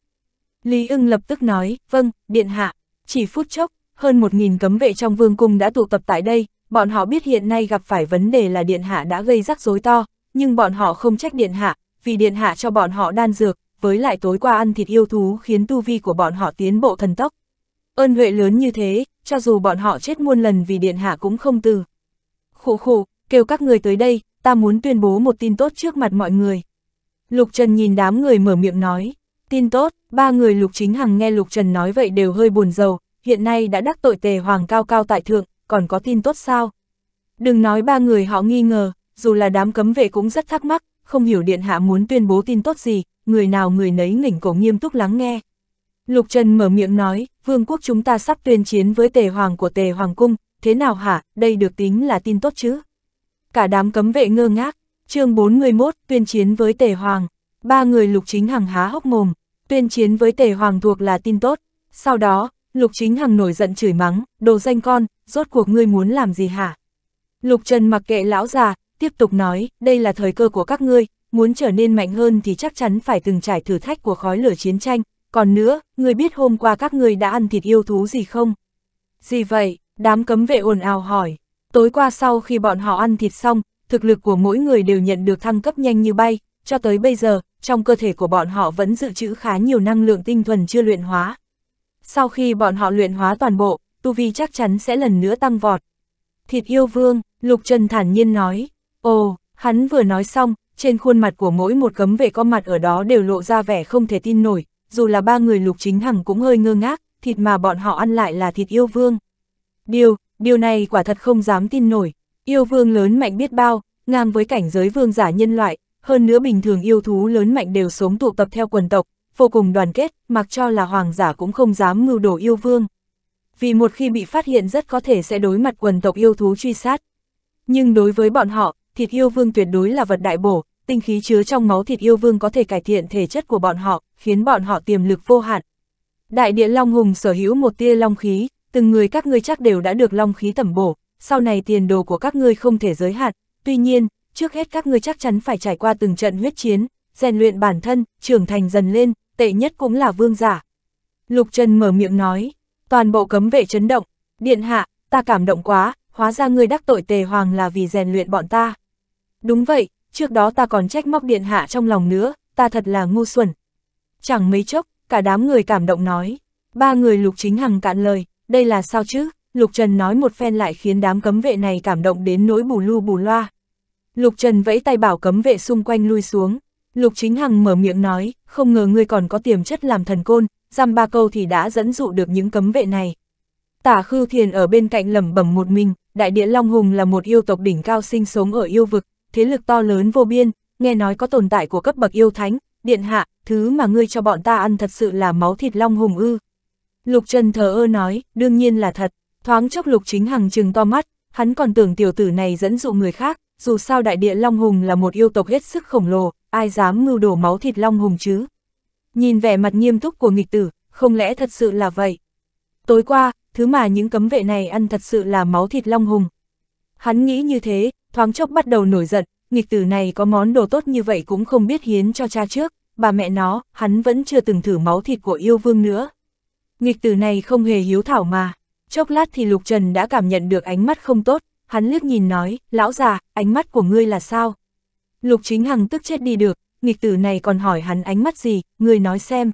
Lý ưng lập tức nói, vâng, điện hạ, chỉ phút chốc, hơn một nghìn cấm vệ trong vương cung đã tụ tập tại đây, bọn họ biết hiện nay gặp phải vấn đề là điện hạ đã gây rắc rối to, nhưng bọn họ không trách điện hạ, vì điện hạ cho bọn họ đan dược, với lại tối qua ăn thịt yêu thú khiến tu vi của bọn họ tiến bộ thần tốc. Ơn huệ lớn như thế, cho dù bọn họ chết muôn lần vì điện hạ cũng không từ. Khụ khụ, kêu các người tới đây, ta muốn tuyên bố một tin tốt trước mặt mọi người. Lục Trần nhìn đám người mở miệng nói, tin tốt, ba người Lục Chính Hằng nghe Lục Trần nói vậy đều hơi buồn rầu, hiện nay đã đắc tội tề hoàng cao cao tại thượng, còn có tin tốt sao? Đừng nói ba người họ nghi ngờ, dù là đám cấm vệ cũng rất thắc mắc, không hiểu điện hạ muốn tuyên bố tin tốt gì, người nào người nấy ngỉnh cổ nghiêm túc lắng nghe. Lục Trần mở miệng nói, vương quốc chúng ta sắp tuyên chiến với tề hoàng của tề hoàng cung, thế nào hả, đây được tính là tin tốt chứ? cả đám cấm vệ ngơ ngác. chương 41, tuyên chiến với Tề Hoàng. Ba người Lục Chính Hằng há hốc mồm, tuyên chiến với Tề Hoàng thuộc là tin tốt. Sau đó, Lục Chính Hằng nổi giận chửi mắng, đồ danh con, rốt cuộc ngươi muốn làm gì hả? Lục Trần mặc kệ lão già, tiếp tục nói, đây là thời cơ của các ngươi, muốn trở nên mạnh hơn thì chắc chắn phải từng trải thử thách của khói lửa chiến tranh. Còn nữa, ngươi biết hôm qua các ngươi đã ăn thịt yêu thú gì không? Gì vậy? Đám cấm vệ ồn ào hỏi. Tối qua sau khi bọn họ ăn thịt xong, thực lực của mỗi người đều nhận được thăng cấp nhanh như bay, cho tới bây giờ, trong cơ thể của bọn họ vẫn dự trữ khá nhiều năng lượng tinh thuần chưa luyện hóa. Sau khi bọn họ luyện hóa toàn bộ, tu vi chắc chắn sẽ lần nữa tăng vọt. Thịt yêu vương, Lục Trần thản nhiên nói, ồ, hắn vừa nói xong, trên khuôn mặt của mỗi một cấm vệ có mặt ở đó đều lộ ra vẻ không thể tin nổi, dù là ba người Lục Chính Hằng cũng hơi ngơ ngác, thịt mà bọn họ ăn lại là thịt yêu vương. Điều, điều này quả thật không dám tin nổi. Yêu vương lớn mạnh biết bao, ngang với cảnh giới vương giả nhân loại, hơn nữa bình thường yêu thú lớn mạnh đều sống tụ tập theo quần tộc, vô cùng đoàn kết, mặc cho là hoàng giả cũng không dám mưu đồ yêu vương. Vì một khi bị phát hiện rất có thể sẽ đối mặt quần tộc yêu thú truy sát. Nhưng đối với bọn họ, thịt yêu vương tuyệt đối là vật đại bổ, tinh khí chứa trong máu thịt yêu vương có thể cải thiện thể chất của bọn họ, khiến bọn họ tiềm lực vô hạn. Đại địa Long Hùng sở hữu một tia long khí, từng người các ngươi chắc đều đã được long khí tẩm bổ, sau này tiền đồ của các ngươi không thể giới hạn, tuy nhiên, trước hết các ngươi chắc chắn phải trải qua từng trận huyết chiến, rèn luyện bản thân, trưởng thành dần lên, tệ nhất cũng là vương giả. Lục Trần mở miệng nói, toàn bộ cấm vệ chấn động, điện hạ, ta cảm động quá, hóa ra ngươi đắc tội tề hoàng là vì rèn luyện bọn ta. Đúng vậy, trước đó ta còn trách móc điện hạ trong lòng nữa, ta thật là ngu xuẩn. Chẳng mấy chốc, cả đám người cảm động nói, ba người lục chính hằng cạn lời, đây là sao chứ? Lục Trần nói một phen lại khiến đám cấm vệ này cảm động đến nỗi bù lu bù loa. Lục Trần vẫy tay bảo cấm vệ xung quanh lui xuống. Lục Chính Hằng mở miệng nói, không ngờ ngươi còn có tiềm chất làm thần côn, giam ba câu thì đã dẫn dụ được những cấm vệ này. Tả Khư Thiền ở bên cạnh lẩm bẩm một mình, Đại Địa Long Hùng là một yêu tộc đỉnh cao sinh sống ở yêu vực, thế lực to lớn vô biên, nghe nói có tồn tại của cấp bậc yêu thánh, điện hạ, thứ mà ngươi cho bọn ta ăn thật sự là máu thịt Long Hùng ư. Lục Trần thờ ơ nói, đương nhiên là thật, thoáng chốc Lục Chính Hằng trừng to mắt, hắn còn tưởng tiểu tử này dẫn dụ người khác, dù sao đại địa Long Hùng là một yêu tộc hết sức khổng lồ, ai dám mưu đổ máu thịt Long Hùng chứ. Nhìn vẻ mặt nghiêm túc của nghịch tử, không lẽ thật sự là vậy? Tối qua, thứ mà những cấm vệ này ăn thật sự là máu thịt Long Hùng. Hắn nghĩ như thế, thoáng chốc bắt đầu nổi giận, nghịch tử này có món đồ tốt như vậy cũng không biết hiến cho cha trước, bà mẹ nó, hắn vẫn chưa từng thử máu thịt của yêu vương nữa nghịch tử này không hề hiếu thảo mà. Chốc lát thì Lục Trần đã cảm nhận được ánh mắt không tốt, hắn liếc nhìn nói, lão già, ánh mắt của ngươi là sao? Lục Chính Hằng tức chết đi được, nghịch tử này còn hỏi hắn ánh mắt gì, ngươi nói xem.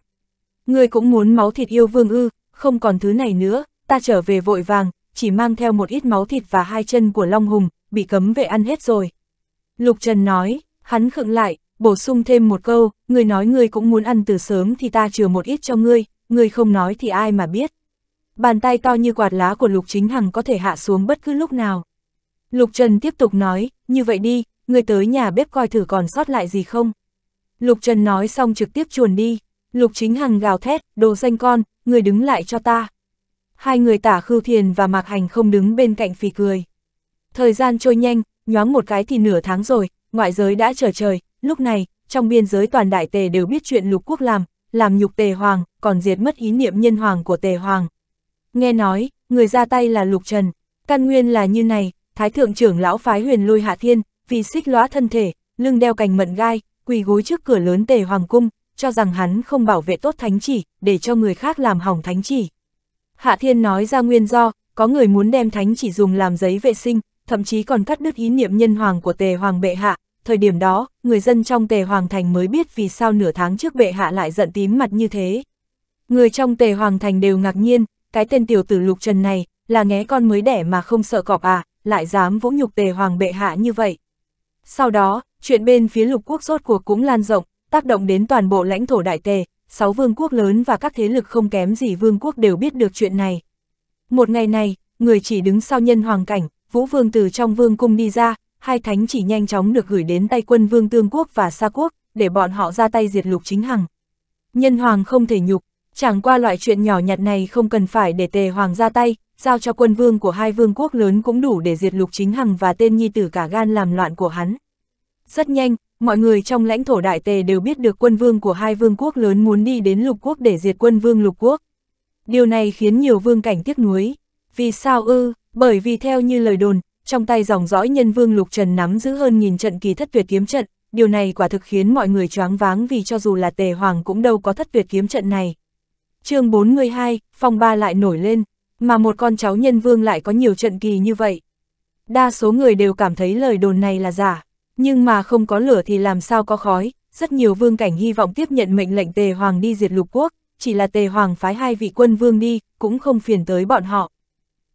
Ngươi cũng muốn máu thịt yêu vương ư, không còn thứ này nữa, ta trở về vội vàng, chỉ mang theo một ít máu thịt và hai chân của Long Hùng, bị cấm vệ ăn hết rồi. Lục Trần nói, hắn khựng lại, bổ sung thêm một câu, ngươi nói ngươi cũng muốn ăn từ sớm thì ta chừa một ít cho ngươi, người không nói thì ai mà biết. Bàn tay to như quạt lá của Lục Chính Hằng có thể hạ xuống bất cứ lúc nào. Lục Trần tiếp tục nói, như vậy đi, người tới nhà bếp coi thử còn sót lại gì không. Lục Trần nói xong trực tiếp chuồn đi, Lục Chính Hằng gào thét, đồ danh con, người đứng lại cho ta. Hai người tả Khư thiền và mạc hành không đứng bên cạnh phì cười. Thời gian trôi nhanh, nhoáng một cái thì nửa tháng rồi, ngoại giới đã trở trời, lúc này, trong biên giới toàn đại tề đều biết chuyện lục quốc làm, làm nhục tề hoàng, còn diệt mất ý niệm nhân hoàng của tề hoàng. Nghe nói, người ra tay là Lục Trần, căn nguyên là như này, thái thượng trưởng lão phái huyền lôi hạ thiên, vì xích lõa thân thể, lưng đeo cành mận gai, quỳ gối trước cửa lớn tề hoàng cung, cho rằng hắn không bảo vệ tốt thánh chỉ, để cho người khác làm hỏng thánh chỉ. Hạ thiên nói ra nguyên do, có người muốn đem thánh chỉ dùng làm giấy vệ sinh, thậm chí còn cắt đứt ý niệm nhân hoàng của tề hoàng bệ hạ, thời điểm đó, người dân trong tề hoàng thành mới biết vì sao nửa tháng trước bệ hạ lại giận tím mặt như thế. Người trong tề hoàng thành đều ngạc nhiên, cái tên tiểu tử lục trần này, là nghé con mới đẻ mà không sợ cọp à, lại dám vỗ nhục tề hoàng bệ hạ như vậy. Sau đó, chuyện bên phía lục quốc rốt cuộc cũng lan rộng, tác động đến toàn bộ lãnh thổ đại tề, sáu vương quốc lớn và các thế lực không kém gì vương quốc đều biết được chuyện này. Một ngày này, người chỉ đứng sau nhân hoàng cảnh, vũ vương từ trong vương cung đi ra, hai thánh chỉ nhanh chóng được gửi đến tay quân vương Tương Quốc và Sa Quốc, để bọn họ ra tay diệt lục chính hằng. Nhân hoàng không thể nhục, chẳng qua loại chuyện nhỏ nhặt này không cần phải để tề hoàng ra tay, giao cho quân vương của hai vương quốc lớn cũng đủ để diệt lục chính hằng và tên nhi tử cả gan làm loạn của hắn. Rất nhanh, mọi người trong lãnh thổ đại tề đều biết được quân vương của hai vương quốc lớn muốn đi đến lục quốc để diệt quân vương lục quốc. Điều này khiến nhiều vương cảnh tiếc nuối. Vì sao ư, bởi vì theo như lời đồn, trong tay dòng dõi nhân vương Lục Trần nắm giữ hơn nghìn trận kỳ thất tuyệt kiếm trận, điều này quả thực khiến mọi người choáng váng vì cho dù là tề hoàng cũng đâu có thất tuyệt kiếm trận này. chương 42, phòng ba lại nổi lên, mà một con cháu nhân vương lại có nhiều trận kỳ như vậy. Đa số người đều cảm thấy lời đồn này là giả, nhưng mà không có lửa thì làm sao có khói, rất nhiều vương cảnh hy vọng tiếp nhận mệnh lệnh tề hoàng đi diệt lục quốc, chỉ là tề hoàng phái hai vị quân vương đi, cũng không phiền tới bọn họ.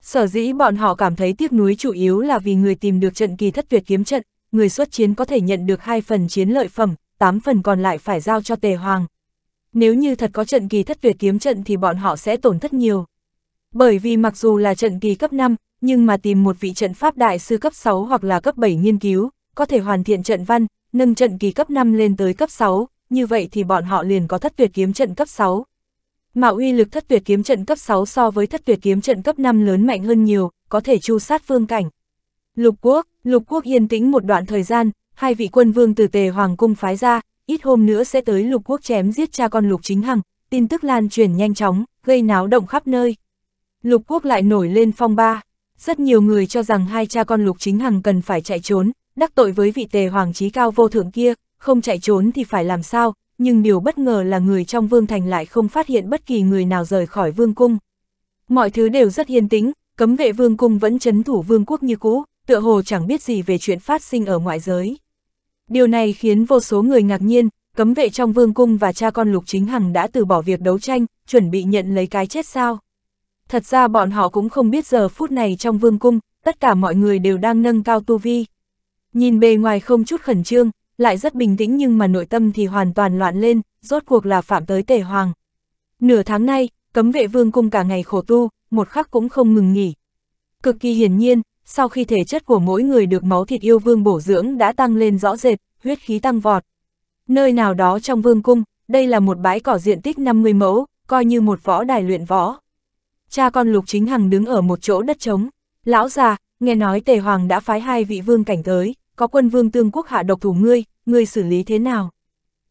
Sở dĩ bọn họ cảm thấy tiếc nuối chủ yếu là vì người tìm được trận kỳ thất tuyệt kiếm trận, người xuất chiến có thể nhận được hai phần chiến lợi phẩm, 8 phần còn lại phải giao cho tề hoàng. Nếu như thật có trận kỳ thất tuyệt kiếm trận thì bọn họ sẽ tổn thất nhiều. Bởi vì mặc dù là trận kỳ cấp 5, nhưng mà tìm một vị trận pháp đại sư cấp 6 hoặc là cấp 7 nghiên cứu, có thể hoàn thiện trận văn, nâng trận kỳ cấp 5 lên tới cấp 6, như vậy thì bọn họ liền có thất tuyệt kiếm trận cấp 6, mà uy lực thất tuyệt kiếm trận cấp 6 so với thất tuyệt kiếm trận cấp 5 lớn mạnh hơn nhiều, có thể chu sát vương cảnh. Lục quốc, lục quốc yên tĩnh một đoạn thời gian, hai vị quân vương từ tề hoàng cung phái ra, ít hôm nữa sẽ tới lục quốc chém giết cha con lục chính hằng, tin tức lan truyền nhanh chóng, gây náo động khắp nơi. Lục quốc lại nổi lên phong ba, rất nhiều người cho rằng hai cha con lục chính hằng cần phải chạy trốn, đắc tội với vị tề hoàng trí cao vô thượng kia, không chạy trốn thì phải làm sao, nhưng điều bất ngờ là người trong vương thành lại không phát hiện bất kỳ người nào rời khỏi vương cung. Mọi thứ đều rất yên tĩnh, cấm vệ vương cung vẫn chấn thủ vương quốc như cũ, tựa hồ chẳng biết gì về chuyện phát sinh ở ngoại giới. Điều này khiến vô số người ngạc nhiên, cấm vệ trong vương cung và cha con Lục Chính Hằng đã từ bỏ việc đấu tranh, chuẩn bị nhận lấy cái chết sao. Thật ra bọn họ cũng không biết giờ phút này trong vương cung, tất cả mọi người đều đang nâng cao tu vi. Nhìn bề ngoài không chút khẩn trương, lại rất bình tĩnh nhưng mà nội tâm thì hoàn toàn loạn lên, rốt cuộc là phạm tới tề hoàng. Nửa tháng nay, cấm vệ vương cung cả ngày khổ tu, một khắc cũng không ngừng nghỉ. Cực kỳ hiển nhiên, sau khi thể chất của mỗi người được máu thịt yêu vương bổ dưỡng đã tăng lên rõ rệt, huyết khí tăng vọt. Nơi nào đó trong vương cung, đây là một bãi cỏ diện tích 50 mẫu, coi như một võ đài luyện võ. Cha con Lục Chính Hằng đứng ở một chỗ đất trống. Lão già, nghe nói Tề Hoàng đã phái hai vị vương cảnh tới, có quân vương tương quốc hạ độc thủ ngươi, người xử lý thế nào?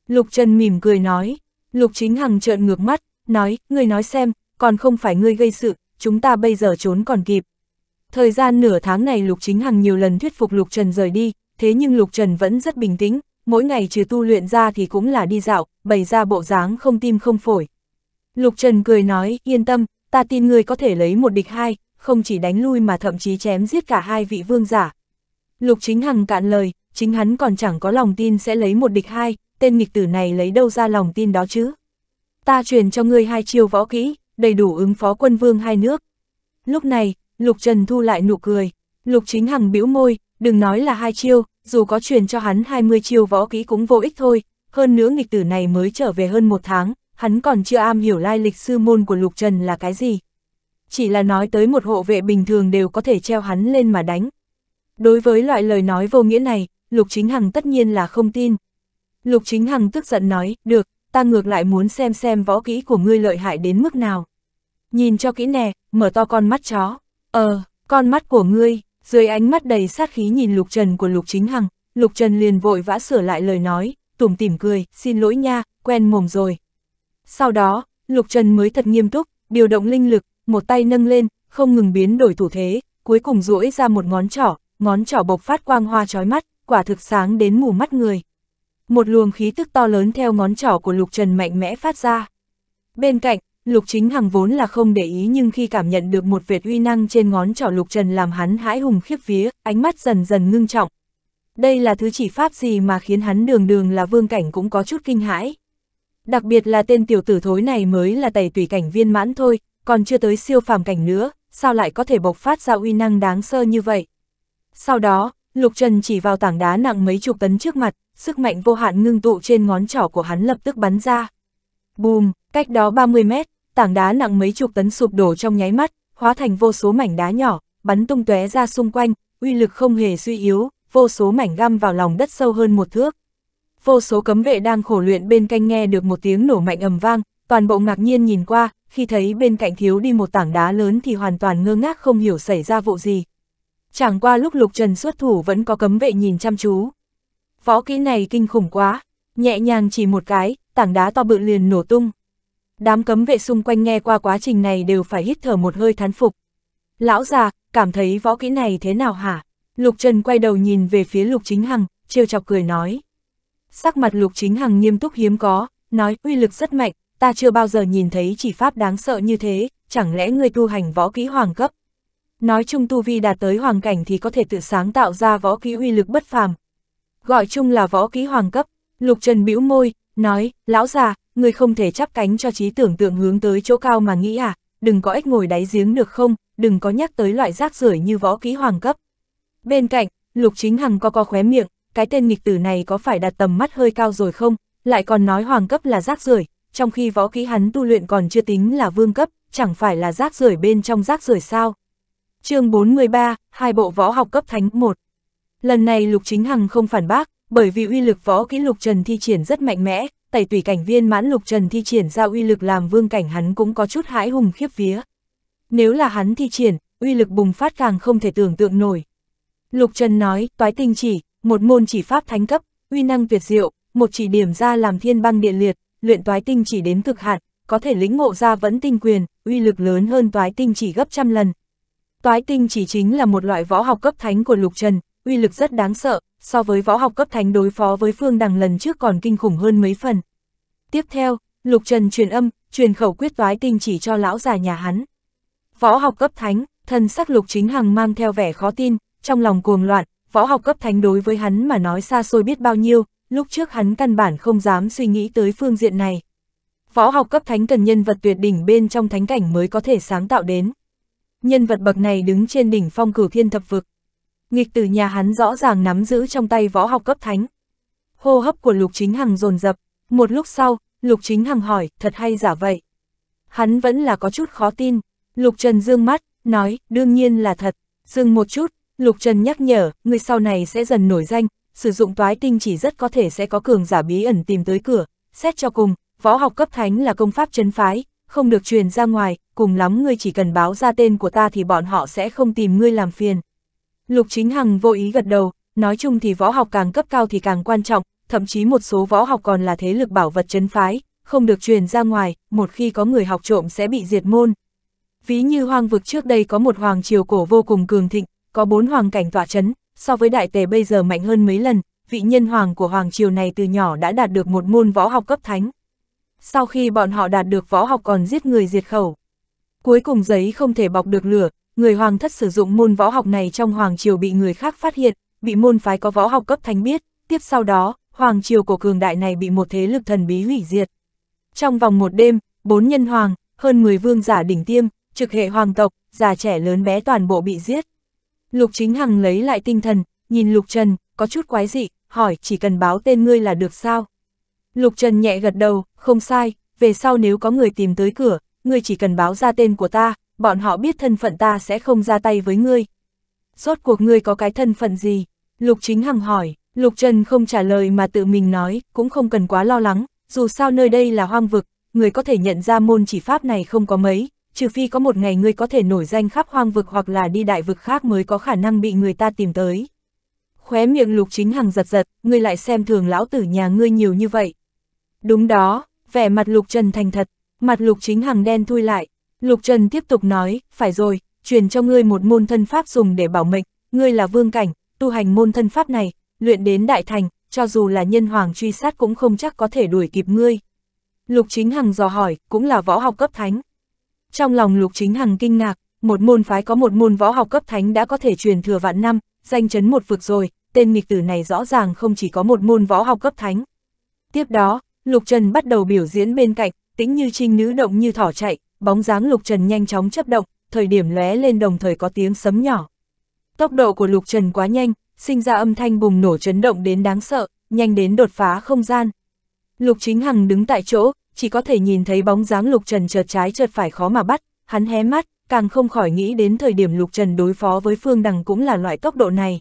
Lục Trần mỉm cười nói, Lục Chính Hằng trợn ngược mắt, nói, ngươi nói xem, còn không phải ngươi gây sự, chúng ta bây giờ trốn còn kịp. Thời gian nửa tháng này Lục Chính Hằng nhiều lần thuyết phục Lục Trần rời đi, thế nhưng Lục Trần vẫn rất bình tĩnh, mỗi ngày trừ tu luyện ra thì cũng là đi dạo, bày ra bộ dáng không tim không phổi. Lục Trần cười nói, yên tâm, ta tin ngươi có thể lấy một địch hai, không chỉ đánh lui mà thậm chí chém giết cả hai vị vương giả. Lục Chính Hằng cạn lời, chính hắn còn chẳng có lòng tin sẽ lấy một địch hai, tên nghịch tử này lấy đâu ra lòng tin đó chứ. Ta truyền cho ngươi hai chiêu võ kỹ, đầy đủ ứng phó quân vương hai nước. Lúc này, Lục Trần thu lại nụ cười, Lục Chính Hằng bĩu môi, đừng nói là hai chiêu, dù có truyền cho hắn hai mươi chiêu võ kỹ cũng vô ích thôi, hơn nữa nghịch tử này mới trở về hơn một tháng, hắn còn chưa am hiểu lai lịch sư môn của Lục Trần là cái gì. Chỉ là nói tới một hộ vệ bình thường đều có thể treo hắn lên mà đánh. Đối với loại lời nói vô nghĩa này, Lục Chính Hằng tất nhiên là không tin. Lục Chính Hằng tức giận nói, được, ta ngược lại muốn xem xem võ kỹ của ngươi lợi hại đến mức nào. Nhìn cho kỹ nè, mở to con mắt chó. Ờ, con mắt của ngươi, dưới ánh mắt đầy sát khí nhìn Lục Trần của Lục Chính Hằng, Lục Trần liền vội vã sửa lại lời nói, tủm tỉm cười, xin lỗi nha, quen mồm rồi. Sau đó, Lục Trần mới thật nghiêm túc, điều động linh lực, một tay nâng lên, không ngừng biến đổi thủ thế, cuối cùng duỗi ra một ngón trỏ, ngón trỏ bộc phát quang hoa chói mắt, quả thực sáng đến mù mắt người. Một luồng khí tức to lớn theo ngón trỏ của Lục Trần mạnh mẽ phát ra. Bên cạnh, Lục Chính Hằng vốn là không để ý nhưng khi cảm nhận được một vệt uy năng trên ngón trỏ Lục Trần làm hắn hãi hùng khiếp vía, ánh mắt dần dần ngưng trọng. Đây là thứ chỉ pháp gì mà khiến hắn đường đường là vương cảnh cũng có chút kinh hãi. Đặc biệt là tên tiểu tử thối này mới là tẩy tùy cảnh viên mãn thôi, còn chưa tới siêu phàm cảnh nữa, sao lại có thể bộc phát ra uy năng đáng sơ như vậy. Sau đó, Lục Trần chỉ vào tảng đá nặng mấy chục tấn trước mặt, sức mạnh vô hạn ngưng tụ trên ngón trỏ của hắn lập tức bắn ra. Bùm, cách đó 30 mét, tảng đá nặng mấy chục tấn sụp đổ trong nháy mắt, hóa thành vô số mảnh đá nhỏ, bắn tung tóe ra xung quanh, uy lực không hề suy yếu, vô số mảnh găm vào lòng đất sâu hơn một thước. Vô số cấm vệ đang khổ luyện bên canh nghe được một tiếng nổ mạnh ầm vang, toàn bộ ngạc nhiên nhìn qua, khi thấy bên cạnh thiếu đi một tảng đá lớn thì hoàn toàn ngơ ngác không hiểu xảy ra vụ gì, chẳng qua lúc Lục Trần xuất thủ vẫn có cấm vệ nhìn chăm chú. Võ kỹ này kinh khủng quá, nhẹ nhàng chỉ một cái, tảng đá to bự liền nổ tung. Đám cấm vệ xung quanh nghe qua quá trình này đều phải hít thở một hơi thán phục. Lão già, cảm thấy võ kỹ này thế nào hả? Lục Trần quay đầu nhìn về phía Lục Chính Hằng, trêu chọc cười nói. Sắc mặt Lục Chính Hằng nghiêm túc hiếm có, nói uy lực rất mạnh, ta chưa bao giờ nhìn thấy chỉ pháp đáng sợ như thế, chẳng lẽ ngươi tu hành võ kỹ hoàng cấp? Nói chung tu vi đạt tới hoàng cảnh thì có thể tự sáng tạo ra võ kỹ uy lực bất phàm. Gọi chung là võ kỹ hoàng cấp, Lục Trần bĩu môi, nói, lão già, người không thể chắp cánh cho trí tưởng tượng hướng tới chỗ cao mà nghĩ à, đừng có ếch ngồi đáy giếng được không, đừng có nhắc tới loại rác rưởi như võ kỹ hoàng cấp. Bên cạnh, Lục Chính Hằng co co khóe miệng, cái tên nghịch tử này có phải đặt tầm mắt hơi cao rồi không, lại còn nói hoàng cấp là rác rưởi trong khi võ kỹ hắn tu luyện còn chưa tính là vương cấp, chẳng phải là rác rưởi bên trong rác rưởi sao chương 43, hai bộ võ học cấp thánh 1. Lần này Lục Chính Hằng không phản bác, bởi vì uy lực võ kỹ Lục Trần thi triển rất mạnh mẽ, tẩy tùy cảnh viên mãn Lục Trần thi triển ra uy lực làm vương cảnh hắn cũng có chút hãi hùng khiếp vía. Nếu là hắn thi triển, uy lực bùng phát càng không thể tưởng tượng nổi. Lục Trần nói, toái tinh chỉ, một môn chỉ pháp thánh cấp, uy năng tuyệt diệu, một chỉ điểm ra làm thiên băng địa liệt, luyện toái tinh chỉ đến cực hạn, có thể lĩnh ngộ ra vẫn tinh quyền, uy lực lớn hơn toái tinh chỉ gấp trăm lần, Toái tinh chỉ chính là một loại võ học cấp thánh của Lục Trần, uy lực rất đáng sợ, so với võ học cấp thánh đối phó với Phương Đằng lần trước còn kinh khủng hơn mấy phần. Tiếp theo, Lục Trần truyền âm, truyền khẩu quyết toái tinh chỉ cho lão già nhà hắn. Võ học cấp thánh, thần sắc Lục Chính Hằng mang theo vẻ khó tin, trong lòng cuồng loạn, võ học cấp thánh đối với hắn mà nói xa xôi biết bao nhiêu, lúc trước hắn căn bản không dám suy nghĩ tới phương diện này. Võ học cấp thánh cần nhân vật tuyệt đỉnh bên trong thánh cảnh mới có thể sáng tạo đến nhân vật bậc này đứng trên đỉnh phong cửu thiên thập vực. Nghịch tử nhà hắn rõ ràng nắm giữ trong tay võ học cấp thánh. Hô hấp của Lục Chính Hằng dồn dập, một lúc sau, Lục Chính Hằng hỏi, thật hay giả vậy? Hắn vẫn là có chút khó tin, Lục Trần dương mắt, nói, đương nhiên là thật, dừng một chút, Lục Trần nhắc nhở, người sau này sẽ dần nổi danh, sử dụng toái tinh chỉ rất có thể sẽ có cường giả bí ẩn tìm tới cửa, xét cho cùng, võ học cấp thánh là công pháp chấn phái, không được truyền ra ngoài, cùng lắm ngươi chỉ cần báo ra tên của ta thì bọn họ sẽ không tìm ngươi làm phiền. Lục Chính Hằng vô ý gật đầu, nói chung thì võ học càng cấp cao thì càng quan trọng, thậm chí một số võ học còn là thế lực bảo vật chấn phái, không được truyền ra ngoài, một khi có người học trộm sẽ bị diệt môn. Ví như hoang vực trước đây có một hoàng triều cổ vô cùng cường thịnh, có bốn hoàng cảnh tỏa chấn, so với đại tề bây giờ mạnh hơn mấy lần, vị nhân hoàng của hoàng triều này từ nhỏ đã đạt được một môn võ học cấp thánh. Sau khi bọn họ đạt được võ học còn giết người diệt khẩu, Cuối cùng giấy không thể bọc được lửa, người hoàng thất sử dụng môn võ học này trong hoàng triều bị người khác phát hiện, bị môn phái có võ học cấp thánh biết, tiếp sau đó, hoàng triều của cường đại này bị một thế lực thần bí hủy diệt. Trong vòng một đêm, bốn nhân hoàng, hơn 10 vương giả đỉnh tiêm, trực hệ hoàng tộc, già trẻ lớn bé toàn bộ bị giết. Lục Chính Hằng lấy lại tinh thần, nhìn Lục Trần, có chút quái dị, hỏi chỉ cần báo tên ngươi là được sao? Lục Trần nhẹ gật đầu, không sai, về sau nếu có người tìm tới cửa, ngươi chỉ cần báo ra tên của ta, bọn họ biết thân phận ta sẽ không ra tay với ngươi. Rốt cuộc ngươi có cái thân phận gì? Lục Chính Hằng hỏi, Lục Trần không trả lời mà tự mình nói, cũng không cần quá lo lắng, dù sao nơi đây là hoang vực, người có thể nhận ra môn chỉ pháp này không có mấy, trừ phi có một ngày ngươi có thể nổi danh khắp hoang vực hoặc là đi đại vực khác mới có khả năng bị người ta tìm tới. Khóe miệng Lục Chính Hằng giật giật, ngươi lại xem thường lão tử nhà ngươi nhiều như vậy. Đúng đó, vẻ mặt Lục Trần thành thật, Mặt lục chính hằng đen thui lại, lục trần tiếp tục nói, phải rồi, truyền cho ngươi một môn thân pháp dùng để bảo mệnh, ngươi là vương cảnh, tu hành môn thân pháp này, luyện đến đại thành, cho dù là nhân hoàng truy sát cũng không chắc có thể đuổi kịp ngươi. Lục chính hằng dò hỏi, cũng là võ học cấp thánh. Trong lòng lục chính hằng kinh ngạc, một môn phái có một môn võ học cấp thánh đã có thể truyền thừa vạn năm, danh chấn một vực rồi, tên nghịch tử này rõ ràng không chỉ có một môn võ học cấp thánh. Tiếp đó, Lục Trần bắt đầu biểu diễn bên cạnh, tính như trinh nữ động như thỏ chạy, bóng dáng Lục Trần nhanh chóng chấp động, thời điểm lóe lên đồng thời có tiếng sấm nhỏ. Tốc độ của Lục Trần quá nhanh, sinh ra âm thanh bùng nổ chấn động đến đáng sợ, nhanh đến đột phá không gian. Lục Chính Hằng đứng tại chỗ, chỉ có thể nhìn thấy bóng dáng Lục Trần chợt trái chợt phải khó mà bắt, hắn hé mắt, càng không khỏi nghĩ đến thời điểm Lục Trần đối phó với Phương Đằng cũng là loại tốc độ này.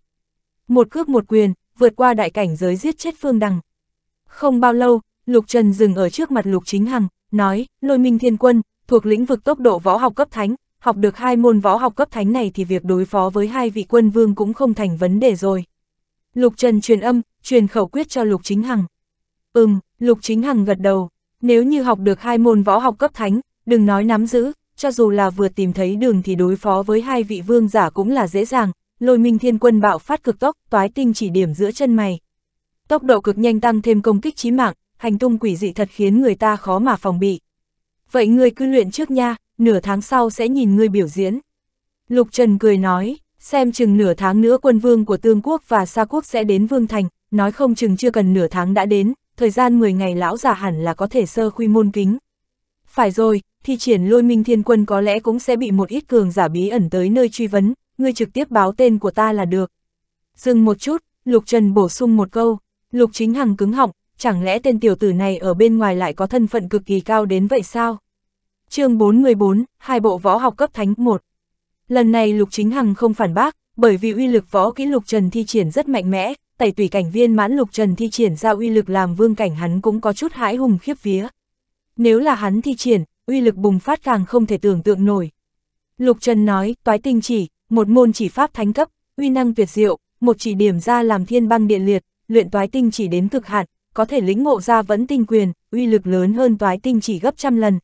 Một cước một quyền, vượt qua đại cảnh giới giết chết Phương Đằng. Không bao lâu, Lục Trần dừng ở trước mặt Lục Chính Hằng, nói, lôi minh thiên quân, thuộc lĩnh vực tốc độ võ học cấp thánh, học được hai môn võ học cấp thánh này thì việc đối phó với hai vị quân vương cũng không thành vấn đề rồi. Lục Trần truyền âm, truyền khẩu quyết cho Lục Chính Hằng. Ừm, Lục Chính Hằng gật đầu, nếu như học được hai môn võ học cấp thánh, đừng nói nắm giữ, cho dù là vừa tìm thấy đường thì đối phó với hai vị vương giả cũng là dễ dàng, lôi minh thiên quân bạo phát cực tốc, toái tinh chỉ điểm giữa chân mày. Tốc độ cực nhanh tăng thêm công kích chí mạng, hành tung quỷ dị thật khiến người ta khó mà phòng bị. Vậy ngươi cứ luyện trước nha, nửa tháng sau sẽ nhìn ngươi biểu diễn. Lục Trần cười nói, xem chừng nửa tháng nữa quân vương của Tương Quốc và Sa Quốc sẽ đến Vương Thành, nói không chừng chưa cần nửa tháng đã đến, thời gian 10 ngày lão già hẳn là có thể sơ khuy môn kính. Phải rồi, thi triển lôi minh thiên quân có lẽ cũng sẽ bị một ít cường giả bí ẩn tới nơi truy vấn, ngươi trực tiếp báo tên của ta là được. Dừng một chút, Lục Trần bổ sung một câu, Lục Chính Hằng cứng họng, chẳng lẽ tên tiểu tử này ở bên ngoài lại có thân phận cực kỳ cao đến vậy sao? chương 414, hai bộ võ học cấp thánh 1. Lần này Lục Chính Hằng không phản bác, bởi vì uy lực võ kỹ Lục Trần thi triển rất mạnh mẽ, tẩy tùy cảnh viên mãn Lục Trần thi triển ra uy lực làm vương cảnh hắn cũng có chút hãi hùng khiếp vía. Nếu là hắn thi triển, uy lực bùng phát càng không thể tưởng tượng nổi. Lục Trần nói, toái tinh chỉ, một môn chỉ pháp thánh cấp, uy năng tuyệt diệu, một chỉ điểm ra làm thiên băng điện liệt, luyện toái tinh chỉ đến cực hạn, có thể lĩnh ngộ ra vẫn tinh quyền, uy lực lớn hơn toái tinh chỉ gấp trăm lần.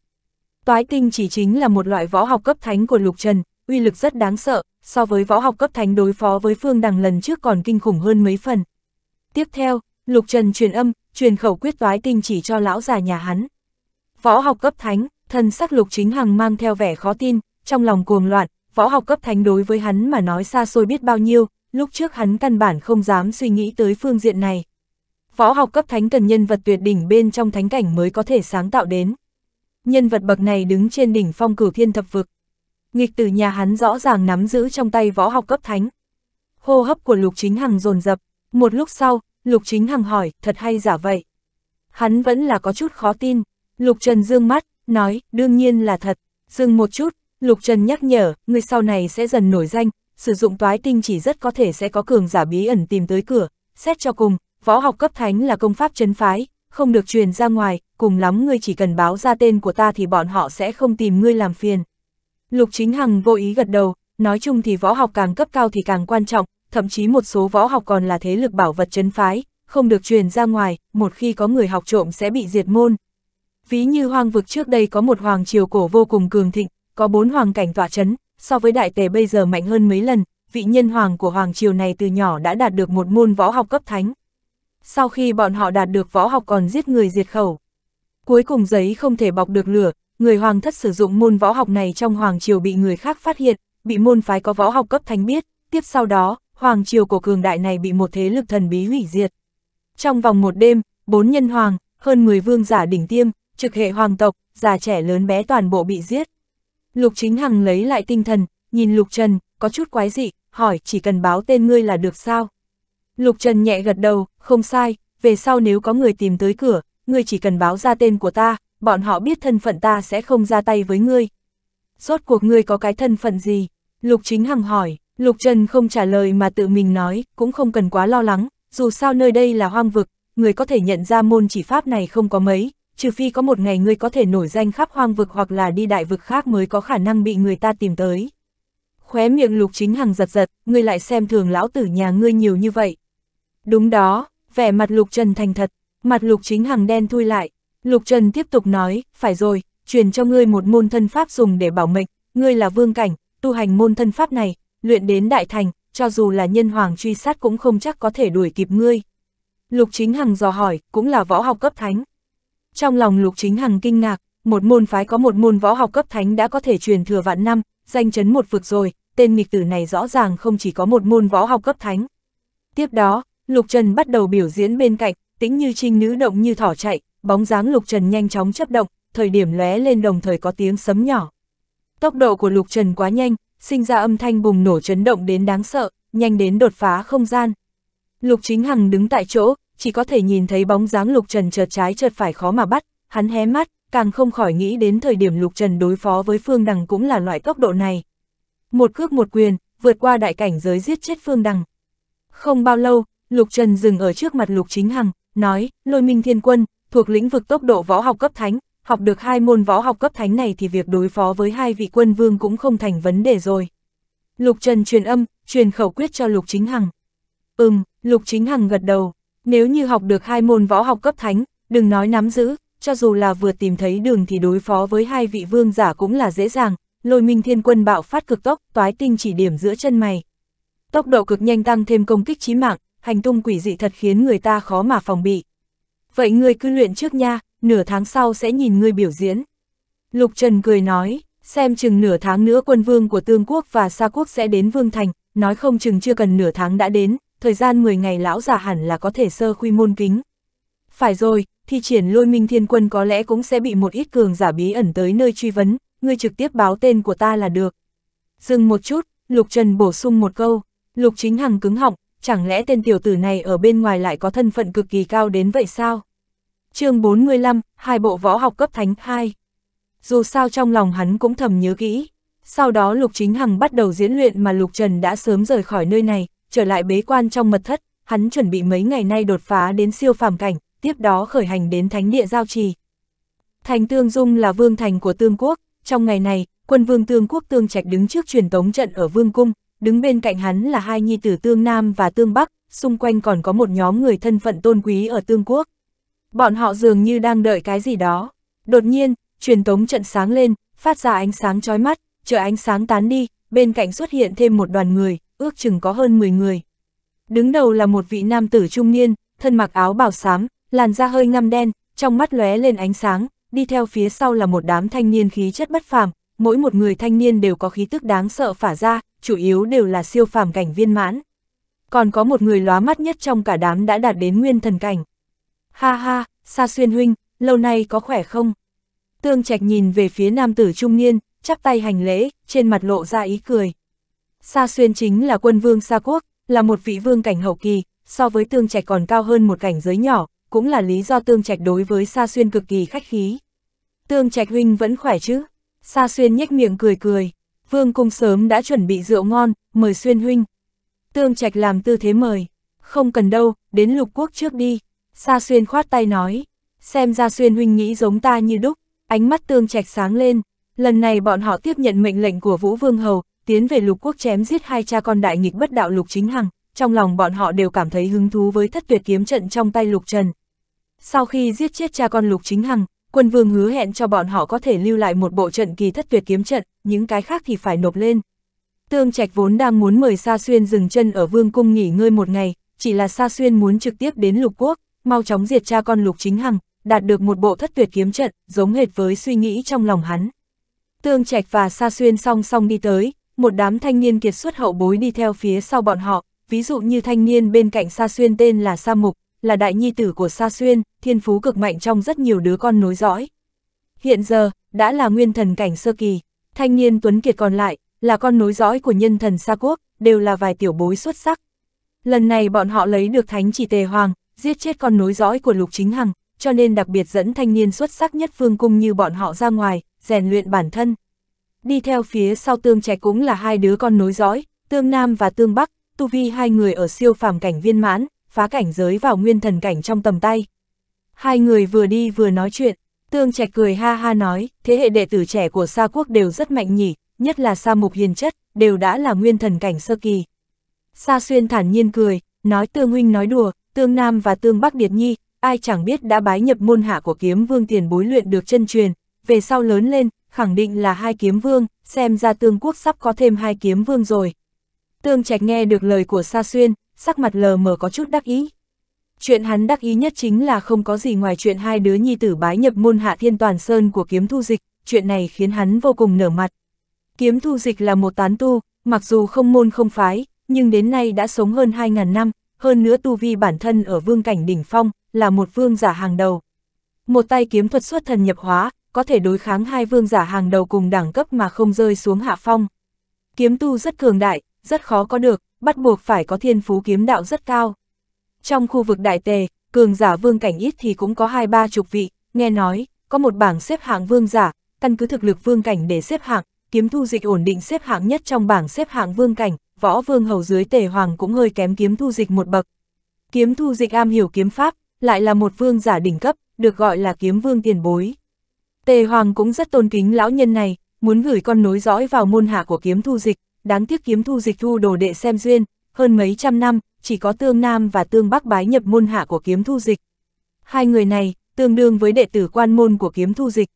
Toái tinh chỉ chính là một loại võ học cấp thánh của Lục Trần, uy lực rất đáng sợ, so với võ học cấp thánh đối phó với Phương Đằng lần trước còn kinh khủng hơn mấy phần. Tiếp theo, Lục Trần truyền âm, truyền khẩu quyết toái tinh chỉ cho lão già nhà hắn. Võ học cấp thánh, thân sắc Lục Chính Hằng mang theo vẻ khó tin, trong lòng cuồng loạn, võ học cấp thánh đối với hắn mà nói xa xôi biết bao nhiêu, lúc trước hắn căn bản không dám suy nghĩ tới phương diện này võ học cấp thánh cần nhân vật tuyệt đỉnh bên trong thánh cảnh mới có thể sáng tạo đến. Nhân vật bậc này đứng trên đỉnh phong cửu thiên thập vực. Nghịch từ nhà hắn rõ ràng nắm giữ trong tay võ học cấp thánh. Hô hấp của Lục Chính Hằng dồn dập, một lúc sau, Lục Chính Hằng hỏi, thật hay giả vậy? Hắn vẫn là có chút khó tin, Lục Trần dương mắt, nói, đương nhiên là thật, Dương một chút, Lục Trần nhắc nhở, người sau này sẽ dần nổi danh, sử dụng toái tinh chỉ rất có thể sẽ có cường giả bí ẩn tìm tới cửa, xét cho cùng, võ học cấp thánh là công pháp chấn phái, không được truyền ra ngoài, cùng lắm ngươi chỉ cần báo ra tên của ta thì bọn họ sẽ không tìm ngươi làm phiền. Lục Chính Hằng vô ý gật đầu, nói chung thì võ học càng cấp cao thì càng quan trọng, thậm chí một số võ học còn là thế lực bảo vật chấn phái, không được truyền ra ngoài, một khi có người học trộm sẽ bị diệt môn. Ví như hoang vực trước đây có một hoàng triều cổ vô cùng cường thịnh, có bốn hoàng cảnh tỏa chấn, so với đại tề bây giờ mạnh hơn mấy lần, vị nhân hoàng của hoàng triều này từ nhỏ đã đạt được một môn võ học cấp thánh sau khi bọn họ đạt được võ học còn giết người diệt khẩu. Cuối cùng giấy không thể bọc được lửa, người hoàng thất sử dụng môn võ học này trong hoàng triều bị người khác phát hiện, bị môn phái có võ học cấp thánh biết, tiếp sau đó, hoàng triều của cường đại này bị một thế lực thần bí hủy diệt. Trong vòng một đêm, bốn nhân hoàng, hơn 10 vương giả đỉnh tiêm, trực hệ hoàng tộc, già trẻ lớn bé toàn bộ bị giết. Lục Chính Hằng lấy lại tinh thần, nhìn Lục Trần, có chút quái dị, hỏi chỉ cần báo tên ngươi là được sao? Lục Trần nhẹ gật đầu, không sai, về sau nếu có người tìm tới cửa, ngươi chỉ cần báo ra tên của ta, bọn họ biết thân phận ta sẽ không ra tay với ngươi. Rốt cuộc ngươi có cái thân phận gì? Lục Chính Hằng hỏi, Lục Trần không trả lời mà tự mình nói, cũng không cần quá lo lắng, dù sao nơi đây là hoang vực, người có thể nhận ra môn chỉ pháp này không có mấy, trừ phi có một ngày ngươi có thể nổi danh khắp hoang vực hoặc là đi đại vực khác mới có khả năng bị người ta tìm tới. Khóe miệng Lục Chính Hằng giật giật, ngươi lại xem thường lão tử nhà ngươi nhiều như vậy, Đúng đó, vẻ mặt Lục Trần thành thật, mặt Lục Chính Hằng đen thui lại. Lục Trần tiếp tục nói, phải rồi, truyền cho ngươi một môn thân pháp dùng để bảo mệnh, ngươi là vương cảnh, tu hành môn thân pháp này, luyện đến đại thành, cho dù là nhân hoàng truy sát cũng không chắc có thể đuổi kịp ngươi. Lục Chính Hằng dò hỏi, cũng là võ học cấp thánh. Trong lòng Lục Chính Hằng kinh ngạc, một môn phái có một môn võ học cấp thánh đã có thể truyền thừa vạn năm, danh chấn một vực rồi, tên nghịch tử này rõ ràng không chỉ có một môn võ học cấp thánh. Tiếp đó, Lục Trần bắt đầu biểu diễn bên cạnh, tính như trinh nữ động như thỏ chạy, bóng dáng Lục Trần nhanh chóng chấp động, thời điểm lóe lên đồng thời có tiếng sấm nhỏ. Tốc độ của Lục Trần quá nhanh, sinh ra âm thanh bùng nổ chấn động đến đáng sợ, nhanh đến đột phá không gian. Lục Chính Hằng đứng tại chỗ, chỉ có thể nhìn thấy bóng dáng Lục Trần chợt trái chợt phải khó mà bắt, hắn hé mắt, càng không khỏi nghĩ đến thời điểm Lục Trần đối phó với Phương Đằng cũng là loại tốc độ này. Một cước một quyền, vượt qua đại cảnh giới giết chết Phương Đằng. Không bao lâu, Lục Trần dừng ở trước mặt Lục Chính Hằng, nói, lôi minh thiên quân, thuộc lĩnh vực tốc độ võ học cấp thánh, học được hai môn võ học cấp thánh này thì việc đối phó với hai vị quân vương cũng không thành vấn đề rồi. Lục Trần truyền âm, truyền khẩu quyết cho Lục Chính Hằng. Ừm, Lục Chính Hằng gật đầu, nếu như học được hai môn võ học cấp thánh, đừng nói nắm giữ, cho dù là vừa tìm thấy đường thì đối phó với hai vị vương giả cũng là dễ dàng, lôi minh thiên quân bạo phát cực tốc, toái tinh chỉ điểm giữa chân mày. Tốc độ cực nhanh tăng thêm công kích chí mạng, hành tung quỷ dị thật khiến người ta khó mà phòng bị. Vậy ngươi cứ luyện trước nha, nửa tháng sau sẽ nhìn ngươi biểu diễn. Lục Trần cười nói, xem chừng nửa tháng nữa quân vương của Tương Quốc và Sa Quốc sẽ đến Vương Thành, nói không chừng chưa cần nửa tháng đã đến, thời gian 10 ngày lão già hẳn là có thể sơ khuy môn kính. Phải rồi, thì triển lôi minh thiên quân có lẽ cũng sẽ bị một ít cường giả bí ẩn tới nơi truy vấn, ngươi trực tiếp báo tên của ta là được. Dừng một chút, Lục Trần bổ sung một câu, Lục Chính Hằng cứng họng, chẳng lẽ tên tiểu tử này ở bên ngoài lại có thân phận cực kỳ cao đến vậy sao? chương 45, hai bộ võ học cấp thánh 2. Dù sao trong lòng hắn cũng thầm nhớ kỹ. Sau đó Lục Chính Hằng bắt đầu diễn luyện mà Lục Trần đã sớm rời khỏi nơi này, trở lại bế quan trong mật thất, hắn chuẩn bị mấy ngày nay đột phá đến siêu phàm cảnh, tiếp đó khởi hành đến thánh địa giao trì. Thành Tương Dung là vương thành của Tương Quốc, trong ngày này, quân vương Tương Quốc Tương Trạch đứng trước truyền tống trận ở vương cung, đứng bên cạnh hắn là hai nhi tử Tương Nam và Tương Bắc, xung quanh còn có một nhóm người thân phận tôn quý ở Tương Quốc. Bọn họ dường như đang đợi cái gì đó. Đột nhiên, truyền tống trận sáng lên, phát ra ánh sáng chói mắt, chờ ánh sáng tán đi, bên cạnh xuất hiện thêm một đoàn người, ước chừng có hơn 10 người. Đứng đầu là một vị nam tử trung niên, thân mặc áo bào xám, làn da hơi ngăm đen, trong mắt lóe lên ánh sáng, đi theo phía sau là một đám thanh niên khí chất bất phàm, mỗi một người thanh niên đều có khí tức đáng sợ phả ra, chủ yếu đều là siêu phàm cảnh viên mãn. Còn có một người lóa mắt nhất trong cả đám đã đạt đến nguyên thần cảnh. Ha ha, Sa Xuyên huynh, lâu nay có khỏe không? Tương Trạch nhìn về phía nam tử trung niên, chắp tay hành lễ, trên mặt lộ ra ý cười. Sa Xuyên chính là quân vương Sa Quốc, là một vị vương cảnh hậu kỳ, so với Tương Trạch còn cao hơn một cảnh giới nhỏ, cũng là lý do Tương Trạch đối với Sa Xuyên cực kỳ khách khí. Tương Trạch huynh vẫn khỏe chứ? Sa Xuyên nhếch miệng cười cười, Vương Cung sớm đã chuẩn bị rượu ngon, mời Xuyên huynh. Tương Trạch làm tư thế mời, không cần đâu, đến lục quốc trước đi. Sa Xuyên khoát tay nói, xem ra Xuyên huynh nghĩ giống ta như đúc, ánh mắt Tương Trạch sáng lên. Lần này bọn họ tiếp nhận mệnh lệnh của Vũ Vương Hầu, tiến về lục quốc chém giết hai cha con đại nghịch bất đạo lục chính hằng. Trong lòng bọn họ đều cảm thấy hứng thú với thất tuyệt kiếm trận trong tay lục trần. Sau khi giết chết cha con lục chính hằng, quân vương hứa hẹn cho bọn họ có thể lưu lại một bộ trận kỳ thất tuyệt kiếm trận, những cái khác thì phải nộp lên. Tương Trạch vốn đang muốn mời Sa Xuyên dừng chân ở vương cung nghỉ ngơi một ngày, chỉ là Sa Xuyên muốn trực tiếp đến lục quốc, mau chóng diệt cha con lục chính hằng, đạt được một bộ thất tuyệt kiếm trận, giống hệt với suy nghĩ trong lòng hắn. Tương Trạch và Sa Xuyên song song đi tới, một đám thanh niên kiệt xuất hậu bối đi theo phía sau bọn họ, ví dụ như thanh niên bên cạnh Sa Xuyên tên là Sa Mục, là đại nhi tử của Sa Xuyên, thiên phú cực mạnh trong rất nhiều đứa con nối dõi. Hiện giờ, đã là nguyên thần cảnh sơ kỳ, thanh niên Tuấn Kiệt còn lại, là con nối dõi của nhân thần Sa Quốc, đều là vài tiểu bối xuất sắc. Lần này bọn họ lấy được thánh chỉ tề hoàng, giết chết con nối dõi của Lục Chính Hằng, cho nên đặc biệt dẫn thanh niên xuất sắc nhất phương cung như bọn họ ra ngoài, rèn luyện bản thân. Đi theo phía sau tương trẻ cũng là hai đứa con nối dõi, tương Nam và tương Bắc, tu vi hai người ở siêu phàm cảnh viên mãn, phá cảnh giới vào nguyên thần cảnh trong tầm tay. Hai người vừa đi vừa nói chuyện, Tương Trạch cười ha ha nói, thế hệ đệ tử trẻ của Sa Quốc đều rất mạnh nhỉ, nhất là Sa Mục Hiền Chất, đều đã là nguyên thần cảnh sơ kỳ. Sa Xuyên thản nhiên cười, nói Tương Huynh nói đùa, Tương Nam và Tương Bắc Điệt Nhi, ai chẳng biết đã bái nhập môn hạ của kiếm vương tiền bối luyện được chân truyền, về sau lớn lên, khẳng định là hai kiếm vương, xem ra Tương Quốc sắp có thêm hai kiếm vương rồi. Tương Trạch nghe được lời của Sa Xuyên, sắc mặt lờ mờ có chút đắc ý. Chuyện hắn đắc ý nhất chính là không có gì ngoài chuyện hai đứa nhi tử bái nhập môn hạ thiên toàn sơn của kiếm thu dịch, chuyện này khiến hắn vô cùng nở mặt. Kiếm thu dịch là một tán tu, mặc dù không môn không phái, nhưng đến nay đã sống hơn 2.000 năm, hơn nữa tu vi bản thân ở vương cảnh đỉnh phong, là một vương giả hàng đầu. Một tay kiếm thuật xuất thần nhập hóa, có thể đối kháng hai vương giả hàng đầu cùng đẳng cấp mà không rơi xuống hạ phong. Kiếm tu rất cường đại, rất khó có được, bắt buộc phải có thiên phú kiếm đạo rất cao. Trong khu vực đại tề, cường giả vương cảnh ít thì cũng có hai ba chục vị, nghe nói, có một bảng xếp hạng vương giả, căn cứ thực lực vương cảnh để xếp hạng, kiếm thu dịch ổn định xếp hạng nhất trong bảng xếp hạng vương cảnh, võ vương hầu dưới tề hoàng cũng hơi kém kiếm thu dịch một bậc. Kiếm thu dịch am hiểu kiếm pháp, lại là một vương giả đỉnh cấp, được gọi là kiếm vương tiền bối. Tề hoàng cũng rất tôn kính lão nhân này, muốn gửi con nối dõi vào môn hạ của kiếm thu dịch, đáng tiếc kiếm thu dịch thu đồ đệ xem duyên, hơn mấy trăm năm, chỉ có tương nam và tương bắc bái nhập môn hạ của kiếm thu dịch. Hai người này, tương đương với đệ tử quan môn của kiếm thu dịch.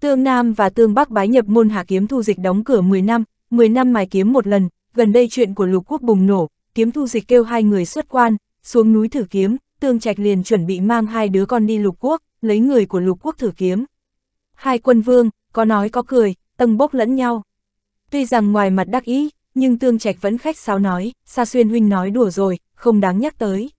Tương Nam và Tương Bắc bái nhập môn hạ kiếm thu dịch đóng cửa 10 năm, 10 năm mài kiếm một lần, gần đây chuyện của lục quốc bùng nổ, kiếm thu dịch kêu hai người xuất quan, xuống núi thử kiếm, Tương Trạch liền chuẩn bị mang hai đứa con đi lục quốc, lấy người của lục quốc thử kiếm. Hai quân vương, có nói có cười, tầng bốc lẫn nhau. Tuy rằng ngoài mặt đắc ý, nhưng Tương Trạch vẫn khách sáo nói, Sa Xuyên huynh nói đùa rồi, không đáng nhắc tới.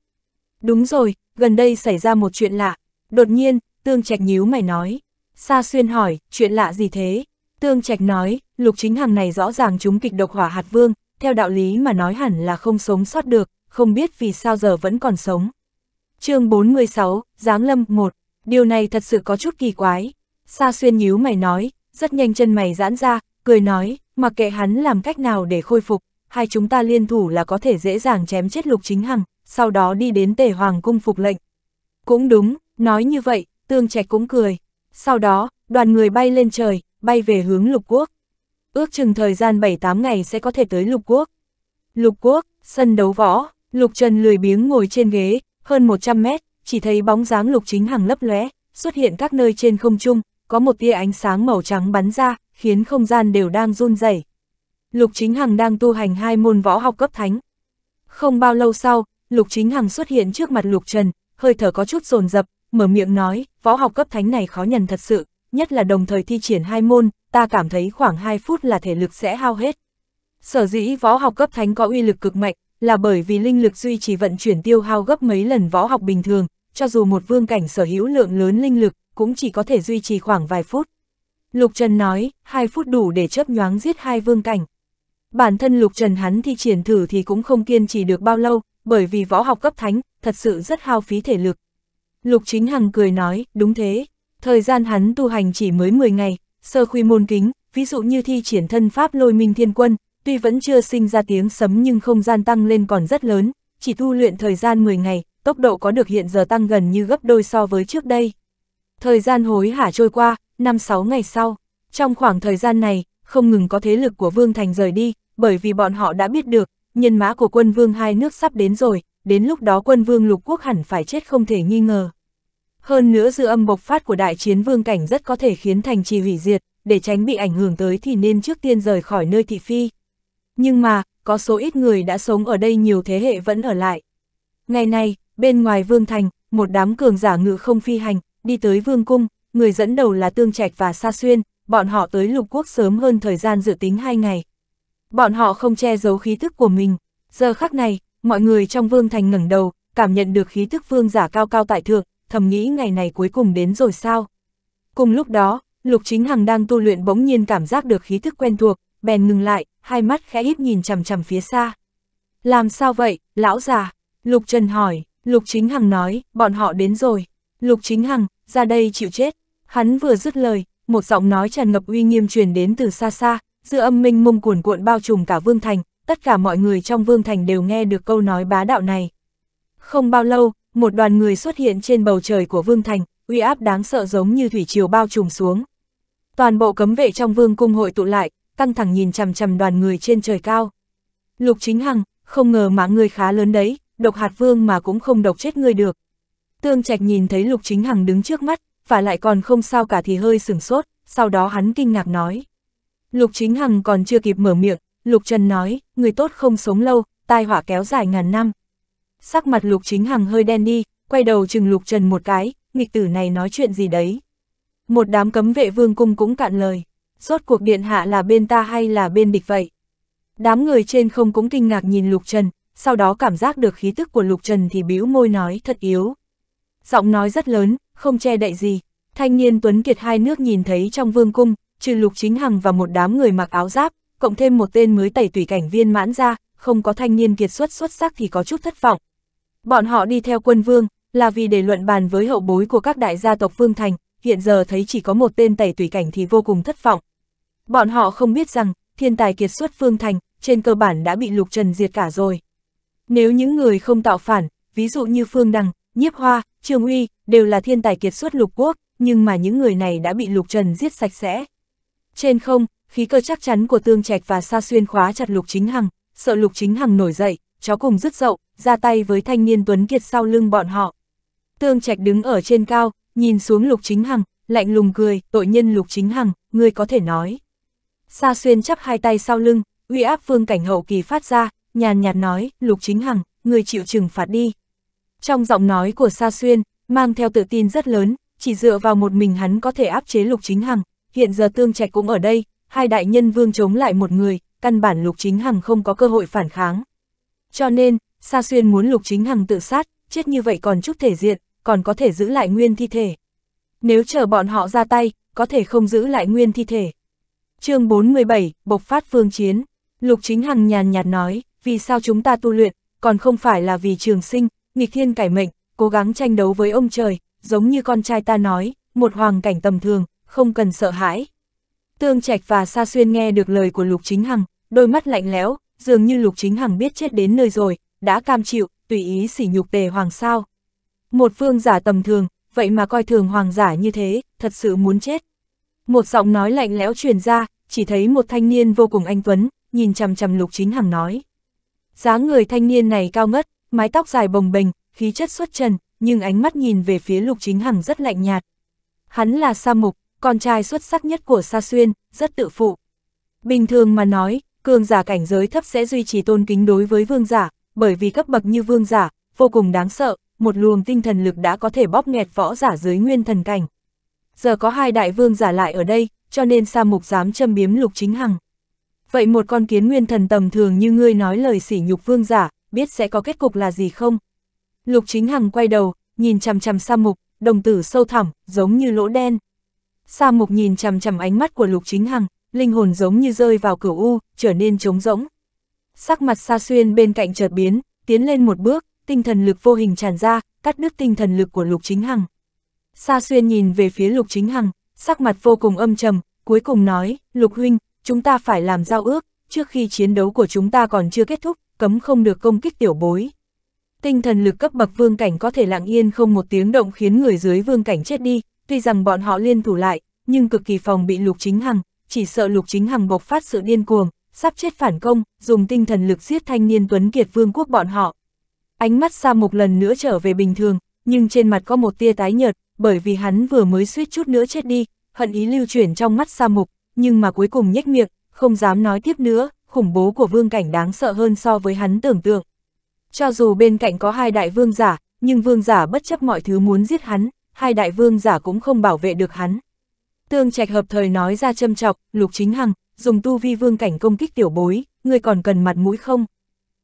Đúng rồi, gần đây xảy ra một chuyện lạ. Đột nhiên, Tương Trạch nhíu mày nói. Sa Xuyên hỏi, chuyện lạ gì thế? Tương Trạch nói, Lục Chính hàng này rõ ràng chúng kịch độc hỏa hạt vương, theo đạo lý mà nói hẳn là không sống sót được, không biết vì sao giờ vẫn còn sống. chương 46, Giáng Lâm 1, điều này thật sự có chút kỳ quái. Sa Xuyên nhíu mày nói, rất nhanh chân mày giãn ra, cười nói, mặc kệ hắn làm cách nào để khôi phục, hai chúng ta liên thủ là có thể dễ dàng chém chết lục chính hằng, sau đó đi đến tề hoàng cung phục lệnh. Cũng đúng, nói như vậy, tương trạch cũng cười. Sau đó, đoàn người bay lên trời, bay về hướng lục quốc. Ước chừng thời gian 7-8 ngày sẽ có thể tới lục quốc. Lục quốc, sân đấu võ, lục trần lười biếng ngồi trên ghế, hơn 100 mét, chỉ thấy bóng dáng lục chính hằng lấp lóe xuất hiện các nơi trên không trung, có một tia ánh sáng màu trắng bắn ra, khiến không gian đều đang run rẩy. Lục Chính Hằng đang tu hành hai môn võ học cấp thánh. Không bao lâu sau, Lục Chính Hằng xuất hiện trước mặt Lục Trần, hơi thở có chút dồn dập, mở miệng nói, võ học cấp thánh này khó nhận thật sự, nhất là đồng thời thi triển hai môn, ta cảm thấy khoảng 2 phút là thể lực sẽ hao hết. Sở dĩ võ học cấp thánh có uy lực cực mạnh, là bởi vì linh lực duy trì vận chuyển tiêu hao gấp mấy lần võ học bình thường, cho dù một vương cảnh sở hữu lượng lớn linh lực, cũng chỉ có thể duy trì khoảng vài phút. Lục Trần nói, hai phút đủ để chớp nhoáng giết hai vương cảnh. Bản thân Lục Trần hắn thi triển thử thì cũng không kiên trì được bao lâu, bởi vì võ học cấp thánh, thật sự rất hao phí thể lực. Lục Chính Hằng cười nói, đúng thế, thời gian hắn tu hành chỉ mới 10 ngày, sơ khuy môn kính, ví dụ như thi triển thân pháp lôi minh thiên quân, tuy vẫn chưa sinh ra tiếng sấm nhưng không gian tăng lên còn rất lớn, chỉ tu luyện thời gian 10 ngày, tốc độ có được hiện giờ tăng gần như gấp đôi so với trước đây. Thời gian hối hả trôi qua, năm sáu ngày sau, trong khoảng thời gian này, không ngừng có thế lực của Vương Thành rời đi, bởi vì bọn họ đã biết được, nhân mã của quân Vương hai nước sắp đến rồi, đến lúc đó quân Vương lục quốc hẳn phải chết không thể nghi ngờ. Hơn nữa dư âm bộc phát của đại chiến vương cảnh rất có thể khiến thành trì hủy diệt, để tránh bị ảnh hưởng tới thì nên trước tiên rời khỏi nơi thị phi. Nhưng mà, có số ít người đã sống ở đây nhiều thế hệ vẫn ở lại. Ngày nay, bên ngoài vương thành, một đám cường giả ngự không phi hành, đi tới vương cung, người dẫn đầu là Tương Trạch và Sa Xuyên, bọn họ tới lục quốc sớm hơn thời gian dự tính hai ngày. Bọn họ không che giấu khí thức của mình, giờ khắc này, mọi người trong vương thành ngẩng đầu, cảm nhận được khí thức vương giả cao cao tại thượng, thầm nghĩ ngày này cuối cùng đến rồi sao. Cùng lúc đó, Lục Chính Hằng đang tu luyện bỗng nhiên cảm giác được khí thức quen thuộc, bèn ngừng lại, hai mắt khẽ híp nhìn chằm chằm phía xa. Làm sao vậy, lão già? Lục Trần hỏi, Lục Chính Hằng nói, bọn họ đến rồi. Lục Chính Hằng, ra đây chịu chết. Hắn vừa dứt lời, một giọng nói tràn ngập uy nghiêm truyền đến từ xa xa, dư âm minh mông cuồn cuộn bao trùm cả Vương Thành, tất cả mọi người trong Vương Thành đều nghe được câu nói bá đạo này. Không bao lâu, một đoàn người xuất hiện trên bầu trời của Vương Thành, uy áp đáng sợ giống như thủy triều bao trùm xuống. Toàn bộ cấm vệ trong Vương cung hội tụ lại, căng thẳng nhìn chằm chằm đoàn người trên trời cao. Lục Chính Hằng, không ngờ mà người khá lớn đấy, độc hạt vương mà cũng không độc chết người được, Tương Trạch nhìn thấy Lục Chính Hằng đứng trước mắt, và lại còn không sao cả thì hơi sửng sốt, sau đó hắn kinh ngạc nói. Lục Chính Hằng còn chưa kịp mở miệng, Lục Trần nói, người tốt không sống lâu, tai họa kéo dài ngàn năm. Sắc mặt Lục Chính Hằng hơi đen đi, quay đầu chừng Lục Trần một cái, nghịch tử này nói chuyện gì đấy. Một đám cấm vệ vương cung cũng cạn lời, rốt cuộc điện hạ là bên ta hay là bên địch vậy. Đám người trên không cũng kinh ngạc nhìn Lục Trần, sau đó cảm giác được khí tức của Lục Trần thì bĩu môi nói thật yếu giọng nói rất lớn, không che đậy gì. Thanh niên Tuấn Kiệt hai nước nhìn thấy trong vương cung, trừ lục chính hằng và một đám người mặc áo giáp, cộng thêm một tên mới tẩy tùy cảnh viên mãn ra, không có thanh niên kiệt xuất xuất sắc thì có chút thất vọng. Bọn họ đi theo quân vương, là vì để luận bàn với hậu bối của các đại gia tộc Vương Thành, hiện giờ thấy chỉ có một tên tẩy tùy cảnh thì vô cùng thất vọng. Bọn họ không biết rằng, thiên tài kiệt xuất Vương Thành, trên cơ bản đã bị lục trần diệt cả rồi. Nếu những người không tạo phản, ví dụ như Phương Đằng, Nhiếp Hoa, Trương Uy, đều là thiên tài kiệt xuất lục quốc, nhưng mà những người này đã bị lục trần giết sạch sẽ. Trên không, khí cơ chắc chắn của tương trạch và sa xuyên khóa chặt lục chính hằng, sợ lục chính hằng nổi dậy, chó cùng rứt dậu, ra tay với thanh niên tuấn kiệt sau lưng bọn họ. Tương trạch đứng ở trên cao, nhìn xuống lục chính hằng, lạnh lùng cười, tội nhân lục chính hằng, ngươi có thể nói. Sa xuyên chắp hai tay sau lưng, uy áp phương cảnh hậu kỳ phát ra, nhàn nhạt nói, lục chính hằng, ngươi chịu trừng phạt đi. Trong giọng nói của Sa Xuyên, mang theo tự tin rất lớn, chỉ dựa vào một mình hắn có thể áp chế Lục Chính Hằng, hiện giờ Tương Trạch cũng ở đây, hai đại nhân vương chống lại một người, căn bản Lục Chính Hằng không có cơ hội phản kháng. Cho nên, Sa Xuyên muốn Lục Chính Hằng tự sát, chết như vậy còn chút thể diện, còn có thể giữ lại nguyên thi thể. Nếu chờ bọn họ ra tay, có thể không giữ lại nguyên thi thể. chương 417, Bộc Phát Phương Chiến, Lục Chính Hằng nhàn nhạt nói, vì sao chúng ta tu luyện, còn không phải là vì trường sinh, nghịch thiên cải mệnh, cố gắng tranh đấu với ông trời, giống như con trai ta nói, một hoàng cảnh tầm thường, không cần sợ hãi. Tương Trạch và Sa Xuyên nghe được lời của Lục Chính Hằng, đôi mắt lạnh lẽo, dường như Lục Chính Hằng biết chết đến nơi rồi, đã cam chịu, tùy ý sỉ nhục tề hoàng sao. Một phương giả tầm thường, vậy mà coi thường hoàng giả như thế, thật sự muốn chết. Một giọng nói lạnh lẽo truyền ra, chỉ thấy một thanh niên vô cùng anh Tuấn, nhìn chằm chằm Lục Chính Hằng nói. dáng người thanh niên này cao ngất, mái tóc dài bồng bềnh, khí chất xuất trần, nhưng ánh mắt nhìn về phía Lục Chính Hằng rất lạnh nhạt. Hắn là Sa Mục, con trai xuất sắc nhất của Sa Xuyên, rất tự phụ. Bình thường mà nói, cường giả cảnh giới thấp sẽ duy trì tôn kính đối với vương giả, bởi vì cấp bậc như vương giả, vô cùng đáng sợ, một luồng tinh thần lực đã có thể bóp nghẹt võ giả dưới nguyên thần cảnh. Giờ có hai đại vương giả lại ở đây, cho nên Sa Mục dám châm biếm Lục Chính Hằng. Vậy một con kiến nguyên thần tầm thường như ngươi nói lời sỉ nhục vương giả, biết sẽ có kết cục là gì không? Lục Chính Hằng quay đầu, nhìn chằm chằm Sa Mục, đồng tử sâu thẳm, giống như lỗ đen. Sa Mục nhìn chằm chằm ánh mắt của Lục Chính Hằng, linh hồn giống như rơi vào cửu u, trở nên trống rỗng. Sắc mặt Sa Xuyên bên cạnh chợt biến, tiến lên một bước, tinh thần lực vô hình tràn ra, cắt đứt tinh thần lực của Lục Chính Hằng. Sa Xuyên nhìn về phía Lục Chính Hằng, sắc mặt vô cùng âm trầm, cuối cùng nói, Lục Huynh, chúng ta phải làm giao ước, trước khi chiến đấu của chúng ta còn chưa kết thúc, cấm không được công kích tiểu bối. Tinh thần lực cấp bậc vương cảnh có thể lặng yên không một tiếng động khiến người dưới vương cảnh chết đi, tuy rằng bọn họ liên thủ lại, nhưng cực kỳ phòng bị lục chính hằng, chỉ sợ lục chính hằng bộc phát sự điên cuồng, sắp chết phản công, dùng tinh thần lực giết thanh niên tuấn kiệt vương quốc bọn họ. Ánh mắt Sa Mục lần nữa trở về bình thường, nhưng trên mặt có một tia tái nhợt, bởi vì hắn vừa mới suýt chút nữa chết đi, hận ý lưu chuyển trong mắt Sa Mục, nhưng mà cuối cùng nhếch miệng, không dám nói tiếp nữa, khủng bố của vương cảnh đáng sợ hơn so với hắn tưởng tượng. Cho dù bên cạnh có hai đại vương giả, nhưng vương giả bất chấp mọi thứ muốn giết hắn, hai đại vương giả cũng không bảo vệ được hắn. Tương Trạch hợp thời nói ra châm chọc, Lục Chính Hằng, dùng tu vi vương cảnh công kích tiểu bối, ngươi còn cần mặt mũi không?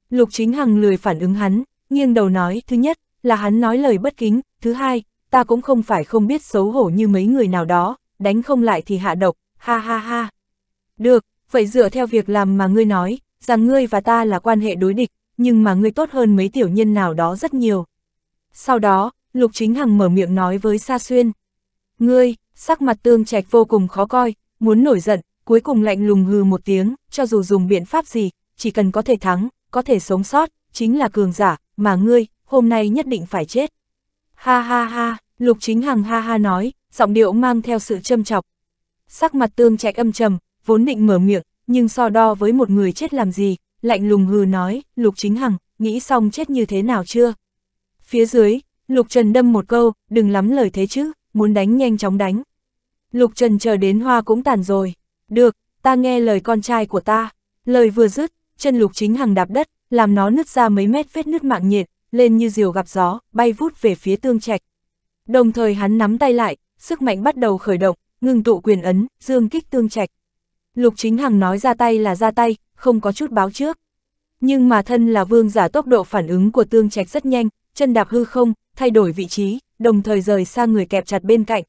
Lục Chính Hằng lười phản ứng hắn, nghiêng đầu nói, thứ nhất, là hắn nói lời bất kính, thứ hai, ta cũng không phải không biết xấu hổ như mấy người nào đó, đánh không lại thì hạ độc, ha ha ha. Được, vậy dựa theo việc làm mà ngươi nói, rằng ngươi và ta là quan hệ đối địch, nhưng mà ngươi tốt hơn mấy tiểu nhân nào đó rất nhiều. Sau đó, Lục Chính Hằng mở miệng nói với Sa Xuyên. Ngươi, sắc mặt tương trạch vô cùng khó coi, muốn nổi giận, cuối cùng lạnh lùng hừ một tiếng, cho dù dùng biện pháp gì, chỉ cần có thể thắng, có thể sống sót, chính là cường giả, mà ngươi, hôm nay nhất định phải chết. Ha ha ha, Lục Chính Hằng ha ha nói, giọng điệu mang theo sự châm chọc. Sắc mặt tương trạch âm trầm, vốn định mở miệng, nhưng so đo với một người chết làm gì, lạnh lùng hừ nói, Lục Chính Hằng, nghĩ xong chết như thế nào chưa? Phía dưới, Lục Trần đâm một câu, đừng lắm lời thế chứ, muốn đánh nhanh chóng đánh. Lục Trần chờ đến hoa cũng tàn rồi, được, ta nghe lời con trai của ta, lời vừa dứt, chân Lục Chính Hằng đạp đất, làm nó nứt ra mấy mét vết nứt mạng nhiệt, lên như diều gặp gió, bay vút về phía tương trạch. Đồng thời hắn nắm tay lại, sức mạnh bắt đầu khởi động, ngừng tụ quyền ấn, dương kích tương trạch. Lục Chính Hằng nói ra tay là ra tay, không có chút báo trước. Nhưng mà thân là vương giả tốc độ phản ứng của tương trạch rất nhanh, chân đạp hư không, thay đổi vị trí, đồng thời rời xa người kẹp chặt bên cạnh.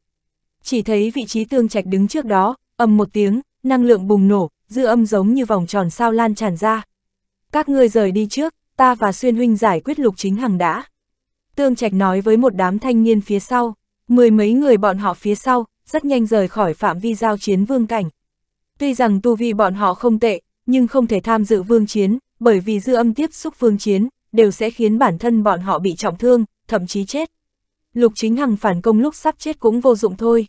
Chỉ thấy vị trí tương trạch đứng trước đó, ầm một tiếng, năng lượng bùng nổ, dư âm giống như vòng tròn sao lan tràn ra. Các ngươi rời đi trước, ta và xuyên huynh giải quyết lục chính hằng đã. Tương trạch nói với một đám thanh niên phía sau, mười mấy người bọn họ phía sau, rất nhanh rời khỏi phạm vi giao chiến vương cảnh. Tuy rằng tu vi bọn họ không tệ, nhưng không thể tham dự vương chiến, bởi vì dư âm tiếp xúc vương chiến, đều sẽ khiến bản thân bọn họ bị trọng thương, thậm chí chết. Lục chính hằng phản công lúc sắp chết cũng vô dụng thôi.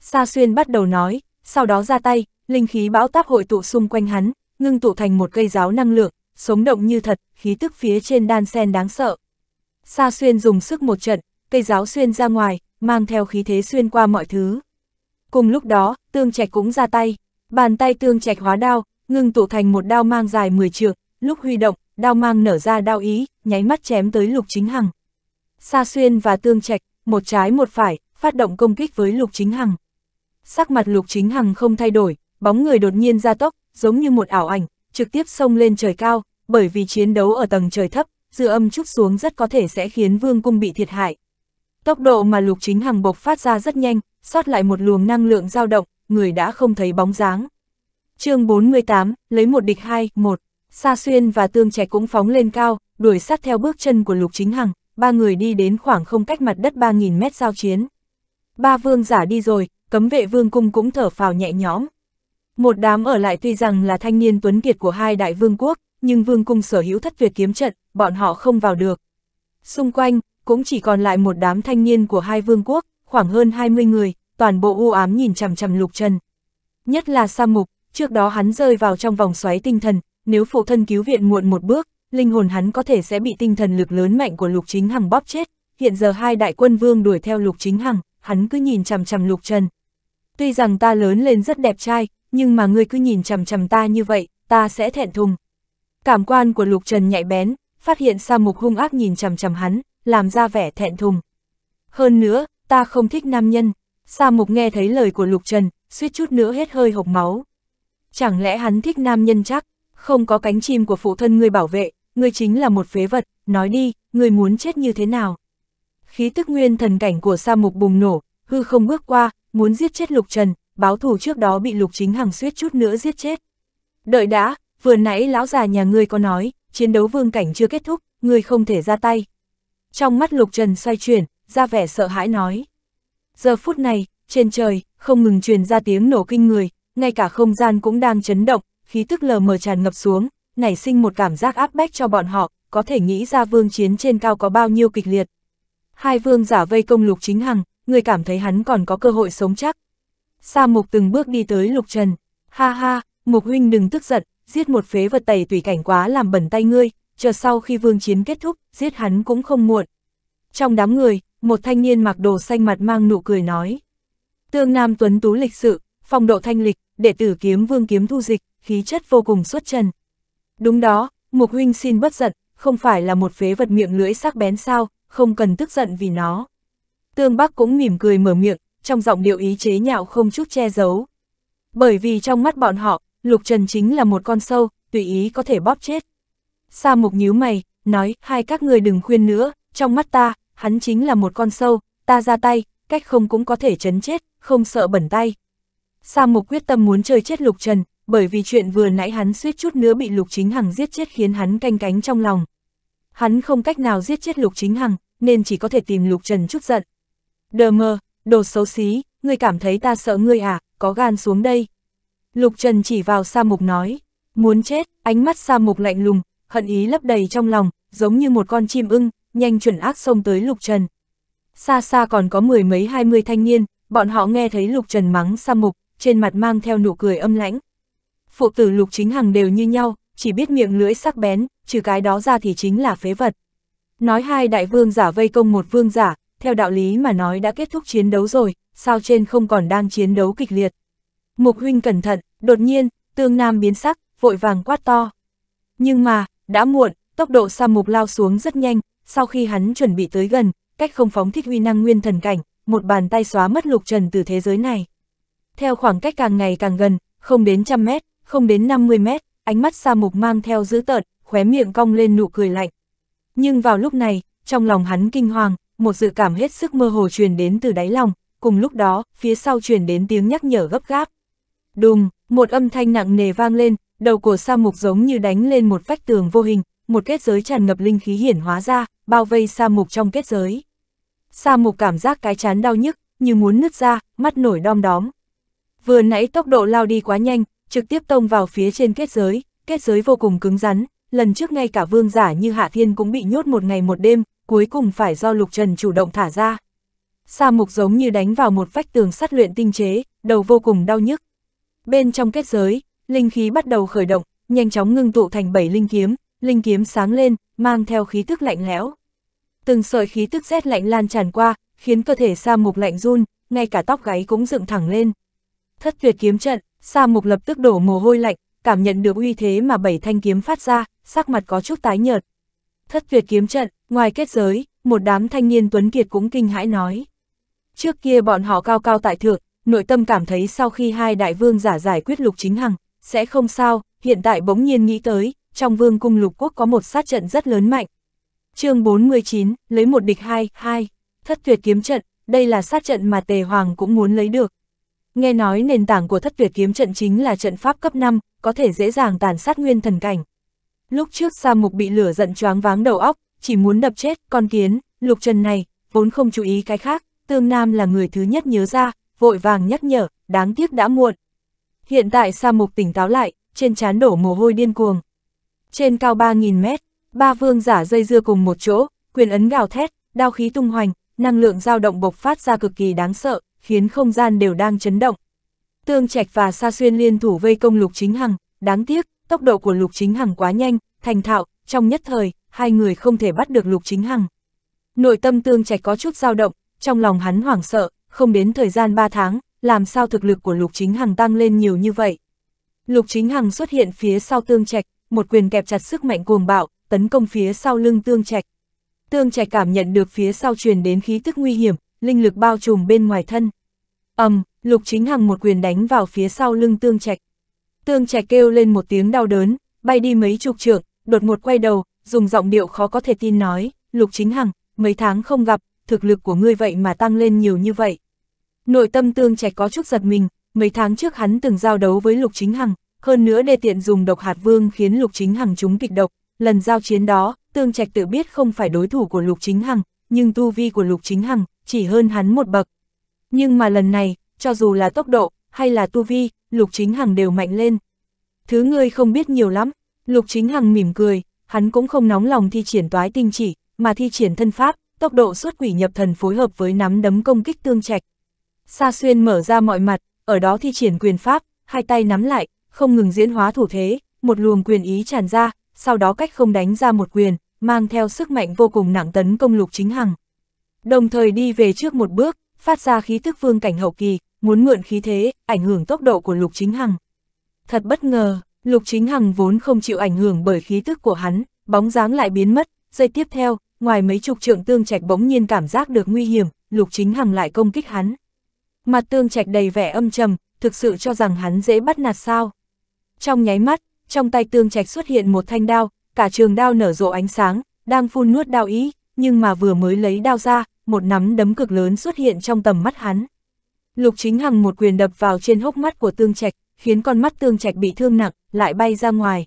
Sa xuyên bắt đầu nói, sau đó ra tay, linh khí bão táp hội tụ xung quanh hắn, ngưng tụ thành một cây giáo năng lượng, sống động như thật, khí tức phía trên đan sen đáng sợ. Sa xuyên dùng sức một trận, cây giáo xuyên ra ngoài, mang theo khí thế xuyên qua mọi thứ. Cùng lúc đó, tương trạch cũng ra tay. Bàn tay tương trạch hóa đao, ngưng tụ thành một đao mang dài 10 trượng, lúc huy động, đao mang nở ra đao ý, nháy mắt chém tới Lục Chính Hằng. Sa Xuyên và Tương Trạch, một trái một phải, phát động công kích với Lục Chính Hằng. Sắc mặt Lục Chính Hằng không thay đổi, bóng người đột nhiên ra tốc, giống như một ảo ảnh, trực tiếp xông lên trời cao, bởi vì chiến đấu ở tầng trời thấp, dư âm chút xuống rất có thể sẽ khiến Vương cung bị thiệt hại. Tốc độ mà Lục Chính Hằng bộc phát ra rất nhanh, sót lại một luồng năng lượng dao động, người đã không thấy bóng dáng. chương 48, lấy một địch hai, một, Sa Xuyên và Tương Trạch cũng phóng lên cao, đuổi sát theo bước chân của Lục Chính Hằng, ba người đi đến khoảng không cách mặt đất 3.000 mét giao chiến. Ba vương giả đi rồi, cấm vệ vương cung cũng thở phào nhẹ nhõm. Một đám ở lại tuy rằng là thanh niên tuấn kiệt của hai đại vương quốc, nhưng vương cung sở hữu thất tuyệt kiếm trận, bọn họ không vào được. Xung quanh, cũng chỉ còn lại một đám thanh niên của hai vương quốc, khoảng hơn 20 người, toàn bộ u ám nhìn chằm chằm Lục Trần. Nhất là Sa Mục, trước đó hắn rơi vào trong vòng xoáy tinh thần, nếu phụ thân cứu viện muộn một bước, linh hồn hắn có thể sẽ bị tinh thần lực lớn mạnh của Lục Chính Hằng bóp chết, hiện giờ hai đại quân vương đuổi theo Lục Chính Hằng, hắn cứ nhìn chằm chằm Lục Trần. Tuy rằng ta lớn lên rất đẹp trai, nhưng mà ngươi cứ nhìn chằm chằm ta như vậy, ta sẽ thẹn thùng. Cảm quan của Lục Trần nhạy bén, phát hiện Sa Mục hung ác nhìn chằm chằm hắn, làm ra vẻ thẹn thùng. Hơn nữa, ta không thích nam nhân. Sa mục nghe thấy lời của Lục Trần, suýt chút nữa hết hơi hộc máu. Chẳng lẽ hắn thích nam nhân chắc, không có cánh chim của phụ thân người bảo vệ, người chính là một phế vật, nói đi, người muốn chết như thế nào? Khí tức nguyên thần cảnh của Sa mục bùng nổ, hư không bước qua, muốn giết chết Lục Trần, báo thù trước đó bị Lục Chính Hằng suýt chút nữa giết chết. Đợi đã, vừa nãy lão già nhà ngươi có nói, chiến đấu vương cảnh chưa kết thúc, người không thể ra tay. Trong mắt Lục Trần xoay chuyển, ra vẻ sợ hãi nói. Giờ phút này, trên trời, không ngừng truyền ra tiếng nổ kinh người, ngay cả không gian cũng đang chấn động, khí tức lờ mờ tràn ngập xuống, nảy sinh một cảm giác áp bách cho bọn họ, có thể nghĩ ra vương chiến trên cao có bao nhiêu kịch liệt. Hai vương giả vây công lục chính hằng, người cảm thấy hắn còn có cơ hội sống chắc. Sa mục từng bước đi tới lục trần, ha ha, mục huynh đừng tức giận, giết một phế vật tẩy tùy cảnh quá làm bẩn tay ngươi, chờ sau khi vương chiến kết thúc, giết hắn cũng không muộn. Trong đám người, một thanh niên mặc đồ xanh mặt mang nụ cười nói. Tương Nam Tuấn Tú lịch sự, phong độ thanh lịch, đệ tử kiếm vương kiếm thu dịch, khí chất vô cùng xuất trần. Đúng đó, Mục Huynh xin bất giận, không phải là một phế vật miệng lưỡi sắc bén sao, không cần tức giận vì nó. Tương Bắc cũng mỉm cười mở miệng, trong giọng điệu ý chế nhạo không chút che giấu. Bởi vì trong mắt bọn họ, Lục Trần chính là một con sâu, tùy ý có thể bóp chết. Sa Mục nhíu mày, nói, hai các người đừng khuyên nữa, trong mắt ta, hắn chính là một con sâu, ta ra tay, cách không cũng có thể chấn chết, không sợ bẩn tay. Sa Mục quyết tâm muốn chơi chết Lục Trần, bởi vì chuyện vừa nãy hắn suýt chút nữa bị Lục Chính Hằng giết chết khiến hắn canh cánh trong lòng. Hắn không cách nào giết chết Lục Chính Hằng, nên chỉ có thể tìm Lục Trần chút giận. Đờ mơ, đồ xấu xí, ngươi cảm thấy ta sợ ngươi à, có gan xuống đây. Lục Trần chỉ vào Sa Mục nói, muốn chết, ánh mắt Sa Mục lạnh lùng, hận ý lấp đầy trong lòng, giống như một con chim ưng, nhanh chuẩn ác xông tới Lục Trần. Xa xa còn có mười mấy hai mươi thanh niên, bọn họ nghe thấy Lục Trần mắng sa mục, trên mặt mang theo nụ cười âm lãnh. Phụ tử Lục Chính Hằng đều như nhau, chỉ biết miệng lưỡi sắc bén, trừ cái đó ra thì chính là phế vật. Nói hai đại vương giả vây công một vương giả, theo đạo lý mà nói đã kết thúc chiến đấu rồi, sao trên không còn đang chiến đấu kịch liệt. Mục huynh cẩn thận, đột nhiên, tương nam biến sắc, vội vàng quát to. Nhưng mà, đã muộn, tốc độ sa mục lao xuống rất nhanh, sau khi hắn chuẩn bị tới gần, cách không phóng thích huy năng nguyên thần cảnh, một bàn tay xóa mất lục trần từ thế giới này. Theo khoảng cách càng ngày càng gần, không đến trăm mét, không đến 50 mét, ánh mắt sa mục mang theo dữ tợn, khóe miệng cong lên nụ cười lạnh. Nhưng vào lúc này, trong lòng hắn kinh hoàng, một dự cảm hết sức mơ hồ truyền đến từ đáy lòng, cùng lúc đó, phía sau truyền đến tiếng nhắc nhở gấp gáp. Đùng, một âm thanh nặng nề vang lên, đầu của sa mục giống như đánh lên một vách tường vô hình, một kết giới tràn ngập linh khí hiển hóa ra, bao vây sa mục trong kết giới. Sa mục cảm giác cái chán đau nhức, như muốn nứt ra, mắt nổi đom đóm. Vừa nãy tốc độ lao đi quá nhanh, trực tiếp tông vào phía trên kết giới, kết giới vô cùng cứng rắn, lần trước ngay cả vương giả như Hạ Thiên cũng bị nhốt một ngày một đêm, cuối cùng phải do Lục Trần chủ động thả ra. Sa mục giống như đánh vào một vách tường sắt luyện tinh chế, đầu vô cùng đau nhức. Bên trong kết giới, linh khí bắt đầu khởi động, nhanh chóng ngưng tụ thành bảy linh kiếm, linh kiếm sáng lên, mang theo khí tức lạnh lẽo. Từng sợi khí tức rét lạnh lan tràn qua, khiến cơ thể Sa Mục lạnh run, ngay cả tóc gáy cũng dựng thẳng lên. Thất tuyệt kiếm trận, Sa Mục lập tức đổ mồ hôi lạnh, cảm nhận được uy thế mà bảy thanh kiếm phát ra, sắc mặt có chút tái nhợt. Thất tuyệt kiếm trận, ngoài kết giới, một đám thanh niên tuấn kiệt cũng kinh hãi nói. Trước kia bọn họ cao cao tại thượng, nội tâm cảm thấy sau khi hai đại vương giả giải quyết lục chính hằng, sẽ không sao, hiện tại bỗng nhiên nghĩ tới, trong vương cung lục quốc có một sát trận rất lớn mạnh. chương 49, lấy một địch hai, hai, thất tuyệt kiếm trận, đây là sát trận mà Tề Hoàng cũng muốn lấy được. Nghe nói nền tảng của thất tuyệt kiếm trận chính là trận pháp cấp 5, có thể dễ dàng tàn sát nguyên thần cảnh. Lúc trước Sa Mục bị lửa giận choáng váng đầu óc, chỉ muốn đập chết con kiến, lục trần này, vốn không chú ý cái khác, Tương Nam là người thứ nhất nhớ ra, vội vàng nhắc nhở, đáng tiếc đã muộn. Hiện tại Sa Mục tỉnh táo lại, trên trán đổ mồ hôi điên cuồng, trên cao 3.000 mét, ba vương giả dây dưa cùng một chỗ, quyền ấn gào thét, đao khí tung hoành, năng lượng dao động bộc phát ra cực kỳ đáng sợ, khiến không gian đều đang chấn động. Tương Trạch và Sa Xuyên liên thủ vây công Lục Chính Hằng, đáng tiếc, tốc độ của Lục Chính Hằng quá nhanh, thành thạo, trong nhất thời, hai người không thể bắt được Lục Chính Hằng. Nội tâm Tương Trạch có chút dao động, trong lòng hắn hoảng sợ, không đến thời gian 3 tháng, làm sao thực lực của Lục Chính Hằng tăng lên nhiều như vậy. Lục Chính Hằng xuất hiện phía sau Tương Trạch, một quyền kẹp chặt sức mạnh cuồng bạo, tấn công phía sau lưng tương trạch. Tương trạch cảm nhận được phía sau truyền đến khí tức nguy hiểm, linh lực bao trùm bên ngoài thân. ầm, um, Lục Chính Hằng một quyền đánh vào phía sau lưng tương trạch. Tương trạch kêu lên một tiếng đau đớn, bay đi mấy chục trượng, đột ngột quay đầu, dùng giọng điệu khó có thể tin nói, Lục Chính Hằng, mấy tháng không gặp, thực lực của ngươi vậy mà tăng lên nhiều như vậy. Nội tâm tương trạch có chút giật mình, mấy tháng trước hắn từng giao đấu với Lục Chính Hằng, hơn nữa đề tiện dùng độc hạt vương khiến Lục Chính Hằng chúng kịch độc, lần giao chiến đó, Tương Trạch tự biết không phải đối thủ của Lục Chính Hằng, nhưng tu vi của Lục Chính Hằng chỉ hơn hắn một bậc. Nhưng mà lần này, cho dù là tốc độ hay là tu vi, Lục Chính Hằng đều mạnh lên. Thứ ngươi không biết nhiều lắm, Lục Chính Hằng mỉm cười, hắn cũng không nóng lòng thi triển toái tinh chỉ, mà thi triển thân pháp, tốc độ xuất quỷ nhập thần phối hợp với nắm đấm công kích Tương Trạch. xa Xuyên mở ra mọi mặt, ở đó thi triển quyền pháp, hai tay nắm lại, không ngừng diễn hóa thủ thế, một luồng quyền ý tràn ra, sau đó cách không đánh ra một quyền, mang theo sức mạnh vô cùng nặng tấn công lục chính hằng. Đồng thời đi về trước một bước, phát ra khí tức vương cảnh hậu kỳ, muốn mượn khí thế, ảnh hưởng tốc độ của lục chính hằng. Thật bất ngờ, lục chính hằng vốn không chịu ảnh hưởng bởi khí tức của hắn, bóng dáng lại biến mất, giây tiếp theo, ngoài mấy chục trượng tương trạch bỗng nhiên cảm giác được nguy hiểm, lục chính hằng lại công kích hắn. Mặt tương trạch đầy vẻ âm trầm, thực sự cho rằng hắn dễ bắt nạt sao. Trong nháy mắt, trong tay tương trạch xuất hiện một thanh đao, cả trường đao nở rộ ánh sáng, đang phun nuốt đao ý, nhưng mà vừa mới lấy đao ra, một nắm đấm cực lớn xuất hiện trong tầm mắt hắn. Lục Chính Hằng một quyền đập vào trên hốc mắt của Tương Trạch, khiến con mắt Tương Trạch bị thương nặng, lại bay ra ngoài.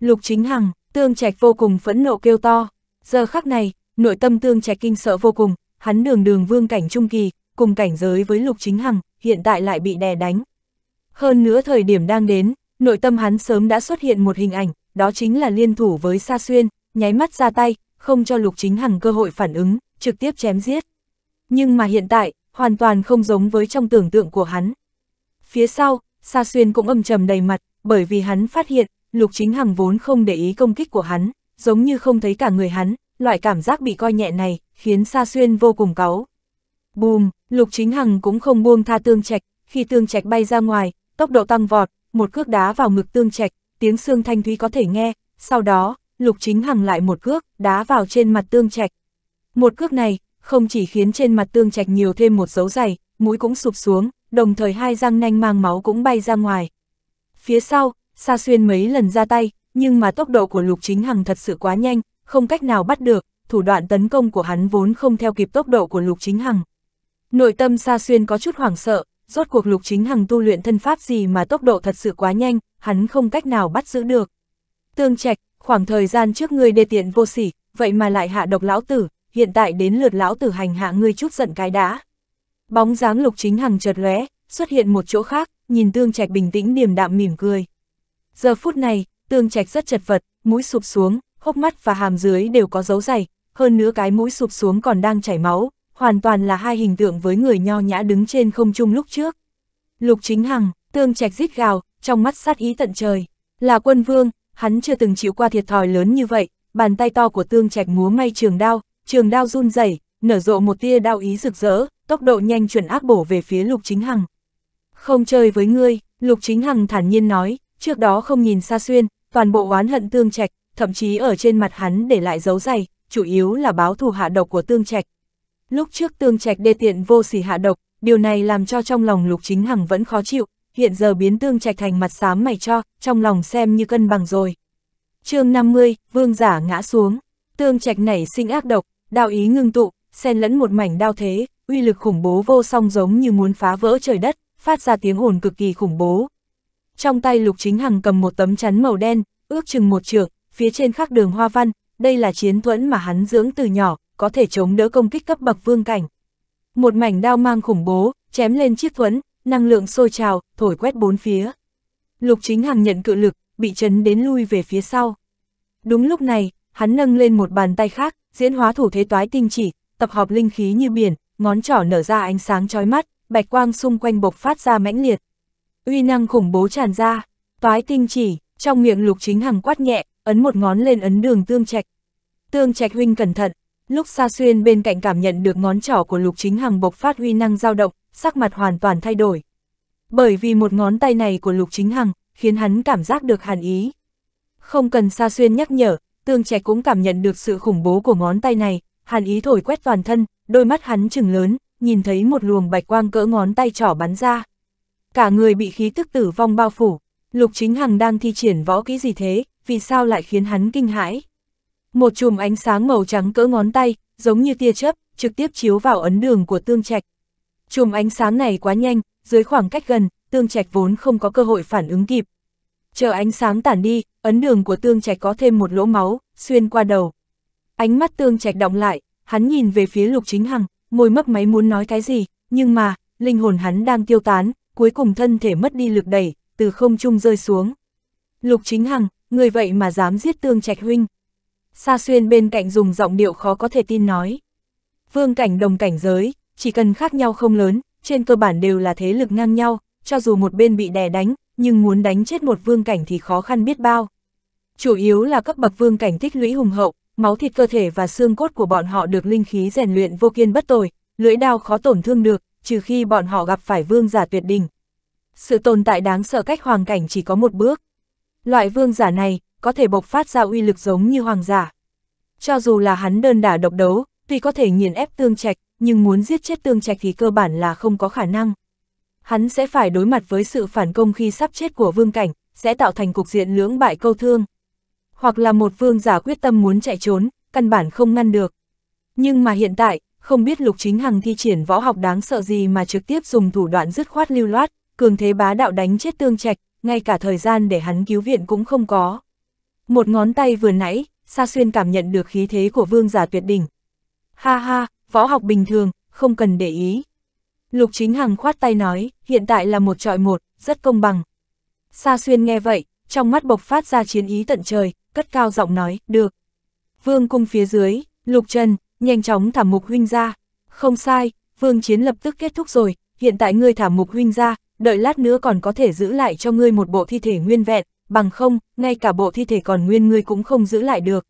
Lục Chính Hằng, Tương Trạch vô cùng phẫn nộ kêu to. Giờ khắc này, nội tâm Tương Trạch kinh sợ vô cùng, hắn đường đường vương cảnh trung kỳ, cùng cảnh giới với Lục Chính Hằng, hiện tại lại bị đè đánh. Hơn nữa thời điểm đang đến, nội tâm hắn sớm đã xuất hiện một hình ảnh, đó chính là liên thủ với Sa Xuyên, nháy mắt ra tay, không cho Lục Chính Hằng cơ hội phản ứng, trực tiếp chém giết. Nhưng mà hiện tại, hoàn toàn không giống với trong tưởng tượng của hắn. Phía sau, Sa Xuyên cũng âm trầm đầy mặt, bởi vì hắn phát hiện, Lục Chính Hằng vốn không để ý công kích của hắn, giống như không thấy cả người hắn, loại cảm giác bị coi nhẹ này, khiến Sa Xuyên vô cùng cáu. Bùm, Lục Chính Hằng cũng không buông tha Tương Trạch, khi Tương Trạch bay ra ngoài, tốc độ tăng vọt, một cước đá vào ngực tương trạch, tiếng xương thanh thúy có thể nghe, sau đó, lục chính hằng lại một cước, đá vào trên mặt tương trạch. Một cước này, không chỉ khiến trên mặt tương trạch nhiều thêm một dấu dày, mũi cũng sụp xuống, đồng thời hai răng nanh mang máu cũng bay ra ngoài. Phía sau, xa xuyên mấy lần ra tay, nhưng mà tốc độ của lục chính hằng thật sự quá nhanh, không cách nào bắt được, thủ đoạn tấn công của hắn vốn không theo kịp tốc độ của lục chính hằng. Nội tâm xa xuyên có chút hoảng sợ, rốt cuộc lục chính hằng tu luyện thân pháp gì mà tốc độ thật sự quá nhanh, hắn không cách nào bắt giữ được. Tương trạch, khoảng thời gian trước ngươi đê tiện vô sỉ, vậy mà lại hạ độc lão tử, hiện tại đến lượt lão tử hành hạ ngươi chút giận cái đã. Bóng dáng lục chính hằng chợt lóe, xuất hiện một chỗ khác, nhìn tương trạch bình tĩnh điềm đạm mỉm cười. Giờ phút này, tương trạch rất chật vật, mũi sụp xuống, hốc mắt và hàm dưới đều có dấu dày, hơn nữa cái mũi sụp xuống còn đang chảy máu, hoàn toàn là hai hình tượng với người nho nhã đứng trên không trung lúc trước. Lục chính hằng, tương trạch rít gào, trong mắt sát ý tận trời. Là quân vương, hắn chưa từng chịu qua thiệt thòi lớn như vậy, bàn tay to của tương trạch múa may trường đao, trường đao run rẩy nở rộ một tia đao ý rực rỡ, tốc độ nhanh chuẩn ác bổ về phía lục chính hằng. Không chơi với ngươi, lục chính hằng thản nhiên nói, trước đó không nhìn xa xuyên, toàn bộ oán hận tương trạch, thậm chí ở trên mặt hắn để lại dấu dày, chủ yếu là báo thù hạ độc của tương trạch, Lúc trước tương trạch đê tiện vô sỉ hạ độc, điều này làm cho trong lòng lục chính hằng vẫn khó chịu, hiện giờ biến tương trạch thành mặt xám mày cho, trong lòng xem như cân bằng rồi. chương 50, vương giả ngã xuống, tương trạch nảy sinh ác độc, đạo ý ngưng tụ, xen lẫn một mảnh đao thế, uy lực khủng bố vô song giống như muốn phá vỡ trời đất, phát ra tiếng hồn cực kỳ khủng bố. Trong tay Lục Chính Hằng cầm một tấm chắn màu đen, ước chừng một trượng, phía trên khắc đường hoa văn, đây là chiến thuẫn mà hắn dưỡng từ nhỏ, có thể chống đỡ công kích cấp bậc vương cảnh. Một mảnh đao mang khủng bố, chém lên chiếc thuẫn, năng lượng sôi trào, thổi quét bốn phía. Lục chính hằng nhận cự lực, bị chấn đến lui về phía sau. Đúng lúc này, hắn nâng lên một bàn tay khác, diễn hóa thủ thế toái tinh chỉ, tập hợp linh khí như biển, ngón trỏ nở ra ánh sáng chói mắt, bạch quang xung quanh bộc phát ra mãnh liệt. Uy năng khủng bố tràn ra, toái tinh chỉ, trong miệng lục chính hằng quát nhẹ, ấn một ngón lên ấn đường tương trạch. Tương trạch huynh cẩn thận, Lúc xa xuyên bên cạnh cảm nhận được ngón trỏ của Lục Chính Hằng bộc phát huy năng dao động, sắc mặt hoàn toàn thay đổi. Bởi vì một ngón tay này của Lục Chính Hằng, khiến hắn cảm giác được hàn ý. Không cần xa xuyên nhắc nhở, tương trẻ cũng cảm nhận được sự khủng bố của ngón tay này, hàn ý thổi quét toàn thân, đôi mắt hắn chừng lớn, nhìn thấy một luồng bạch quang cỡ ngón tay trỏ bắn ra. Cả người bị khí tức tử vong bao phủ, Lục Chính Hằng đang thi triển võ kỹ gì thế, vì sao lại khiến hắn kinh hãi? Một chùm ánh sáng màu trắng cỡ ngón tay, giống như tia chớp, trực tiếp chiếu vào ấn đường của tương trạch. Chùm ánh sáng này quá nhanh, dưới khoảng cách gần, tương trạch vốn không có cơ hội phản ứng kịp. Chờ ánh sáng tản đi, ấn đường của tương trạch có thêm một lỗ máu, xuyên qua đầu. Ánh mắt tương trạch động lại, hắn nhìn về phía lục chính hằng, môi mấp máy muốn nói cái gì, nhưng mà, linh hồn hắn đang tiêu tán, cuối cùng thân thể mất đi lực đẩy, từ không trung rơi xuống. Lục chính hằng, người vậy mà dám giết tương trạch huynh. Sa Xuyên bên cạnh dùng giọng điệu khó có thể tin nói. Vương cảnh đồng cảnh giới, chỉ cần khác nhau không lớn, trên cơ bản đều là thế lực ngang nhau, cho dù một bên bị đè đánh, nhưng muốn đánh chết một vương cảnh thì khó khăn biết bao. Chủ yếu là cấp bậc vương cảnh tích lũy hùng hậu, máu thịt cơ thể và xương cốt của bọn họ được linh khí rèn luyện vô kiên bất tồi, lưỡi đao khó tổn thương được, trừ khi bọn họ gặp phải vương giả tuyệt đỉnh. Sự tồn tại đáng sợ cách hoàng cảnh chỉ có một bước. Loại vương giả này, có thể bộc phát ra uy lực giống như hoàng giả. Cho dù là hắn đơn đả độc đấu, tuy có thể nghiền ép tương trạch, nhưng muốn giết chết tương trạch thì cơ bản là không có khả năng. Hắn sẽ phải đối mặt với sự phản công khi sắp chết của vương cảnh, sẽ tạo thành cục diện lưỡng bại câu thương. Hoặc là một vương giả quyết tâm muốn chạy trốn, căn bản không ngăn được. Nhưng mà hiện tại, không biết Lục Chính Hằng thi triển võ học đáng sợ gì mà trực tiếp dùng thủ đoạn dứt khoát lưu loát, cường thế bá đạo đánh chết tương trạch, ngay cả thời gian để hắn cứu viện cũng không có. Một ngón tay vừa nãy, Sa Xuyên cảm nhận được khí thế của vương giả tuyệt đỉnh. Ha ha, võ học bình thường, không cần để ý. Lục Chính Hằng khoát tay nói, hiện tại là một trọi một, rất công bằng. Sa Xuyên nghe vậy, trong mắt bộc phát ra chiến ý tận trời, cất cao giọng nói, được. Vương cung phía dưới, Lục Trần, nhanh chóng thả mục huynh ra. Không sai, vương chiến lập tức kết thúc rồi, hiện tại ngươi thả mục huynh ra, đợi lát nữa còn có thể giữ lại cho ngươi một bộ thi thể nguyên vẹn, bằng không, ngay cả bộ thi thể còn nguyên ngươi cũng không giữ lại được.